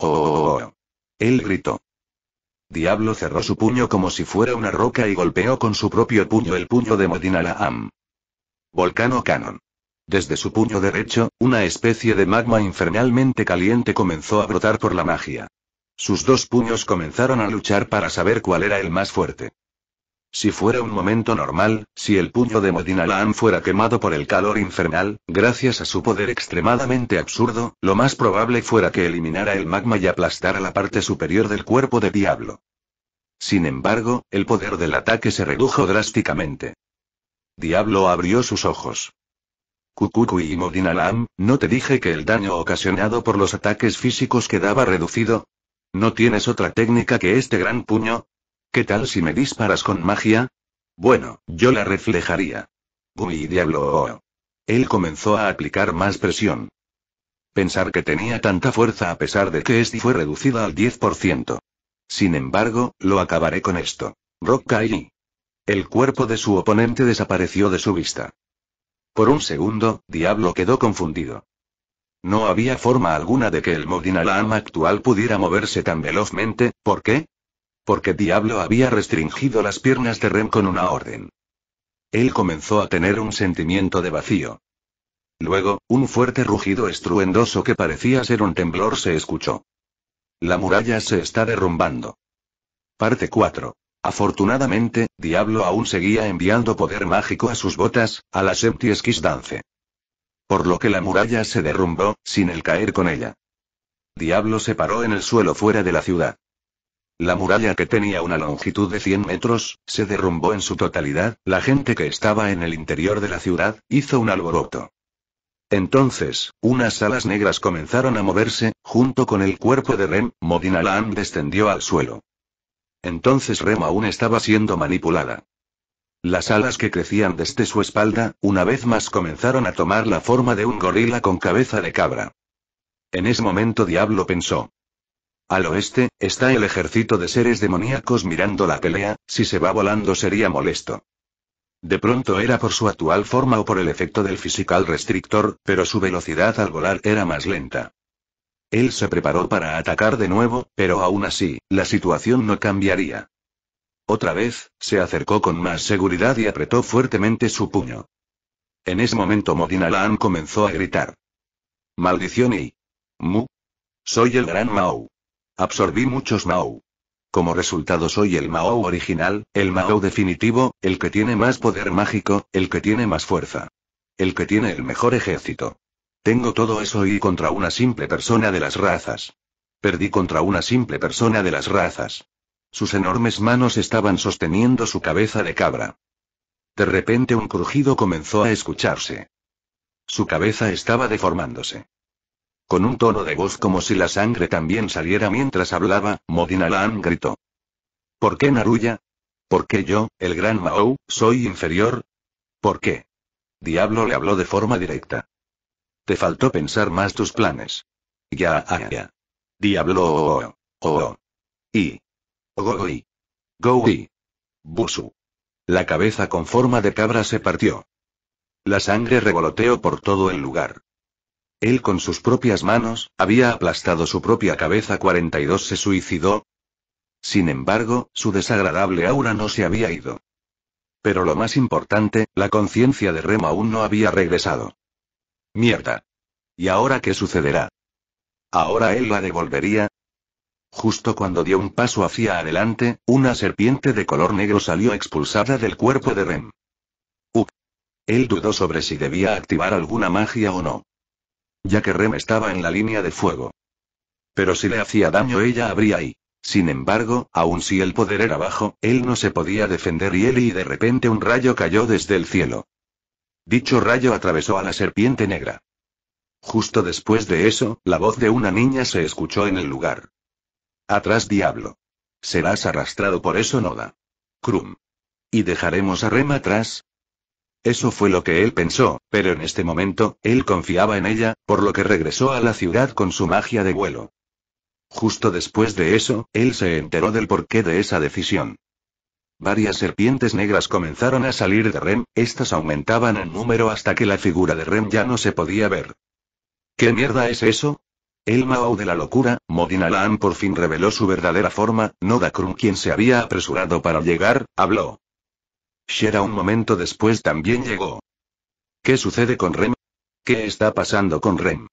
¡Oh! Él gritó. Diablo cerró su puño como si fuera una roca y golpeó con su propio puño el puño de Modin Volcano Canon. Desde su puño derecho, una especie de magma infernalmente caliente comenzó a brotar por la magia. Sus dos puños comenzaron a luchar para saber cuál era el más fuerte. Si fuera un momento normal, si el puño de Modinalam fuera quemado por el calor infernal, gracias a su poder extremadamente absurdo, lo más probable fuera que eliminara el magma y aplastara la parte superior del cuerpo de Diablo. Sin embargo, el poder del ataque se redujo drásticamente. Diablo abrió sus ojos. Kukukui y Modinalam, ¿no te dije que el daño ocasionado por los ataques físicos quedaba reducido? ¿No tienes otra técnica que este gran puño? ¿Qué tal si me disparas con magia? Bueno, yo la reflejaría. Uy, diablo. Él comenzó a aplicar más presión. Pensar que tenía tanta fuerza a pesar de que este fue reducida al 10%. Sin embargo, lo acabaré con esto. Rock El cuerpo de su oponente desapareció de su vista. Por un segundo, Diablo quedó confundido. No había forma alguna de que el Modinalam actual pudiera moverse tan velozmente, ¿por qué? porque Diablo había restringido las piernas de Rem con una orden. Él comenzó a tener un sentimiento de vacío. Luego, un fuerte rugido estruendoso que parecía ser un temblor se escuchó. La muralla se está derrumbando. Parte 4. Afortunadamente, Diablo aún seguía enviando poder mágico a sus botas, a la skis Dance. Por lo que la muralla se derrumbó, sin el caer con ella. Diablo se paró en el suelo fuera de la ciudad. La muralla que tenía una longitud de 100 metros, se derrumbó en su totalidad, la gente que estaba en el interior de la ciudad, hizo un alboroto. Entonces, unas alas negras comenzaron a moverse, junto con el cuerpo de Rem, Modinalan descendió al suelo. Entonces Rem aún estaba siendo manipulada. Las alas que crecían desde su espalda, una vez más comenzaron a tomar la forma de un gorila con cabeza de cabra. En ese momento Diablo pensó. Al oeste, está el ejército de seres demoníacos mirando la pelea, si se va volando sería molesto. De pronto era por su actual forma o por el efecto del physical restrictor, pero su velocidad al volar era más lenta. Él se preparó para atacar de nuevo, pero aún así, la situación no cambiaría. Otra vez, se acercó con más seguridad y apretó fuertemente su puño. En ese momento Modinalan comenzó a gritar. Maldición y... Mu. Soy el gran Mau. Absorbí muchos Mao. Como resultado soy el Mao original, el Mao definitivo, el que tiene más poder mágico, el que tiene más fuerza. El que tiene el mejor ejército. Tengo todo eso y contra una simple persona de las razas. Perdí contra una simple persona de las razas. Sus enormes manos estaban sosteniendo su cabeza de cabra. De repente un crujido comenzó a escucharse. Su cabeza estaba deformándose. Con un tono de voz como si la sangre también saliera mientras hablaba, Modina gritó. ¿Por qué Naruya? ¿Por qué yo, el gran Mao, soy inferior? ¿Por qué? Diablo le habló de forma directa. Te faltó pensar más tus planes. Ya, ya, ah, ya. Diablo. Oh, oh, oh, oh, oh. Y. Goi. Goi. Busu. La cabeza con forma de cabra se partió. La sangre revoloteó por todo el lugar. Él con sus propias manos, había aplastado su propia cabeza 42 se suicidó. Sin embargo, su desagradable aura no se había ido. Pero lo más importante, la conciencia de Rem aún no había regresado. Mierda. ¿Y ahora qué sucederá? ¿Ahora él la devolvería? Justo cuando dio un paso hacia adelante, una serpiente de color negro salió expulsada del cuerpo de Rem. Él dudó sobre si debía activar alguna magia o no ya que Rem estaba en la línea de fuego. Pero si le hacía daño ella habría ahí. Sin embargo, aun si el poder era bajo, él no se podía defender y él y de repente un rayo cayó desde el cielo. Dicho rayo atravesó a la serpiente negra. Justo después de eso, la voz de una niña se escuchó en el lugar. Atrás diablo. Serás arrastrado por eso Noda. Krum. Y dejaremos a Rem atrás, eso fue lo que él pensó, pero en este momento, él confiaba en ella, por lo que regresó a la ciudad con su magia de vuelo. Justo después de eso, él se enteró del porqué de esa decisión. Varias serpientes negras comenzaron a salir de Rem, estas aumentaban en número hasta que la figura de Rem ya no se podía ver. ¿Qué mierda es eso? El Mao de la locura, Modinalan por fin reveló su verdadera forma, Noda Krum quien se había apresurado para llegar, habló. Shera un momento después también llegó. ¿Qué sucede con Rem? ¿Qué está pasando con Rem?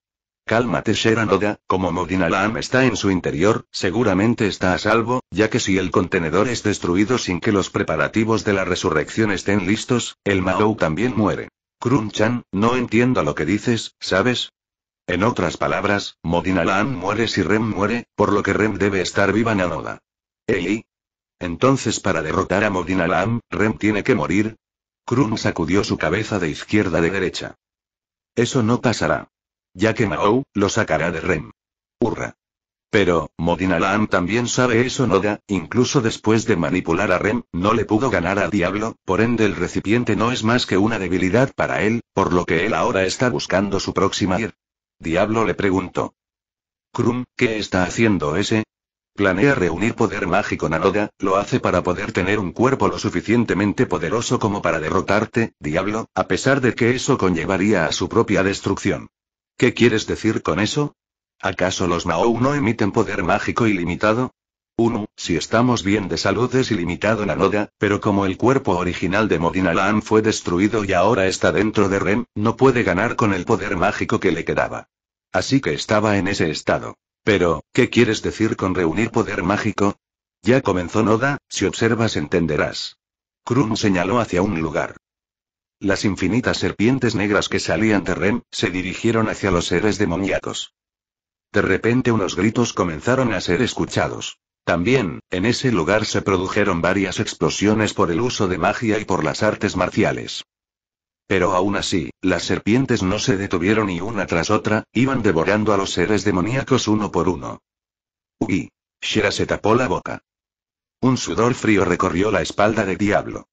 Cálmate Shera Noda, como Alam está en su interior, seguramente está a salvo, ya que si el contenedor es destruido sin que los preparativos de la resurrección estén listos, el Malou también muere. Krunchan, no entiendo lo que dices, ¿sabes? En otras palabras, Alam muere si Rem muere, por lo que Rem debe estar viva Nanoda. Eli, entonces para derrotar a Modin Rem tiene que morir. Krum sacudió su cabeza de izquierda de derecha. Eso no pasará. Ya que Mao, lo sacará de Rem. Hurra. Pero, Modin también sabe eso Noda, incluso después de manipular a Rem, no le pudo ganar al diablo, por ende el recipiente no es más que una debilidad para él, por lo que él ahora está buscando su próxima ir. Diablo le preguntó. Krum, ¿qué está haciendo ese? Planea reunir poder mágico Nanoda, lo hace para poder tener un cuerpo lo suficientemente poderoso como para derrotarte, diablo, a pesar de que eso conllevaría a su propia destrucción. ¿Qué quieres decir con eso? ¿Acaso los Maou no emiten poder mágico ilimitado? Uno, Si estamos bien de salud es ilimitado Nanoda, pero como el cuerpo original de Modinalan fue destruido y ahora está dentro de Ren, no puede ganar con el poder mágico que le quedaba. Así que estaba en ese estado. Pero, ¿qué quieres decir con reunir poder mágico? Ya comenzó Noda, si observas entenderás. Krum señaló hacia un lugar. Las infinitas serpientes negras que salían de Rem, se dirigieron hacia los seres demoníacos. De repente unos gritos comenzaron a ser escuchados. También, en ese lugar se produjeron varias explosiones por el uso de magia y por las artes marciales. Pero aún así, las serpientes no se detuvieron y una tras otra, iban devorando a los seres demoníacos uno por uno. Uy. Shira se tapó la boca. Un sudor frío recorrió la espalda de Diablo.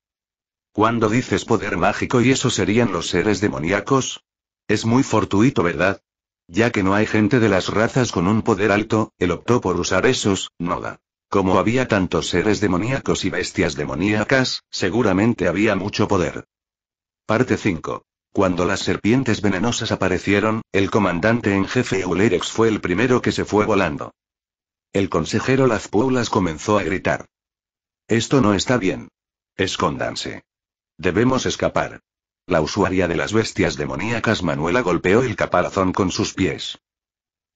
Cuando dices poder mágico y eso serían los seres demoníacos? Es muy fortuito, ¿verdad? Ya que no hay gente de las razas con un poder alto, él optó por usar esos, Noda. Como había tantos seres demoníacos y bestias demoníacas, seguramente había mucho poder. Parte 5. Cuando las serpientes venenosas aparecieron, el comandante en jefe Eulerex fue el primero que se fue volando. El consejero Pueblas comenzó a gritar. Esto no está bien. Escóndanse. Debemos escapar. La usuaria de las bestias demoníacas Manuela golpeó el caparazón con sus pies.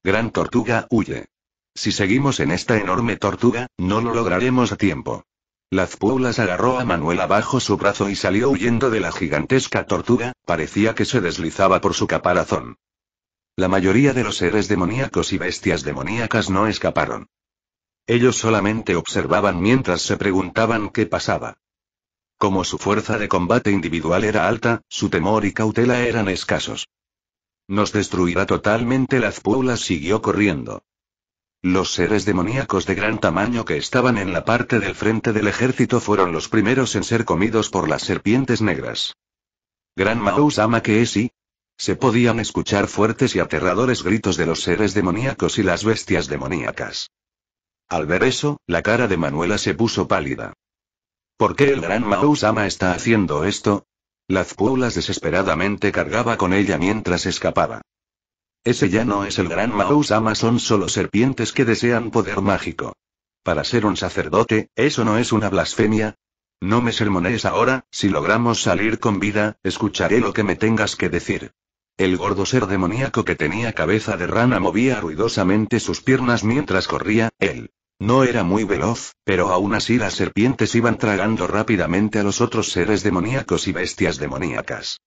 Gran tortuga, huye. Si seguimos en esta enorme tortuga, no lo lograremos a tiempo. Pueblas agarró a Manuela bajo su brazo y salió huyendo de la gigantesca tortuga, parecía que se deslizaba por su caparazón. La mayoría de los seres demoníacos y bestias demoníacas no escaparon. Ellos solamente observaban mientras se preguntaban qué pasaba. Como su fuerza de combate individual era alta, su temor y cautela eran escasos. Nos destruirá totalmente Pueblas siguió corriendo. Los seres demoníacos de gran tamaño que estaban en la parte del frente del ejército fueron los primeros en ser comidos por las serpientes negras. Gran Mausama que es y. Se podían escuchar fuertes y aterradores gritos de los seres demoníacos y las bestias demoníacas. Al ver eso, la cara de Manuela se puso pálida. ¿Por qué el gran Mausama está haciendo esto? Las pueblas desesperadamente cargaba con ella mientras escapaba. Ese ya no es el gran Mausama son solo serpientes que desean poder mágico. Para ser un sacerdote, ¿eso no es una blasfemia? No me sermonees ahora, si logramos salir con vida, escucharé lo que me tengas que decir. El gordo ser demoníaco que tenía cabeza de rana movía ruidosamente sus piernas mientras corría, él. No era muy veloz, pero aún así las serpientes iban tragando rápidamente a los otros seres demoníacos y bestias demoníacas.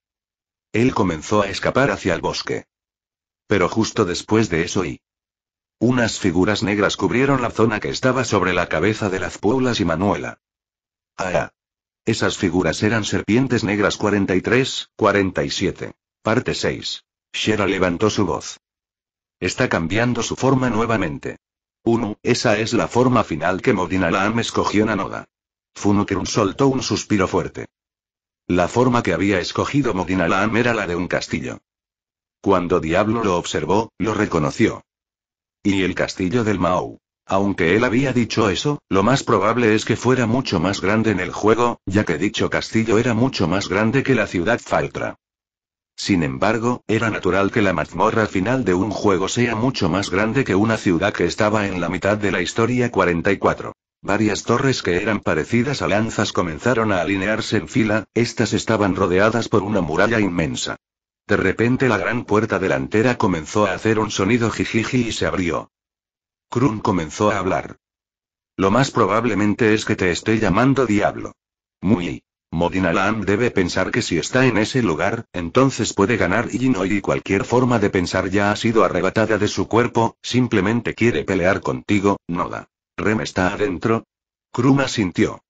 Él comenzó a escapar hacia el bosque. Pero justo después de eso y... Unas figuras negras cubrieron la zona que estaba sobre la cabeza de las Pueblas y Manuela. Ah, ah. Esas figuras eran serpientes negras 43, 47. Parte 6. Shera levantó su voz. Está cambiando su forma nuevamente. Uno, esa es la forma final que Modinalaam escogió Nanoda. Funukrun soltó un suspiro fuerte. La forma que había escogido Modinalam era la de un castillo. Cuando Diablo lo observó, lo reconoció. Y el castillo del Mao. Aunque él había dicho eso, lo más probable es que fuera mucho más grande en el juego, ya que dicho castillo era mucho más grande que la ciudad Faltra. Sin embargo, era natural que la mazmorra final de un juego sea mucho más grande que una ciudad que estaba en la mitad de la historia 44. Varias torres que eran parecidas a lanzas comenzaron a alinearse en fila, estas estaban rodeadas por una muralla inmensa. De repente la gran puerta delantera comenzó a hacer un sonido jijiji y se abrió. Krun comenzó a hablar. Lo más probablemente es que te esté llamando diablo. Muy. Modinalam debe pensar que si está en ese lugar, entonces puede ganar y no y cualquier forma de pensar ya ha sido arrebatada de su cuerpo, simplemente quiere pelear contigo, Noda. Rem está adentro. Krum sintió.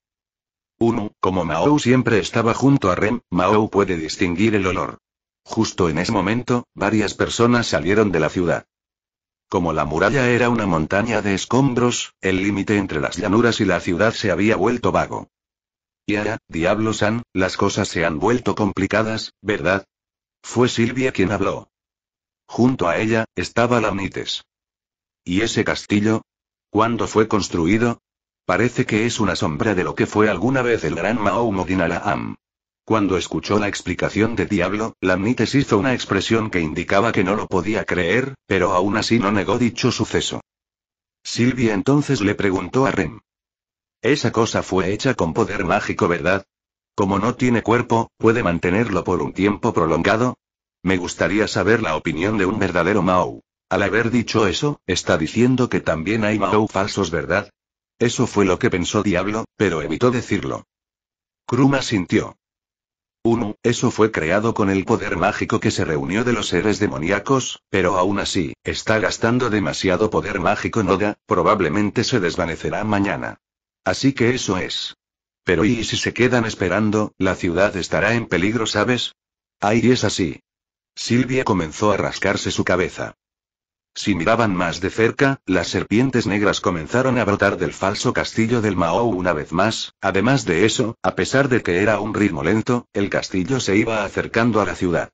Uno, como Mao siempre estaba junto a Rem, Mao puede distinguir el olor. Justo en ese momento, varias personas salieron de la ciudad. Como la muralla era una montaña de escombros, el límite entre las llanuras y la ciudad se había vuelto vago. Y ahora, diablos san, las cosas se han vuelto complicadas, ¿verdad? Fue Silvia quien habló. Junto a ella, estaba Lamnites. ¿Y ese castillo? ¿Cuándo fue construido? Parece que es una sombra de lo que fue alguna vez el gran Mao Alaam. Cuando escuchó la explicación de Diablo, Lamnites hizo una expresión que indicaba que no lo podía creer, pero aún así no negó dicho suceso. Silvia entonces le preguntó a Rem. Esa cosa fue hecha con poder mágico, ¿verdad? Como no tiene cuerpo, ¿puede mantenerlo por un tiempo prolongado? Me gustaría saber la opinión de un verdadero Mao. Al haber dicho eso, está diciendo que también hay Mao falsos, ¿verdad? Eso fue lo que pensó Diablo, pero evitó decirlo. Kruma sintió. Uno, Eso fue creado con el poder mágico que se reunió de los seres demoníacos, pero aún así, está gastando demasiado poder mágico Noda, probablemente se desvanecerá mañana. Así que eso es. Pero ¿y si se quedan esperando, la ciudad estará en peligro, sabes? Ay, es así. Silvia comenzó a rascarse su cabeza. Si miraban más de cerca, las serpientes negras comenzaron a brotar del falso castillo del Mao una vez más, además de eso, a pesar de que era un ritmo lento, el castillo se iba acercando a la ciudad.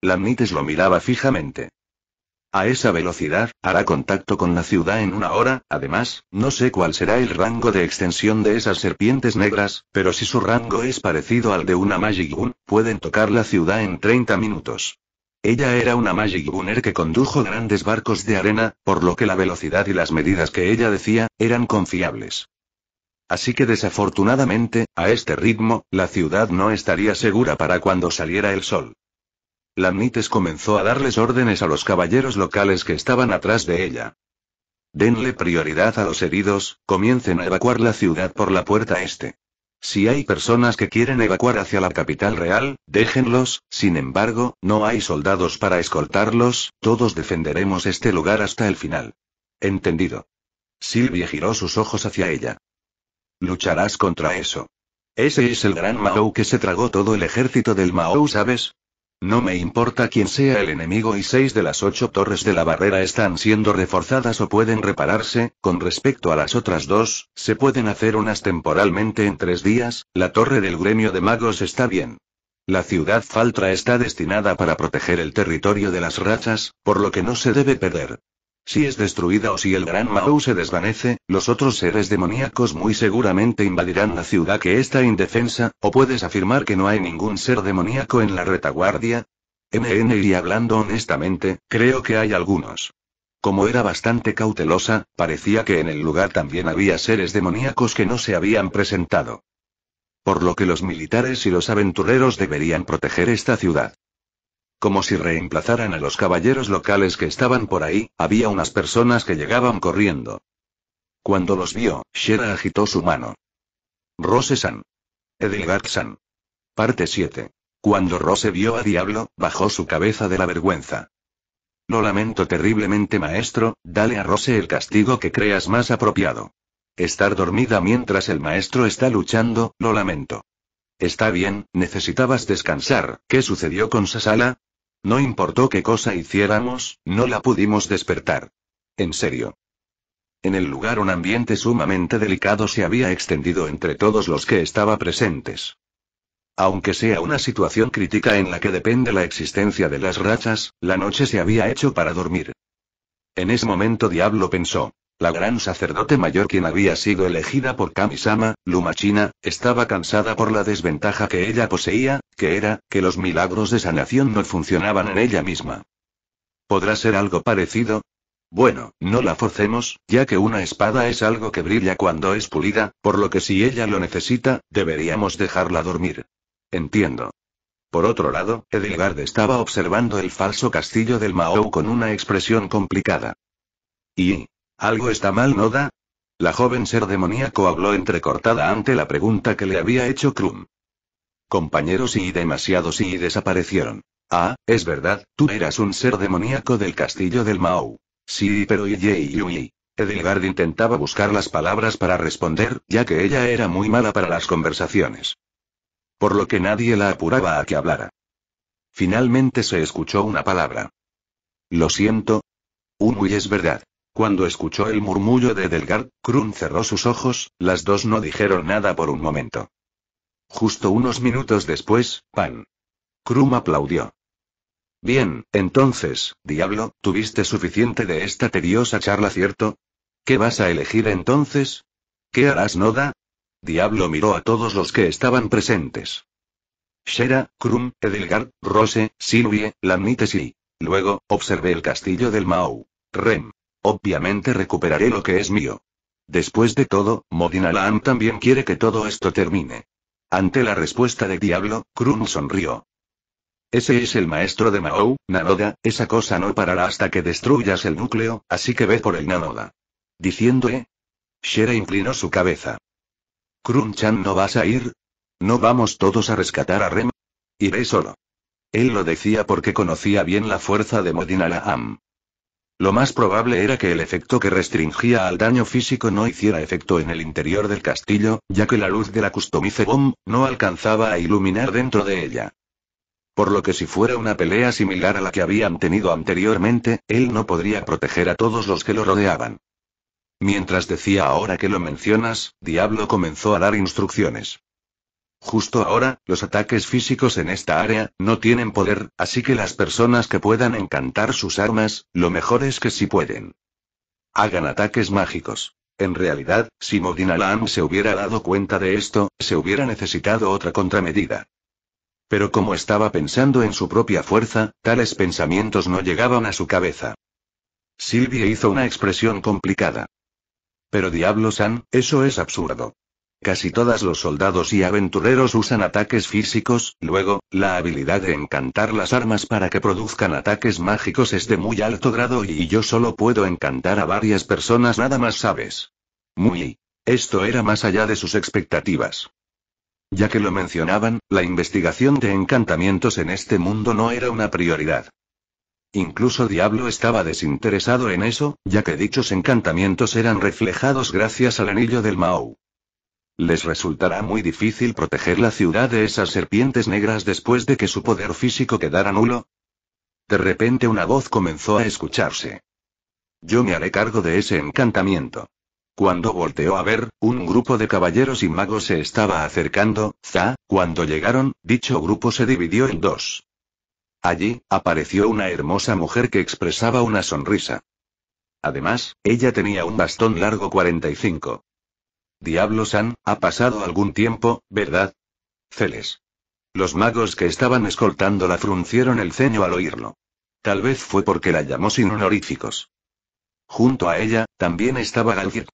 Lamnites lo miraba fijamente. A esa velocidad, hará contacto con la ciudad en una hora, además, no sé cuál será el rango de extensión de esas serpientes negras, pero si su rango es parecido al de una Magigun, pueden tocar la ciudad en 30 minutos. Ella era una Magic Gunner que condujo grandes barcos de arena, por lo que la velocidad y las medidas que ella decía, eran confiables. Así que desafortunadamente, a este ritmo, la ciudad no estaría segura para cuando saliera el sol. Lamnites comenzó a darles órdenes a los caballeros locales que estaban atrás de ella. Denle prioridad a los heridos, comiencen a evacuar la ciudad por la puerta este. Si hay personas que quieren evacuar hacia la capital real, déjenlos, sin embargo, no hay soldados para escoltarlos, todos defenderemos este lugar hasta el final. Entendido. Silvia giró sus ojos hacia ella. Lucharás contra eso. Ese es el gran Mao que se tragó todo el ejército del Mao, ¿sabes? No me importa quién sea el enemigo y seis de las ocho torres de la barrera están siendo reforzadas o pueden repararse, con respecto a las otras dos, se pueden hacer unas temporalmente en tres días, la torre del gremio de magos está bien. La ciudad Faltra está destinada para proteger el territorio de las rachas, por lo que no se debe perder. Si es destruida o si el gran Mao se desvanece, los otros seres demoníacos muy seguramente invadirán la ciudad que está indefensa, o puedes afirmar que no hay ningún ser demoníaco en la retaguardia. MN y hablando honestamente, creo que hay algunos. Como era bastante cautelosa, parecía que en el lugar también había seres demoníacos que no se habían presentado. Por lo que los militares y los aventureros deberían proteger esta ciudad. Como si reemplazaran a los caballeros locales que estaban por ahí, había unas personas que llegaban corriendo. Cuando los vio, Shera agitó su mano. Rose-san. Edelgard-san. Parte 7. Cuando Rose vio a Diablo, bajó su cabeza de la vergüenza. Lo lamento terriblemente, maestro, dale a Rose el castigo que creas más apropiado. Estar dormida mientras el maestro está luchando, lo lamento. Está bien, necesitabas descansar. ¿Qué sucedió con Sasala? No importó qué cosa hiciéramos, no la pudimos despertar. En serio. En el lugar un ambiente sumamente delicado se había extendido entre todos los que estaba presentes. Aunque sea una situación crítica en la que depende la existencia de las rachas, la noche se había hecho para dormir. En ese momento Diablo pensó. La gran sacerdote mayor quien había sido elegida por Kamisama, China, estaba cansada por la desventaja que ella poseía, que era, que los milagros de sanación no funcionaban en ella misma. ¿Podrá ser algo parecido? Bueno, no la forcemos, ya que una espada es algo que brilla cuando es pulida, por lo que si ella lo necesita, deberíamos dejarla dormir. Entiendo. Por otro lado, Edelgard estaba observando el falso castillo del Mao con una expresión complicada. Y, ¿Algo está mal, Noda? La joven ser demoníaco habló entrecortada ante la pregunta que le había hecho Krum. Compañeros y demasiados y desaparecieron. Ah, es verdad, tú eras un ser demoníaco del castillo del Mao. Sí, pero y Yui. Edelgard intentaba buscar las palabras para responder, ya que ella era muy mala para las conversaciones. Por lo que nadie la apuraba a que hablara. Finalmente se escuchó una palabra. Lo siento. Uy, es verdad. Cuando escuchó el murmullo de Delgar, Krum cerró sus ojos, las dos no dijeron nada por un momento. Justo unos minutos después, pan. Krum aplaudió. Bien, entonces, diablo, ¿tuviste suficiente de esta tediosa charla, cierto? ¿Qué vas a elegir entonces? ¿Qué harás, Noda? Diablo miró a todos los que estaban presentes. Shera, Krum, Edelgard, Rose, Silvie, Lamnites y. Luego, observé el castillo del Mau. Rem. Obviamente recuperaré lo que es mío. Después de todo, Modin también quiere que todo esto termine. Ante la respuesta de Diablo, Krun sonrió. Ese es el maestro de Mao, Nanoda, esa cosa no parará hasta que destruyas el núcleo, así que ve por el Nanoda. eh. Shera inclinó su cabeza. Krun-chan, ¿no vas a ir? ¿No vamos todos a rescatar a Rem? Iré solo. Él lo decía porque conocía bien la fuerza de Modin lo más probable era que el efecto que restringía al daño físico no hiciera efecto en el interior del castillo, ya que la luz de la Customice Bomb no alcanzaba a iluminar dentro de ella. Por lo que si fuera una pelea similar a la que habían tenido anteriormente, él no podría proteger a todos los que lo rodeaban. Mientras decía ahora que lo mencionas, Diablo comenzó a dar instrucciones. Justo ahora, los ataques físicos en esta área, no tienen poder, así que las personas que puedan encantar sus armas, lo mejor es que si pueden. Hagan ataques mágicos. En realidad, si Modinalan se hubiera dado cuenta de esto, se hubiera necesitado otra contramedida. Pero como estaba pensando en su propia fuerza, tales pensamientos no llegaban a su cabeza. Silvia hizo una expresión complicada. Pero diablos, San, eso es absurdo. Casi todos los soldados y aventureros usan ataques físicos, luego, la habilidad de encantar las armas para que produzcan ataques mágicos es de muy alto grado y yo solo puedo encantar a varias personas nada más sabes. Muy. Esto era más allá de sus expectativas. Ya que lo mencionaban, la investigación de encantamientos en este mundo no era una prioridad. Incluso Diablo estaba desinteresado en eso, ya que dichos encantamientos eran reflejados gracias al anillo del Mao. Les resultará muy difícil proteger la ciudad de esas serpientes negras después de que su poder físico quedara nulo. De repente una voz comenzó a escucharse. Yo me haré cargo de ese encantamiento. Cuando volteó a ver, un grupo de caballeros y magos se estaba acercando, za, cuando llegaron, dicho grupo se dividió en dos. Allí, apareció una hermosa mujer que expresaba una sonrisa. Además, ella tenía un bastón largo 45 Diablos San, ha pasado algún tiempo, ¿verdad? Celes. Los magos que estaban escoltándola fruncieron el ceño al oírlo. Tal vez fue porque la llamó sin honoríficos. Junto a ella, también estaba Galgir.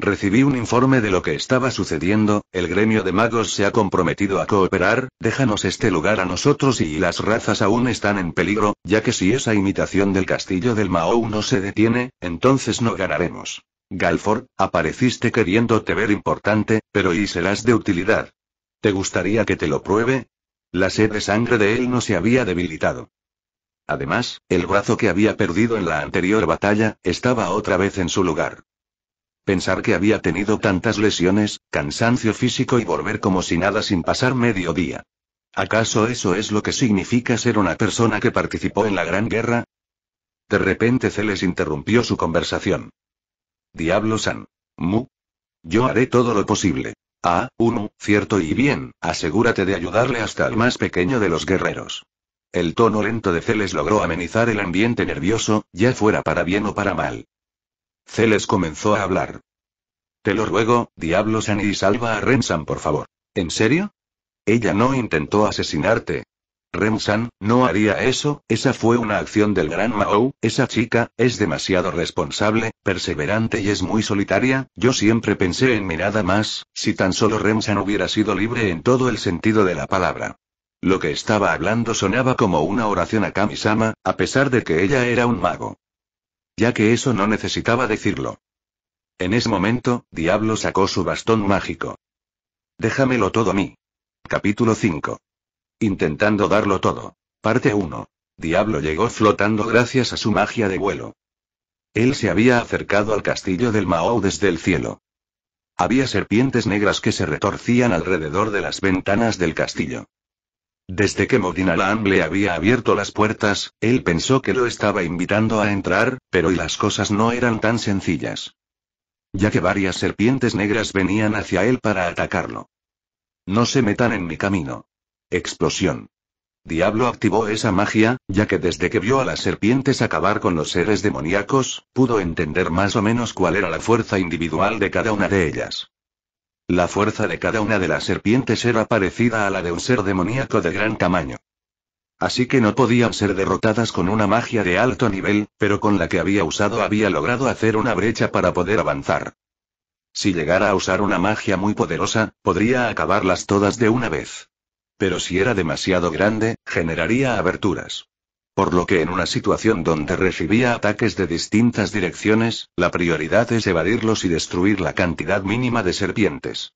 Recibí un informe de lo que estaba sucediendo, el gremio de magos se ha comprometido a cooperar, déjanos este lugar a nosotros y las razas aún están en peligro, ya que si esa imitación del castillo del Mao no se detiene, entonces no ganaremos. Galford, apareciste queriéndote ver importante, pero y serás de utilidad. ¿Te gustaría que te lo pruebe? La sed de sangre de él no se había debilitado. Además, el brazo que había perdido en la anterior batalla, estaba otra vez en su lugar. Pensar que había tenido tantas lesiones, cansancio físico y volver como si nada sin pasar medio día. ¿Acaso eso es lo que significa ser una persona que participó en la Gran Guerra? De repente Celes interrumpió su conversación. Diablo San. Mu. Yo haré todo lo posible. Ah, uno, cierto y bien, asegúrate de ayudarle hasta el más pequeño de los guerreros. El tono lento de Celes logró amenizar el ambiente nervioso, ya fuera para bien o para mal. Celes comenzó a hablar. Te lo ruego, Diablo San y salva a Rensan por favor. ¿En serio? Ella no intentó asesinarte, Remsan, no haría eso, esa fue una acción del gran Mao, esa chica, es demasiado responsable, perseverante y es muy solitaria, yo siempre pensé en mi nada más, si tan solo Remsan hubiera sido libre en todo el sentido de la palabra. Lo que estaba hablando sonaba como una oración a Kamisama, a pesar de que ella era un mago. Ya que eso no necesitaba decirlo. En ese momento, Diablo sacó su bastón mágico. Déjamelo todo a mí. Capítulo 5. Intentando darlo todo. Parte 1. Diablo llegó flotando gracias a su magia de vuelo. Él se había acercado al castillo del Mao desde el cielo. Había serpientes negras que se retorcían alrededor de las ventanas del castillo. Desde que Modinalam le había abierto las puertas, él pensó que lo estaba invitando a entrar, pero y las cosas no eran tan sencillas. Ya que varias serpientes negras venían hacia él para atacarlo. No se metan en mi camino. Explosión. Diablo activó esa magia, ya que desde que vio a las serpientes acabar con los seres demoníacos, pudo entender más o menos cuál era la fuerza individual de cada una de ellas. La fuerza de cada una de las serpientes era parecida a la de un ser demoníaco de gran tamaño. Así que no podían ser derrotadas con una magia de alto nivel, pero con la que había usado había logrado hacer una brecha para poder avanzar. Si llegara a usar una magia muy poderosa, podría acabarlas todas de una vez. Pero si era demasiado grande, generaría aberturas. Por lo que en una situación donde recibía ataques de distintas direcciones, la prioridad es evadirlos y destruir la cantidad mínima de serpientes.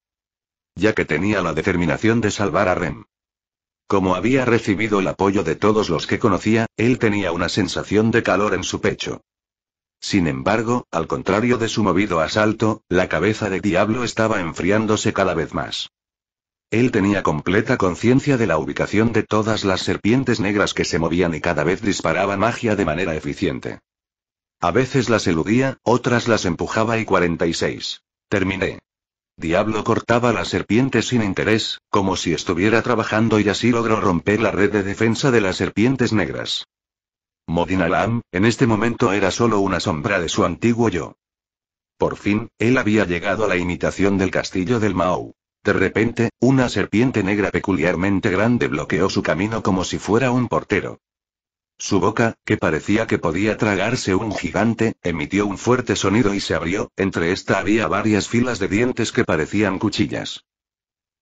Ya que tenía la determinación de salvar a Rem. Como había recibido el apoyo de todos los que conocía, él tenía una sensación de calor en su pecho. Sin embargo, al contrario de su movido asalto, la cabeza de Diablo estaba enfriándose cada vez más. Él tenía completa conciencia de la ubicación de todas las serpientes negras que se movían y cada vez disparaba magia de manera eficiente. A veces las eludía, otras las empujaba y 46. Terminé. Diablo cortaba las serpientes sin interés, como si estuviera trabajando y así logró romper la red de defensa de las serpientes negras. Modinalam, en este momento era solo una sombra de su antiguo yo. Por fin, él había llegado a la imitación del castillo del Mao. De repente, una serpiente negra peculiarmente grande bloqueó su camino como si fuera un portero. Su boca, que parecía que podía tragarse un gigante, emitió un fuerte sonido y se abrió, entre esta había varias filas de dientes que parecían cuchillas.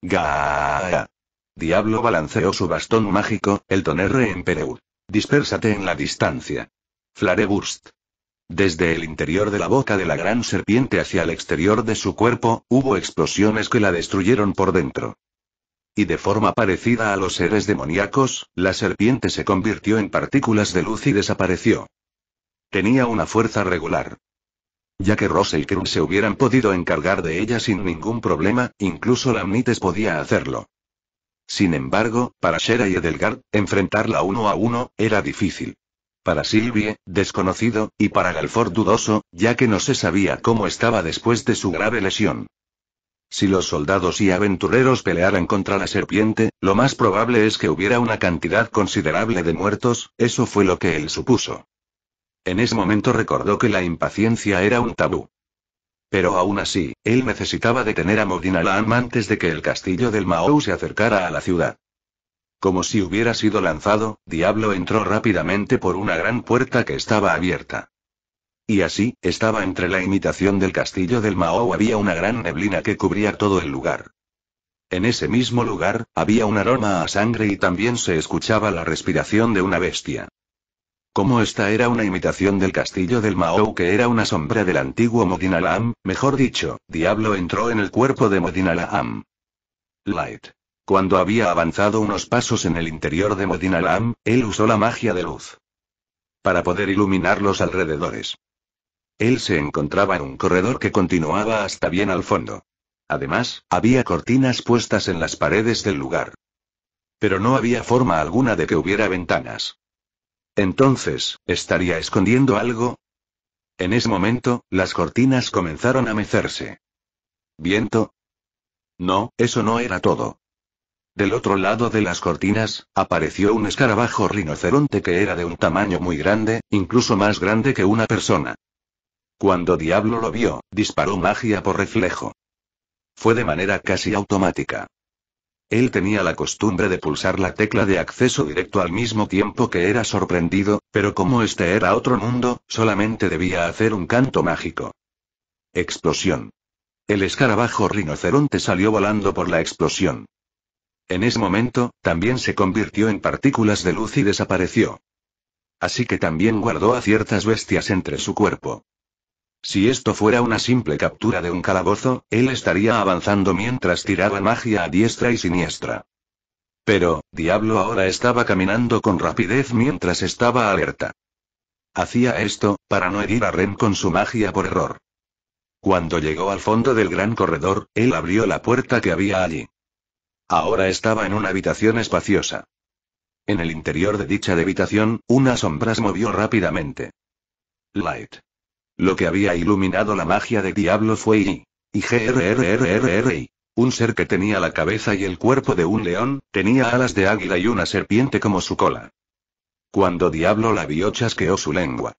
Ga. Diablo balanceó su bastón mágico, el tonerre en Pereur. Dispérsate en la distancia. Flareburst. Desde el interior de la boca de la gran serpiente hacia el exterior de su cuerpo, hubo explosiones que la destruyeron por dentro. Y de forma parecida a los seres demoníacos, la serpiente se convirtió en partículas de luz y desapareció. Tenía una fuerza regular. Ya que Rose y se hubieran podido encargar de ella sin ningún problema, incluso Lamnites podía hacerlo. Sin embargo, para Shera y Edelgard, enfrentarla uno a uno, era difícil. Para Silvie, desconocido, y para Galford dudoso, ya que no se sabía cómo estaba después de su grave lesión. Si los soldados y aventureros pelearan contra la serpiente, lo más probable es que hubiera una cantidad considerable de muertos, eso fue lo que él supuso. En ese momento recordó que la impaciencia era un tabú. Pero aún así, él necesitaba detener a Modinalam antes de que el castillo del Mao se acercara a la ciudad. Como si hubiera sido lanzado, Diablo entró rápidamente por una gran puerta que estaba abierta. Y así, estaba entre la imitación del castillo del Mao había una gran neblina que cubría todo el lugar. En ese mismo lugar, había un aroma a sangre y también se escuchaba la respiración de una bestia. Como esta era una imitación del castillo del Mao que era una sombra del antiguo Modinalaam, mejor dicho, Diablo entró en el cuerpo de Modinalaam. Light. Cuando había avanzado unos pasos en el interior de Modinalam, él usó la magia de luz. Para poder iluminar los alrededores. Él se encontraba en un corredor que continuaba hasta bien al fondo. Además, había cortinas puestas en las paredes del lugar. Pero no había forma alguna de que hubiera ventanas. Entonces, ¿estaría escondiendo algo? En ese momento, las cortinas comenzaron a mecerse. ¿Viento? No, eso no era todo. Del otro lado de las cortinas, apareció un escarabajo rinoceronte que era de un tamaño muy grande, incluso más grande que una persona. Cuando Diablo lo vio, disparó magia por reflejo. Fue de manera casi automática. Él tenía la costumbre de pulsar la tecla de acceso directo al mismo tiempo que era sorprendido, pero como este era otro mundo, solamente debía hacer un canto mágico. Explosión. El escarabajo rinoceronte salió volando por la explosión. En ese momento, también se convirtió en partículas de luz y desapareció. Así que también guardó a ciertas bestias entre su cuerpo. Si esto fuera una simple captura de un calabozo, él estaría avanzando mientras tiraba magia a diestra y siniestra. Pero, Diablo ahora estaba caminando con rapidez mientras estaba alerta. Hacía esto, para no herir a Ren con su magia por error. Cuando llegó al fondo del gran corredor, él abrió la puerta que había allí. Ahora estaba en una habitación espaciosa. En el interior de dicha habitación, una sombras movió rápidamente. Light. Lo que había iluminado la magia de Diablo fue I. Y i. Un ser que tenía la cabeza y el cuerpo de un león, tenía alas de águila y una serpiente como su cola. Cuando Diablo la vio chasqueó su lengua.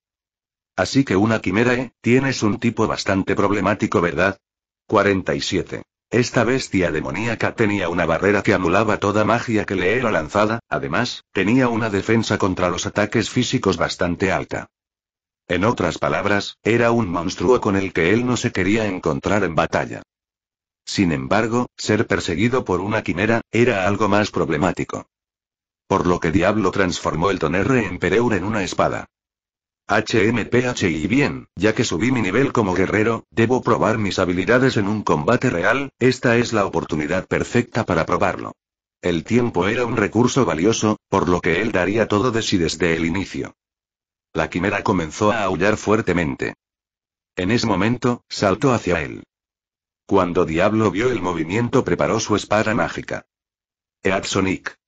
Así que una quimera, ¿eh? Tienes un tipo bastante problemático, ¿verdad? 47. Esta bestia demoníaca tenía una barrera que anulaba toda magia que le era lanzada, además, tenía una defensa contra los ataques físicos bastante alta. En otras palabras, era un monstruo con el que él no se quería encontrar en batalla. Sin embargo, ser perseguido por una quimera, era algo más problemático. Por lo que Diablo transformó el Tonerre en Pereur en una espada. HMPH y bien, ya que subí mi nivel como guerrero, debo probar mis habilidades en un combate real, esta es la oportunidad perfecta para probarlo. El tiempo era un recurso valioso, por lo que él daría todo de sí desde el inicio. La quimera comenzó a aullar fuertemente. En ese momento, saltó hacia él. Cuando Diablo vio el movimiento preparó su espada mágica. Eatsonic.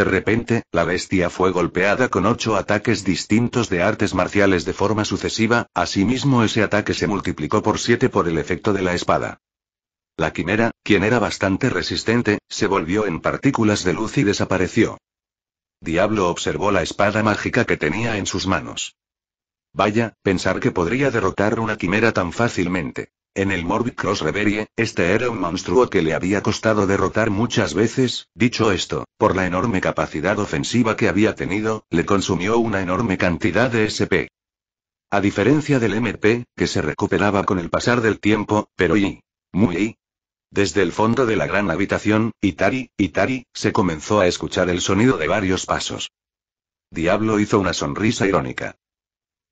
De repente, la bestia fue golpeada con ocho ataques distintos de artes marciales de forma sucesiva, asimismo ese ataque se multiplicó por siete por el efecto de la espada. La quimera, quien era bastante resistente, se volvió en partículas de luz y desapareció. Diablo observó la espada mágica que tenía en sus manos. Vaya, pensar que podría derrotar una quimera tan fácilmente. En el Morbid Cross Reverie, este era un monstruo que le había costado derrotar muchas veces, dicho esto, por la enorme capacidad ofensiva que había tenido, le consumió una enorme cantidad de SP. A diferencia del MP, que se recuperaba con el pasar del tiempo, pero y... muy y... Desde el fondo de la gran habitación, Itari, Itari, se comenzó a escuchar el sonido de varios pasos. Diablo hizo una sonrisa irónica.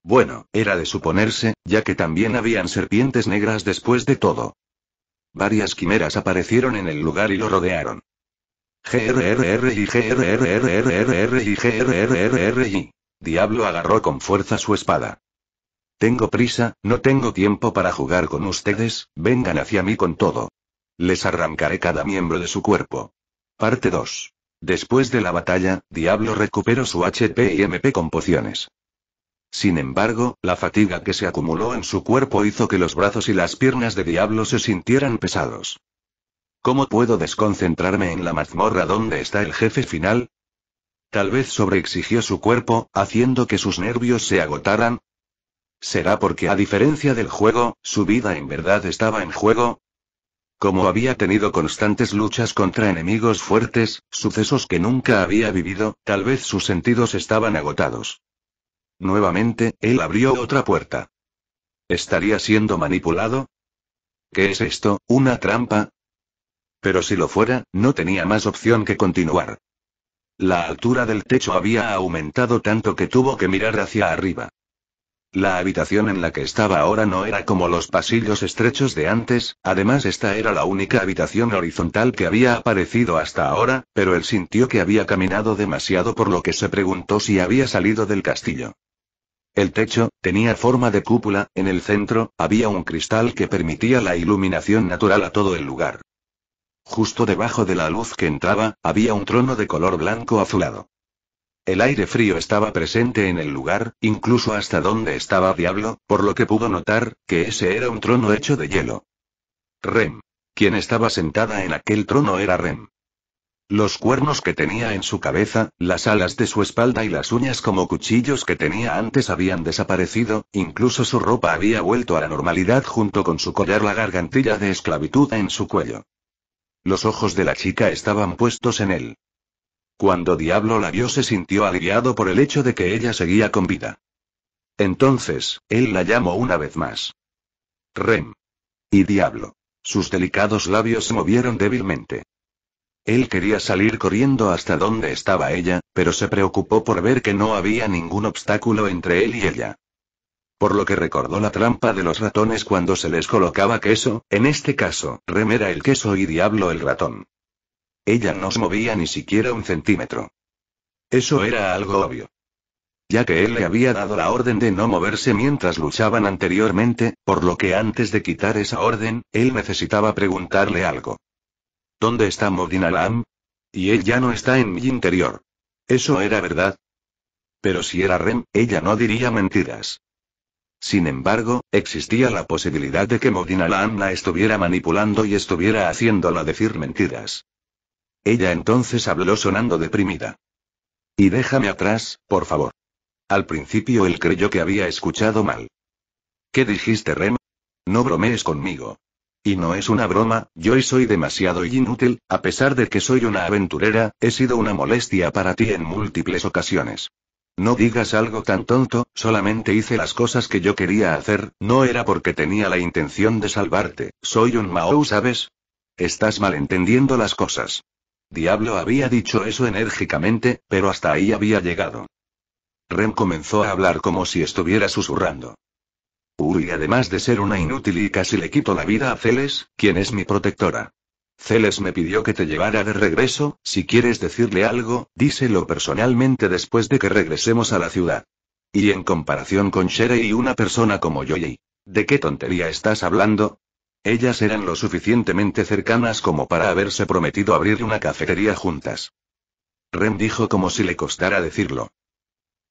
Bueno, era de suponerse, ya que también habían serpientes negras después de todo. Varias quimeras aparecieron en el lugar y lo rodearon. GRRR y y y. Diablo agarró con fuerza su espada. Tengo prisa, no tengo tiempo para jugar con ustedes, vengan hacia mí con todo. Les arrancaré cada miembro de su cuerpo. Parte 2. Después de la batalla, Diablo recuperó su HP y MP con pociones. Sin embargo, la fatiga que se acumuló en su cuerpo hizo que los brazos y las piernas de Diablo se sintieran pesados. ¿Cómo puedo desconcentrarme en la mazmorra donde está el jefe final? Tal vez sobreexigió su cuerpo, haciendo que sus nervios se agotaran. ¿Será porque a diferencia del juego, su vida en verdad estaba en juego? Como había tenido constantes luchas contra enemigos fuertes, sucesos que nunca había vivido, tal vez sus sentidos estaban agotados. Nuevamente, él abrió otra puerta. ¿Estaría siendo manipulado? ¿Qué es esto, una trampa? Pero si lo fuera, no tenía más opción que continuar. La altura del techo había aumentado tanto que tuvo que mirar hacia arriba. La habitación en la que estaba ahora no era como los pasillos estrechos de antes, además esta era la única habitación horizontal que había aparecido hasta ahora, pero él sintió que había caminado demasiado por lo que se preguntó si había salido del castillo. El techo, tenía forma de cúpula, en el centro, había un cristal que permitía la iluminación natural a todo el lugar. Justo debajo de la luz que entraba, había un trono de color blanco azulado. El aire frío estaba presente en el lugar, incluso hasta donde estaba Diablo, por lo que pudo notar, que ese era un trono hecho de hielo. Rem. Quien estaba sentada en aquel trono era Rem. Los cuernos que tenía en su cabeza, las alas de su espalda y las uñas como cuchillos que tenía antes habían desaparecido, incluso su ropa había vuelto a la normalidad junto con su collar la gargantilla de esclavitud en su cuello. Los ojos de la chica estaban puestos en él. Cuando Diablo la vio se sintió aliviado por el hecho de que ella seguía con vida. Entonces, él la llamó una vez más. Rem. Y Diablo. Sus delicados labios se movieron débilmente. Él quería salir corriendo hasta donde estaba ella, pero se preocupó por ver que no había ningún obstáculo entre él y ella. Por lo que recordó la trampa de los ratones cuando se les colocaba queso, en este caso, remera el queso y diablo el ratón. Ella no se movía ni siquiera un centímetro. Eso era algo obvio. Ya que él le había dado la orden de no moverse mientras luchaban anteriormente, por lo que antes de quitar esa orden, él necesitaba preguntarle algo. ¿Dónde está Modina Alam? Y él ya no está en mi interior. Eso era verdad. Pero si era Rem, ella no diría mentiras. Sin embargo, existía la posibilidad de que Modina Lam la estuviera manipulando y estuviera haciéndola decir mentiras. Ella entonces habló sonando deprimida. Y déjame atrás, por favor. Al principio él creyó que había escuchado mal. ¿Qué dijiste, Rem? No bromees conmigo. Y no es una broma, yo soy demasiado inútil, a pesar de que soy una aventurera, he sido una molestia para ti en múltiples ocasiones. No digas algo tan tonto, solamente hice las cosas que yo quería hacer, no era porque tenía la intención de salvarte, soy un Mao, ¿sabes? Estás malentendiendo las cosas. Diablo había dicho eso enérgicamente, pero hasta ahí había llegado. Rem comenzó a hablar como si estuviera susurrando. Y además de ser una inútil y casi le quito la vida a Celes, quien es mi protectora. Celes me pidió que te llevara de regreso, si quieres decirle algo, díselo personalmente después de que regresemos a la ciudad. Y en comparación con Shere y una persona como Yoyi, ¿de qué tontería estás hablando? Ellas eran lo suficientemente cercanas como para haberse prometido abrir una cafetería juntas. Rem dijo como si le costara decirlo.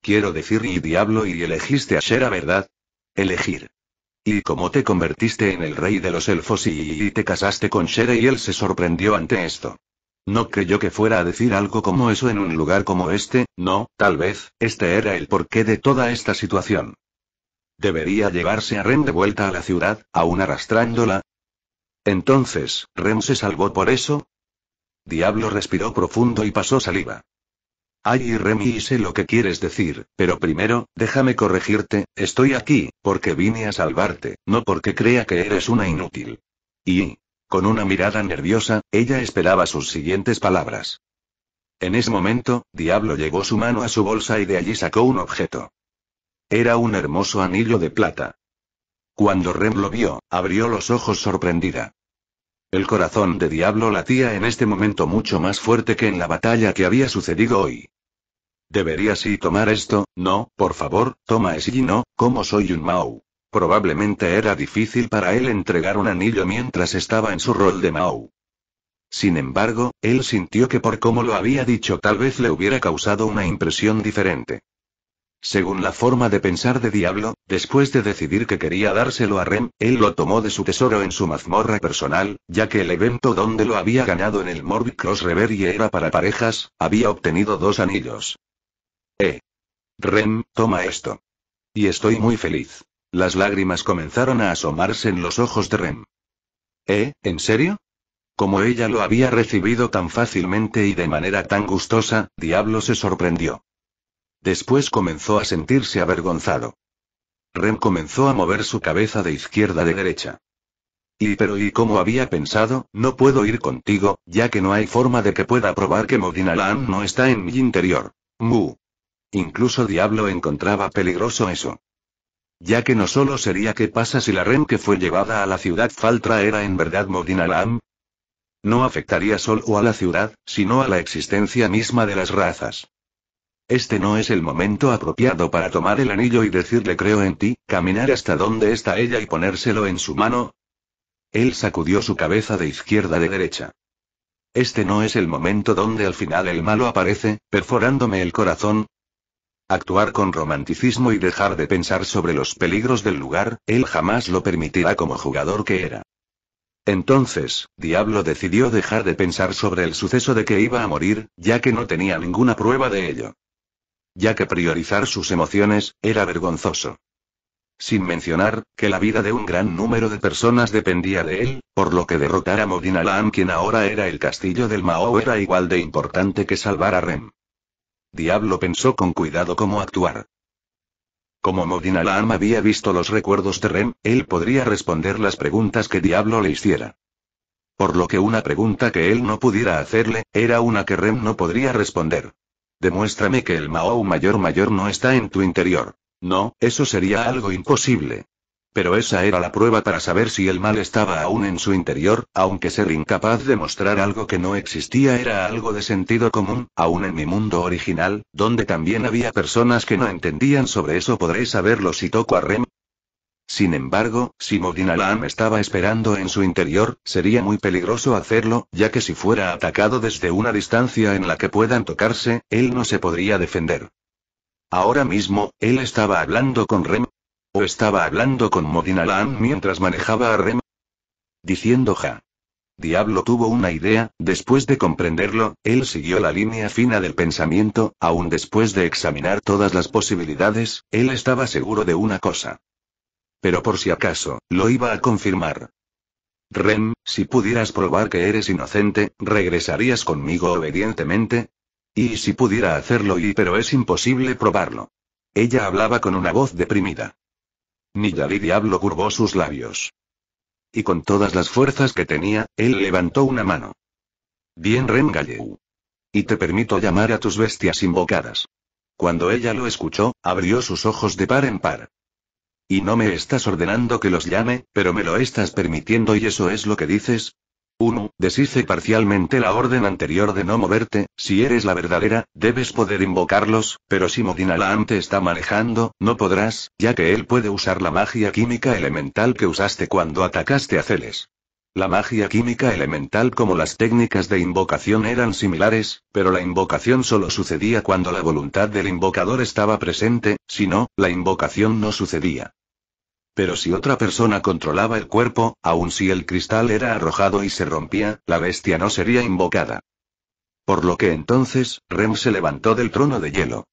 Quiero decir y diablo y elegiste a Shera, ¿verdad? Elegir. Y como te convertiste en el rey de los elfos y, te casaste con Shere y él se sorprendió ante esto. No creyó que fuera a decir algo como eso en un lugar como este, no, tal vez, este era el porqué de toda esta situación. ¿Debería llevarse a Ren de vuelta a la ciudad, aún arrastrándola? Entonces, ¿Rem se salvó por eso? Diablo respiró profundo y pasó saliva. Ay, Remy, y sé lo que quieres decir, pero primero, déjame corregirte, estoy aquí, porque vine a salvarte, no porque crea que eres una inútil. Y... Con una mirada nerviosa, ella esperaba sus siguientes palabras. En ese momento, Diablo llegó su mano a su bolsa y de allí sacó un objeto. Era un hermoso anillo de plata. Cuando Rem lo vio, abrió los ojos sorprendida. El corazón de Diablo latía en este momento mucho más fuerte que en la batalla que había sucedido hoy. Debería sí tomar esto, no, por favor, toma ese y no, como soy un Mao. Probablemente era difícil para él entregar un anillo mientras estaba en su rol de Mao. Sin embargo, él sintió que por cómo lo había dicho tal vez le hubiera causado una impresión diferente. Según la forma de pensar de Diablo, después de decidir que quería dárselo a Rem, él lo tomó de su tesoro en su mazmorra personal, ya que el evento donde lo había ganado en el Morbid Cross Reverie era para parejas, había obtenido dos anillos. Eh. Rem, toma esto. Y estoy muy feliz. Las lágrimas comenzaron a asomarse en los ojos de Rem. ¿Eh? ¿En serio? Como ella lo había recibido tan fácilmente y de manera tan gustosa, Diablo se sorprendió. Después comenzó a sentirse avergonzado. Rem comenzó a mover su cabeza de izquierda de derecha. Y pero y como había pensado, no puedo ir contigo, ya que no hay forma de que pueda probar que Modinalan no está en mi interior. Mu. Incluso Diablo encontraba peligroso eso. Ya que no solo sería qué pasa si la ren que fue llevada a la ciudad Faltra era en verdad Modinalam. No afectaría solo a la ciudad, sino a la existencia misma de las razas. Este no es el momento apropiado para tomar el anillo y decirle creo en ti, caminar hasta donde está ella y ponérselo en su mano. Él sacudió su cabeza de izquierda a de derecha. Este no es el momento donde al final el malo aparece, perforándome el corazón, Actuar con romanticismo y dejar de pensar sobre los peligros del lugar, él jamás lo permitirá como jugador que era. Entonces, Diablo decidió dejar de pensar sobre el suceso de que iba a morir, ya que no tenía ninguna prueba de ello. Ya que priorizar sus emociones, era vergonzoso. Sin mencionar, que la vida de un gran número de personas dependía de él, por lo que derrotar a Modinalam quien ahora era el castillo del Mao era igual de importante que salvar a Rem. Diablo pensó con cuidado cómo actuar. Como Modin había visto los recuerdos de Rem, él podría responder las preguntas que Diablo le hiciera. Por lo que una pregunta que él no pudiera hacerle, era una que Rem no podría responder. Demuéstrame que el Mao mayor mayor no está en tu interior. No, eso sería algo imposible. Pero esa era la prueba para saber si el mal estaba aún en su interior, aunque ser incapaz de mostrar algo que no existía era algo de sentido común, aún en mi mundo original, donde también había personas que no entendían sobre eso podré saberlo si toco a Rem. Sin embargo, si Modin Alam estaba esperando en su interior, sería muy peligroso hacerlo, ya que si fuera atacado desde una distancia en la que puedan tocarse, él no se podría defender. Ahora mismo, él estaba hablando con Rem, estaba hablando con Modinalan mientras manejaba a rem Diciendo ja. Diablo tuvo una idea, después de comprenderlo, él siguió la línea fina del pensamiento, aún después de examinar todas las posibilidades, él estaba seguro de una cosa. Pero por si acaso, lo iba a confirmar. Rem, si pudieras probar que eres inocente, ¿regresarías conmigo obedientemente? Y si pudiera hacerlo y pero es imposible probarlo. Ella hablaba con una voz deprimida. Ni Diablo curvó sus labios. Y con todas las fuerzas que tenía, él levantó una mano. Bien Rengalleu. Y te permito llamar a tus bestias invocadas. Cuando ella lo escuchó, abrió sus ojos de par en par. Y no me estás ordenando que los llame, pero me lo estás permitiendo y eso es lo que dices, 1. Deshice parcialmente la orden anterior de no moverte, si eres la verdadera, debes poder invocarlos, pero si Modinalaante está manejando, no podrás, ya que él puede usar la magia química elemental que usaste cuando atacaste a Celes. La magia química elemental como las técnicas de invocación eran similares, pero la invocación solo sucedía cuando la voluntad del invocador estaba presente, si no, la invocación no sucedía. Pero si otra persona controlaba el cuerpo, aun si el cristal era arrojado y se rompía, la bestia no sería invocada. Por lo que entonces, Rem se levantó del trono de hielo.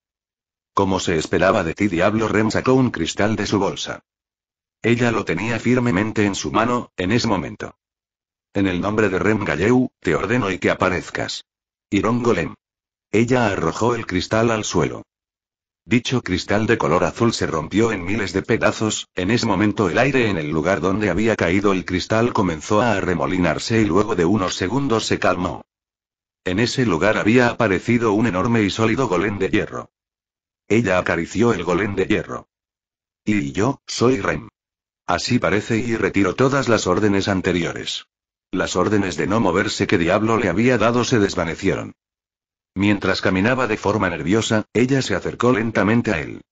Como se esperaba de ti, Diablo Rem sacó un cristal de su bolsa. Ella lo tenía firmemente en su mano, en ese momento. En el nombre de Rem Galleu, te ordeno y que aparezcas. Irón Golem. Ella arrojó el cristal al suelo. Dicho cristal de color azul se rompió en miles de pedazos, en ese momento el aire en el lugar donde había caído el cristal comenzó a arremolinarse y luego de unos segundos se calmó. En ese lugar había aparecido un enorme y sólido golem de hierro. Ella acarició el golem de hierro. Y yo, soy Rem. Así parece y retiro todas las órdenes anteriores. Las órdenes de no moverse que Diablo le había dado se desvanecieron. Mientras caminaba de forma nerviosa, ella se acercó lentamente a él.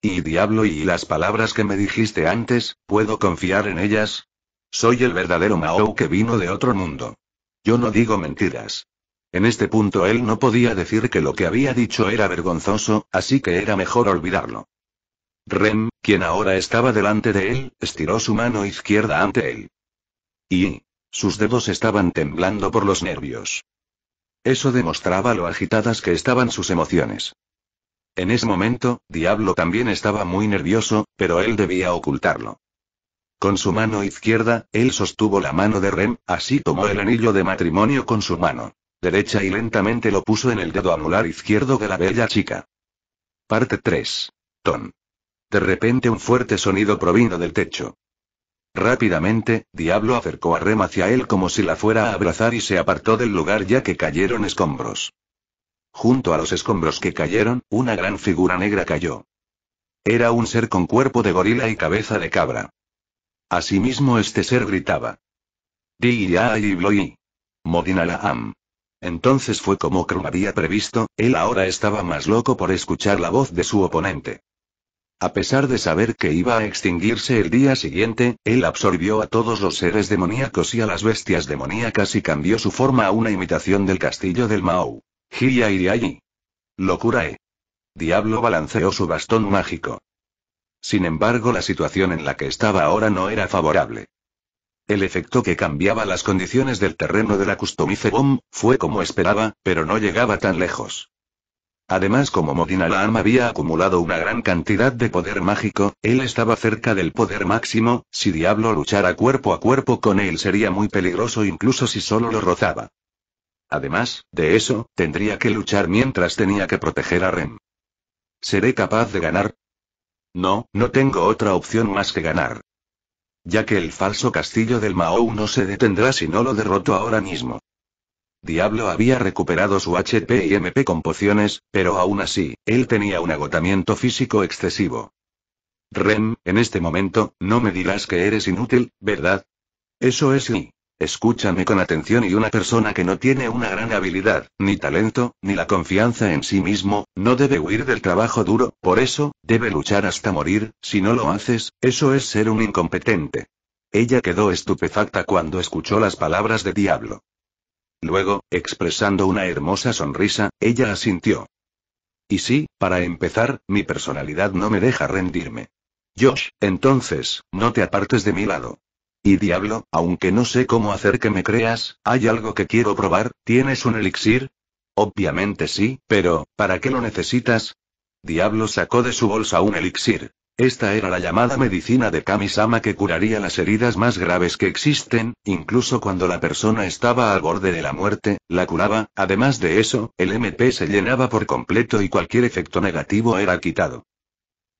Y diablo, y las palabras que me dijiste antes, ¿puedo confiar en ellas? Soy el verdadero Mao que vino de otro mundo. Yo no digo mentiras. En este punto él no podía decir que lo que había dicho era vergonzoso, así que era mejor olvidarlo. Rem, quien ahora estaba delante de él, estiró su mano izquierda ante él. Y... Sus dedos estaban temblando por los nervios. Eso demostraba lo agitadas que estaban sus emociones. En ese momento, Diablo también estaba muy nervioso, pero él debía ocultarlo. Con su mano izquierda, él sostuvo la mano de Rem, así tomó el anillo de matrimonio con su mano derecha y lentamente lo puso en el dedo anular izquierdo de la bella chica. Parte 3. Ton. De repente un fuerte sonido provino del techo. Rápidamente, Diablo acercó a Rem hacia él como si la fuera a abrazar y se apartó del lugar ya que cayeron escombros. Junto a los escombros que cayeron, una gran figura negra cayó. Era un ser con cuerpo de gorila y cabeza de cabra. Asimismo este ser gritaba. Di y Modinalaam. Entonces fue como Krum había previsto, él ahora estaba más loco por escuchar la voz de su oponente. A pesar de saber que iba a extinguirse el día siguiente, él absorbió a todos los seres demoníacos y a las bestias demoníacas y cambió su forma a una imitación del castillo del Mao. Hiya Locura eh. Diablo balanceó su bastón mágico. Sin embargo, la situación en la que estaba ahora no era favorable. El efecto que cambiaba las condiciones del terreno de la Customice Bomb fue como esperaba, pero no llegaba tan lejos. Además, como Modina había acumulado una gran cantidad de poder mágico, él estaba cerca del poder máximo, si Diablo luchara cuerpo a cuerpo con él sería muy peligroso incluso si solo lo rozaba. Además, de eso, tendría que luchar mientras tenía que proteger a Rem. ¿Seré capaz de ganar? No, no tengo otra opción más que ganar. Ya que el falso castillo del Mao no se detendrá si no lo derroto ahora mismo. Diablo había recuperado su HP y MP con pociones, pero aún así, él tenía un agotamiento físico excesivo. Rem, en este momento, no me dirás que eres inútil, ¿verdad? Eso es sí. Escúchame con atención y una persona que no tiene una gran habilidad, ni talento, ni la confianza en sí mismo, no debe huir del trabajo duro, por eso, debe luchar hasta morir, si no lo haces, eso es ser un incompetente. Ella quedó estupefacta cuando escuchó las palabras de Diablo. Luego, expresando una hermosa sonrisa, ella asintió. Y sí, para empezar, mi personalidad no me deja rendirme. Josh, entonces, no te apartes de mi lado. Y diablo, aunque no sé cómo hacer que me creas, hay algo que quiero probar, ¿tienes un elixir? Obviamente sí, pero, ¿para qué lo necesitas? Diablo sacó de su bolsa un elixir. Esta era la llamada medicina de Kamisama que curaría las heridas más graves que existen, incluso cuando la persona estaba al borde de la muerte, la curaba, además de eso, el MP se llenaba por completo y cualquier efecto negativo era quitado.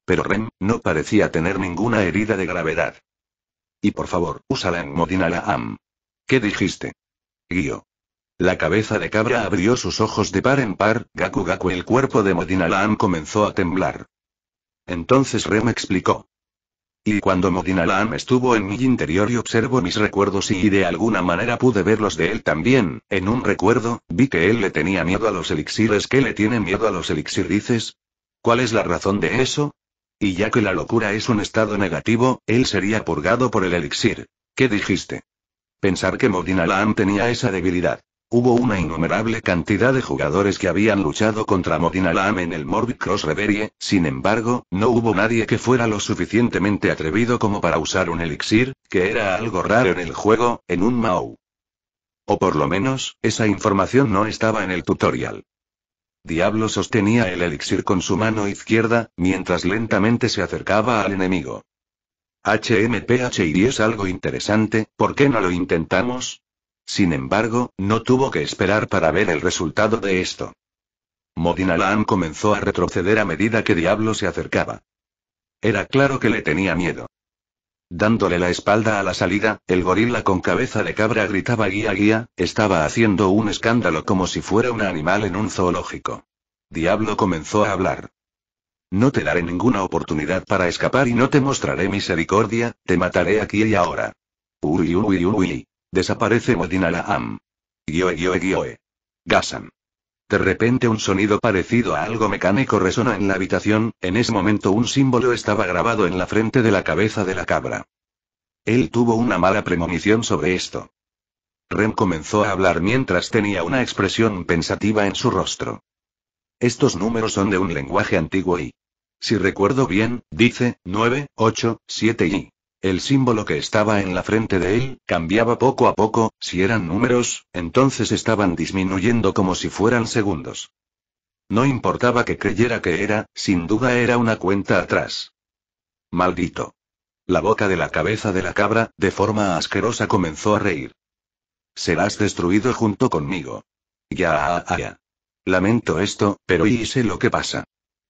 Pero Rem, no parecía tener ninguna herida de gravedad. Y por favor, úsala en Modinala ¿Qué dijiste? Guío. La cabeza de cabra abrió sus ojos de par en par, Gaku Gaku el cuerpo de Modinalaam comenzó a temblar. Entonces Rem explicó. Y cuando Modinalam estuvo en mi interior y observo mis recuerdos y de alguna manera pude ver los de él también, en un recuerdo, vi que él le tenía miedo a los elixires que le tiene miedo a los elixir ¿Cuál es la razón de eso? Y ya que la locura es un estado negativo, él sería purgado por el elixir. ¿Qué dijiste? Pensar que Modinalam tenía esa debilidad. Hubo una innumerable cantidad de jugadores que habían luchado contra Modinalam en el Morbid Cross Reverie, sin embargo, no hubo nadie que fuera lo suficientemente atrevido como para usar un elixir, que era algo raro en el juego, en un MAU. O por lo menos, esa información no estaba en el tutorial. Diablo sostenía el elixir con su mano izquierda, mientras lentamente se acercaba al enemigo. HMPH y es algo interesante, ¿por qué no lo intentamos? Sin embargo, no tuvo que esperar para ver el resultado de esto. Modinalan comenzó a retroceder a medida que Diablo se acercaba. Era claro que le tenía miedo. Dándole la espalda a la salida, el gorila con cabeza de cabra gritaba guía guía, estaba haciendo un escándalo como si fuera un animal en un zoológico. Diablo comenzó a hablar. No te daré ninguna oportunidad para escapar y no te mostraré misericordia, te mataré aquí y ahora. Uy uy uy. Desaparece Modinalaam. Gioe, gioe, gioe. Gasan. De repente un sonido parecido a algo mecánico resona en la habitación, en ese momento un símbolo estaba grabado en la frente de la cabeza de la cabra. Él tuvo una mala premonición sobre esto. Rem comenzó a hablar mientras tenía una expresión pensativa en su rostro. Estos números son de un lenguaje antiguo y... Si recuerdo bien, dice, 9, 8, 7 y... El símbolo que estaba en la frente de él, cambiaba poco a poco, si eran números, entonces estaban disminuyendo como si fueran segundos. No importaba que creyera que era, sin duda era una cuenta atrás. Maldito. La boca de la cabeza de la cabra, de forma asquerosa, comenzó a reír. Serás destruido junto conmigo. Ya, ya, ya. Lamento esto, pero y sé lo que pasa.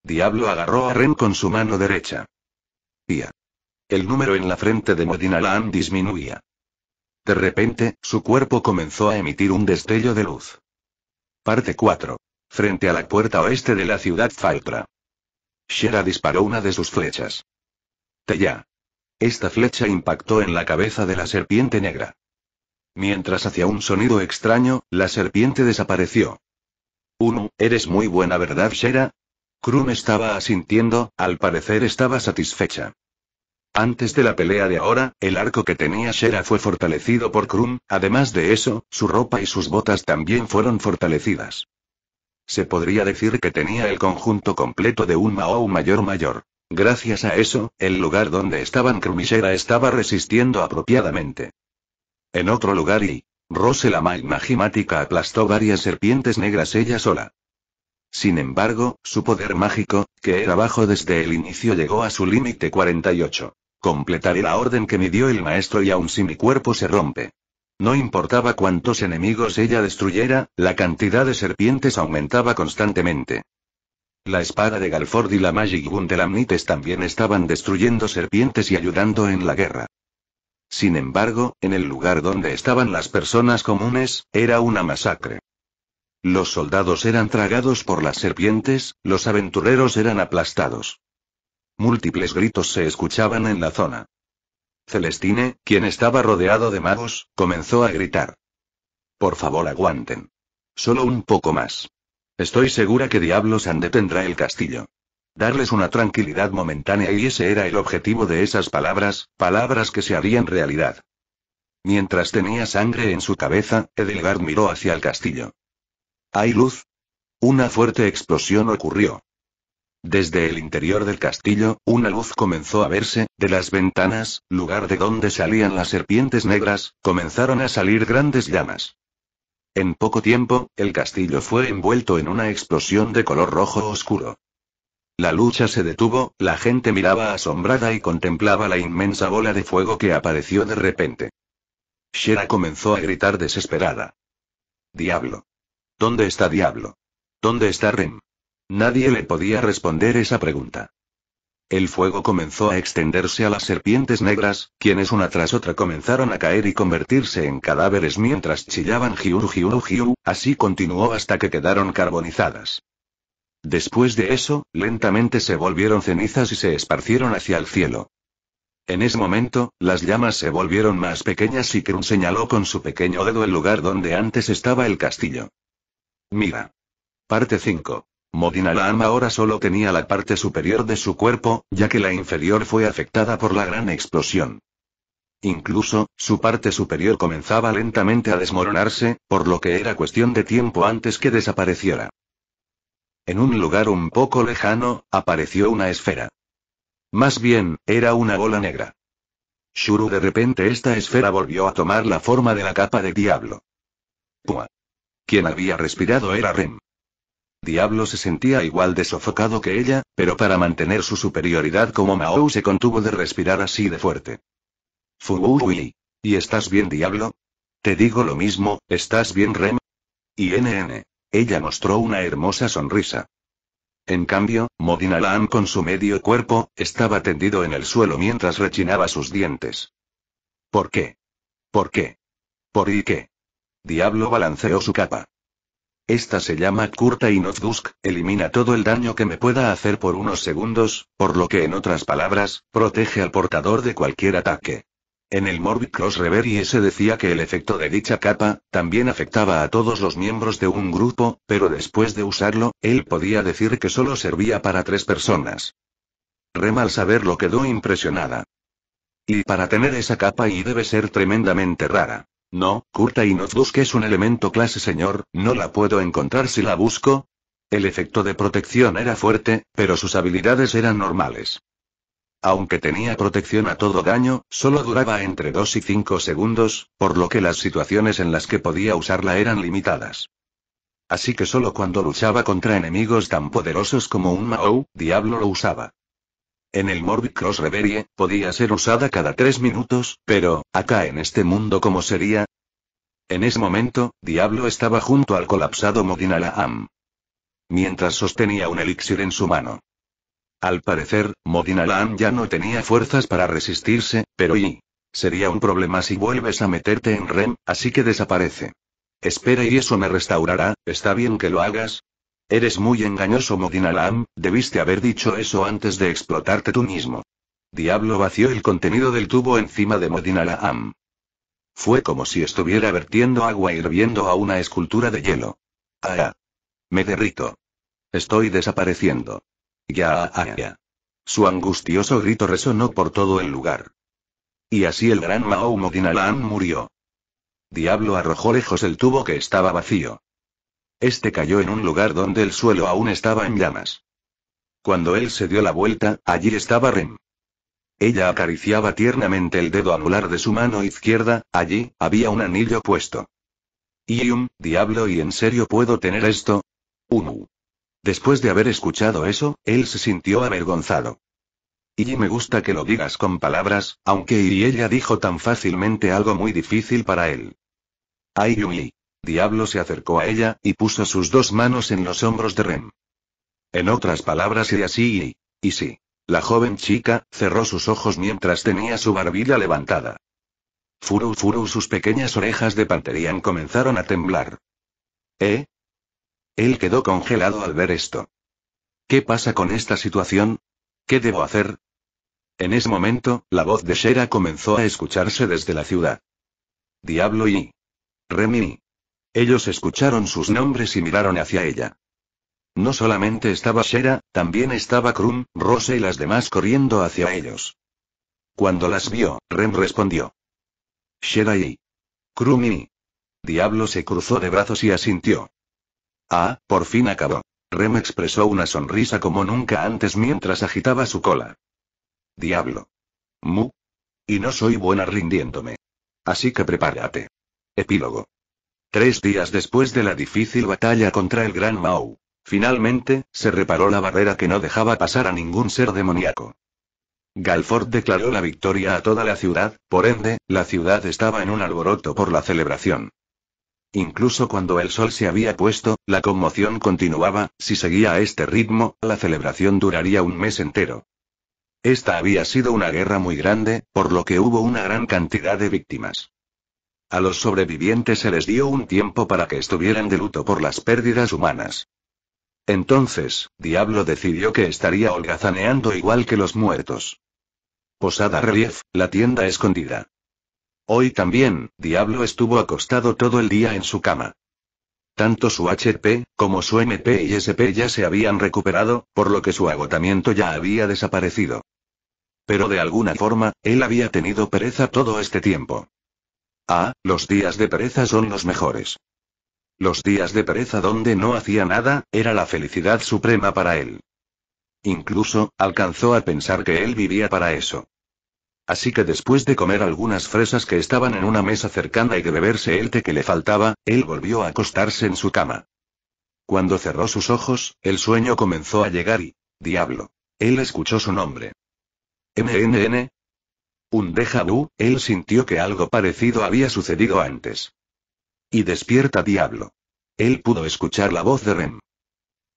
Diablo agarró a Ren con su mano derecha. Ya. El número en la frente de lan disminuía. De repente, su cuerpo comenzó a emitir un destello de luz. Parte 4. Frente a la puerta oeste de la ciudad Faltra. Shera disparó una de sus flechas. Tella. Esta flecha impactó en la cabeza de la serpiente negra. Mientras hacía un sonido extraño, la serpiente desapareció. Uno, eres muy buena, ¿verdad, Shera? Krum estaba asintiendo, al parecer estaba satisfecha. Antes de la pelea de ahora, el arco que tenía Shera fue fortalecido por Krum, además de eso, su ropa y sus botas también fueron fortalecidas. Se podría decir que tenía el conjunto completo de un Mao mayor mayor. Gracias a eso, el lugar donde estaban Krum y Shera estaba resistiendo apropiadamente. En otro lugar y... Rose la Magimática aplastó varias serpientes negras ella sola. Sin embargo, su poder mágico, que era bajo desde el inicio, llegó a su límite 48. Completaré la orden que me dio el maestro y aun si mi cuerpo se rompe. No importaba cuántos enemigos ella destruyera, la cantidad de serpientes aumentaba constantemente. La espada de Galford y la Magic Gun de Lamnites también estaban destruyendo serpientes y ayudando en la guerra. Sin embargo, en el lugar donde estaban las personas comunes, era una masacre. Los soldados eran tragados por las serpientes, los aventureros eran aplastados. Múltiples gritos se escuchaban en la zona. Celestine, quien estaba rodeado de magos, comenzó a gritar. Por favor, aguanten. Solo un poco más. Estoy segura que Diablos han tendrá el castillo. Darles una tranquilidad momentánea y ese era el objetivo de esas palabras, palabras que se harían realidad. Mientras tenía sangre en su cabeza, Edelgard miró hacia el castillo. ¿Hay luz? Una fuerte explosión ocurrió. Desde el interior del castillo, una luz comenzó a verse, de las ventanas, lugar de donde salían las serpientes negras, comenzaron a salir grandes llamas. En poco tiempo, el castillo fue envuelto en una explosión de color rojo oscuro. La lucha se detuvo, la gente miraba asombrada y contemplaba la inmensa bola de fuego que apareció de repente. Shera comenzó a gritar desesperada. Diablo. ¿Dónde está Diablo? ¿Dónde está Rem? Nadie le podía responder esa pregunta. El fuego comenzó a extenderse a las serpientes negras, quienes una tras otra comenzaron a caer y convertirse en cadáveres mientras chillaban giur giur giur, así continuó hasta que quedaron carbonizadas. Después de eso, lentamente se volvieron cenizas y se esparcieron hacia el cielo. En ese momento, las llamas se volvieron más pequeñas y Krun señaló con su pequeño dedo el lugar donde antes estaba el castillo. Mira. Parte 5 ama ahora solo tenía la parte superior de su cuerpo, ya que la inferior fue afectada por la gran explosión. Incluso, su parte superior comenzaba lentamente a desmoronarse, por lo que era cuestión de tiempo antes que desapareciera. En un lugar un poco lejano, apareció una esfera. Más bien, era una bola negra. Shuru de repente esta esfera volvió a tomar la forma de la capa de diablo. Pua. Quien había respirado era Rem. Diablo se sentía igual de sofocado que ella, pero para mantener su superioridad como Mao se contuvo de respirar así de fuerte. Fuuui. ¿Y estás bien, Diablo? Te digo lo mismo, ¿estás bien, Rem? Y NN. Ella mostró una hermosa sonrisa. En cambio, Modin con su medio cuerpo, estaba tendido en el suelo mientras rechinaba sus dientes. ¿Por qué? ¿Por qué? ¿Por y qué? Diablo balanceó su capa. Esta se llama Kurta y Nozdusk, elimina todo el daño que me pueda hacer por unos segundos, por lo que en otras palabras, protege al portador de cualquier ataque. En el Morbid Cross Reverie se decía que el efecto de dicha capa, también afectaba a todos los miembros de un grupo, pero después de usarlo, él podía decir que solo servía para tres personas. Rem al saberlo quedó impresionada. Y para tener esa capa y debe ser tremendamente rara. No, Kurta y que es un elemento clase señor, no la puedo encontrar si la busco. El efecto de protección era fuerte, pero sus habilidades eran normales. Aunque tenía protección a todo daño, solo duraba entre 2 y 5 segundos, por lo que las situaciones en las que podía usarla eran limitadas. Así que solo cuando luchaba contra enemigos tan poderosos como un Mao, Diablo lo usaba. En el Morbid Cross Reverie, podía ser usada cada tres minutos, pero, acá en este mundo ¿cómo sería? En ese momento, Diablo estaba junto al colapsado Modinalaam. Mientras sostenía un elixir en su mano. Al parecer, Modinalaam ya no tenía fuerzas para resistirse, pero y... Sería un problema si vuelves a meterte en REM, así que desaparece. Espera y eso me restaurará, está bien que lo hagas, Eres muy engañoso Modinalam, debiste haber dicho eso antes de explotarte tú mismo. Diablo vació el contenido del tubo encima de Modinalam. Fue como si estuviera vertiendo agua hirviendo a una escultura de hielo. ¡Ah! Me derrito. Estoy desapareciendo. Ya, ya, ya. Su angustioso grito resonó por todo el lugar. Y así el gran Mao Modinalam murió. Diablo arrojó lejos el tubo que estaba vacío. Este cayó en un lugar donde el suelo aún estaba en llamas. Cuando él se dio la vuelta, allí estaba Rem. Ella acariciaba tiernamente el dedo anular de su mano izquierda, allí, había un anillo puesto. Ium, diablo, ¿y en serio puedo tener esto? Umu. Después de haber escuchado eso, él se sintió avergonzado. Y me gusta que lo digas con palabras, aunque y ella dijo tan fácilmente algo muy difícil para él. Ay, Yumi. Diablo se acercó a ella, y puso sus dos manos en los hombros de Rem. En otras palabras, y así, y, y sí. La joven chica, cerró sus ojos mientras tenía su barbilla levantada. Furu furu sus pequeñas orejas de panterían comenzaron a temblar. ¿Eh? Él quedó congelado al ver esto. ¿Qué pasa con esta situación? ¿Qué debo hacer? En ese momento, la voz de Shera comenzó a escucharse desde la ciudad. Diablo y... y... Ellos escucharon sus nombres y miraron hacia ella. No solamente estaba Shera, también estaba Krum, Rose y las demás corriendo hacia ellos. Cuando las vio, Rem respondió. Shera y. Krum y. Diablo se cruzó de brazos y asintió. Ah, por fin acabó. Rem expresó una sonrisa como nunca antes mientras agitaba su cola. Diablo. Mu. Y no soy buena rindiéndome. Así que prepárate. Epílogo. Tres días después de la difícil batalla contra el Gran Mau, finalmente, se reparó la barrera que no dejaba pasar a ningún ser demoníaco. Galford declaró la victoria a toda la ciudad, por ende, la ciudad estaba en un alboroto por la celebración. Incluso cuando el sol se había puesto, la conmoción continuaba, si seguía a este ritmo, la celebración duraría un mes entero. Esta había sido una guerra muy grande, por lo que hubo una gran cantidad de víctimas. A los sobrevivientes se les dio un tiempo para que estuvieran de luto por las pérdidas humanas. Entonces, Diablo decidió que estaría holgazaneando igual que los muertos. Posada Relief, la tienda escondida. Hoy también, Diablo estuvo acostado todo el día en su cama. Tanto su HP, como su MP y SP ya se habían recuperado, por lo que su agotamiento ya había desaparecido. Pero de alguna forma, él había tenido pereza todo este tiempo. Ah, los días de pereza son los mejores. Los días de pereza donde no hacía nada, era la felicidad suprema para él. Incluso, alcanzó a pensar que él vivía para eso. Así que después de comer algunas fresas que estaban en una mesa cercana y de beberse el té que le faltaba, él volvió a acostarse en su cama. Cuando cerró sus ojos, el sueño comenzó a llegar y... Diablo. Él escuchó su nombre. MNN, un déjà él sintió que algo parecido había sucedido antes. Y despierta diablo. Él pudo escuchar la voz de Rem.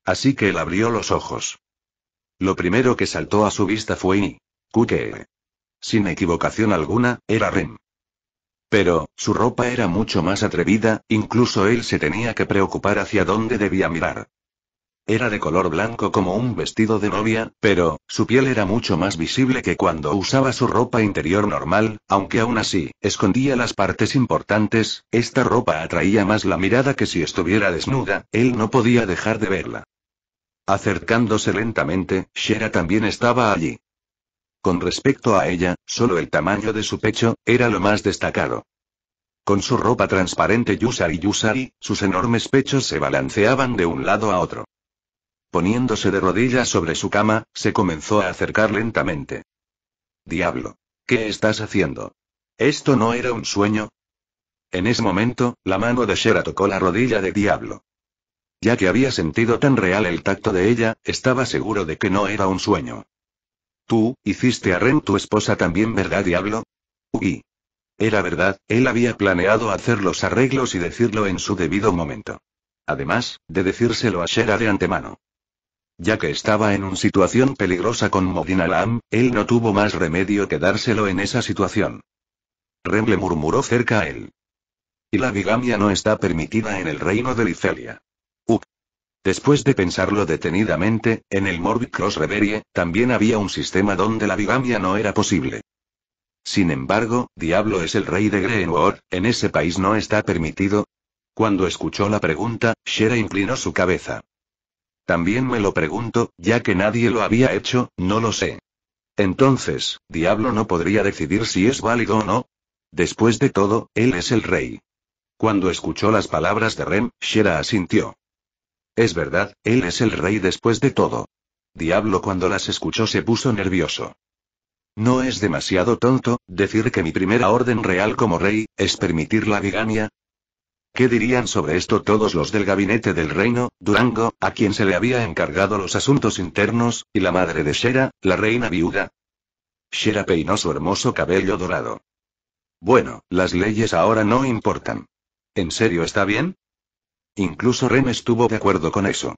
Así que él abrió los ojos. Lo primero que saltó a su vista fue I. Kuke. Sin equivocación alguna, era Rem. Pero, su ropa era mucho más atrevida, incluso él se tenía que preocupar hacia dónde debía mirar. Era de color blanco como un vestido de novia, pero, su piel era mucho más visible que cuando usaba su ropa interior normal, aunque aún así, escondía las partes importantes, esta ropa atraía más la mirada que si estuviera desnuda, él no podía dejar de verla. Acercándose lentamente, Shera también estaba allí. Con respecto a ella, solo el tamaño de su pecho, era lo más destacado. Con su ropa transparente yusari yusari, sus enormes pechos se balanceaban de un lado a otro. Poniéndose de rodillas sobre su cama, se comenzó a acercar lentamente. Diablo. ¿Qué estás haciendo? ¿Esto no era un sueño? En ese momento, la mano de Shera tocó la rodilla de Diablo. Ya que había sentido tan real el tacto de ella, estaba seguro de que no era un sueño. Tú, hiciste a Ren tu esposa también, ¿verdad, Diablo? Uy. Era verdad, él había planeado hacer los arreglos y decirlo en su debido momento. Además, de decírselo a Shera de antemano. Ya que estaba en una situación peligrosa con Modin Alam, él no tuvo más remedio que dárselo en esa situación. Remble murmuró cerca a él. Y la bigamia no está permitida en el reino de Licelia. ¡Ugh! Después de pensarlo detenidamente, en el Morbid Cross Reverie, también había un sistema donde la bigamia no era posible. Sin embargo, Diablo es el rey de Greenwood, en ese país no está permitido. Cuando escuchó la pregunta, Shera inclinó su cabeza. También me lo pregunto, ya que nadie lo había hecho, no lo sé. Entonces, Diablo no podría decidir si es válido o no. Después de todo, él es el rey. Cuando escuchó las palabras de Rem, Shera asintió. Es verdad, él es el rey después de todo. Diablo cuando las escuchó se puso nervioso. No es demasiado tonto, decir que mi primera orden real como rey, es permitir la bigamia, ¿Qué dirían sobre esto todos los del gabinete del reino, Durango, a quien se le había encargado los asuntos internos, y la madre de Shera, la reina viuda? Shera peinó su hermoso cabello dorado. Bueno, las leyes ahora no importan. ¿En serio está bien? Incluso Ren estuvo de acuerdo con eso.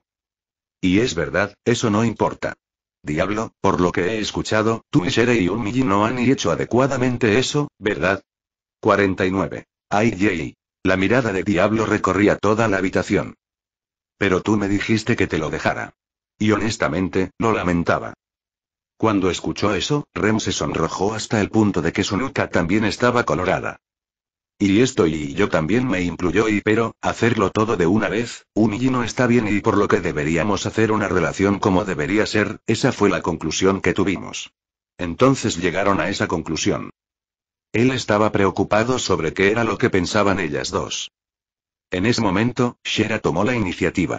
Y es verdad, eso no importa. Diablo, por lo que he escuchado, tú y Shera y Unmiji no han hecho adecuadamente eso, ¿verdad? 49. Ay, yay. La mirada de diablo recorría toda la habitación. Pero tú me dijiste que te lo dejara. Y honestamente, lo lamentaba. Cuando escuchó eso, Rem se sonrojó hasta el punto de que su nuca también estaba colorada. Y esto y yo también me incluyó y pero, hacerlo todo de una vez, un y no está bien y por lo que deberíamos hacer una relación como debería ser, esa fue la conclusión que tuvimos. Entonces llegaron a esa conclusión. Él estaba preocupado sobre qué era lo que pensaban ellas dos. En ese momento, Shera tomó la iniciativa.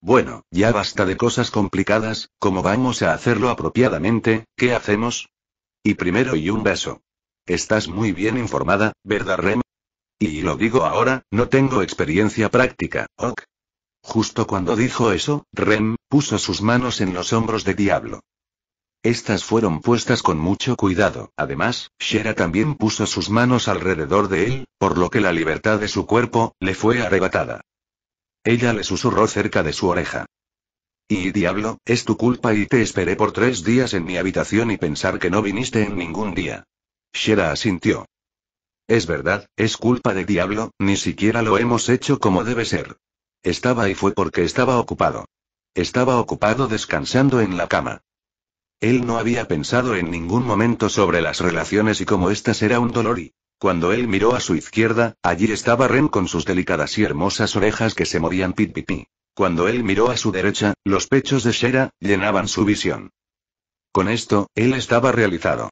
Bueno, ya basta de cosas complicadas, ¿cómo vamos a hacerlo apropiadamente? ¿Qué hacemos? Y primero y un beso. Estás muy bien informada, ¿verdad, Rem? Y lo digo ahora, no tengo experiencia práctica, ok. Justo cuando dijo eso, Rem, puso sus manos en los hombros de Diablo. Estas fueron puestas con mucho cuidado. Además, Shera también puso sus manos alrededor de él, por lo que la libertad de su cuerpo, le fue arrebatada. Ella le susurró cerca de su oreja. Y diablo, es tu culpa y te esperé por tres días en mi habitación y pensar que no viniste en ningún día. Shera asintió. Es verdad, es culpa de diablo, ni siquiera lo hemos hecho como debe ser. Estaba y fue porque estaba ocupado. Estaba ocupado descansando en la cama. Él no había pensado en ningún momento sobre las relaciones y cómo éstas era un dolor y, cuando él miró a su izquierda, allí estaba Ren con sus delicadas y hermosas orejas que se movían pit pit Cuando él miró a su derecha, los pechos de Shera llenaban su visión. Con esto, él estaba realizado.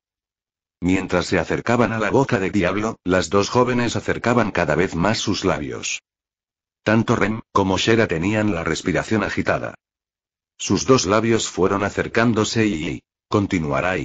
Mientras se acercaban a la boca de Diablo, las dos jóvenes acercaban cada vez más sus labios. Tanto Rem como Shera tenían la respiración agitada. Sus dos labios fueron acercándose y... Continuará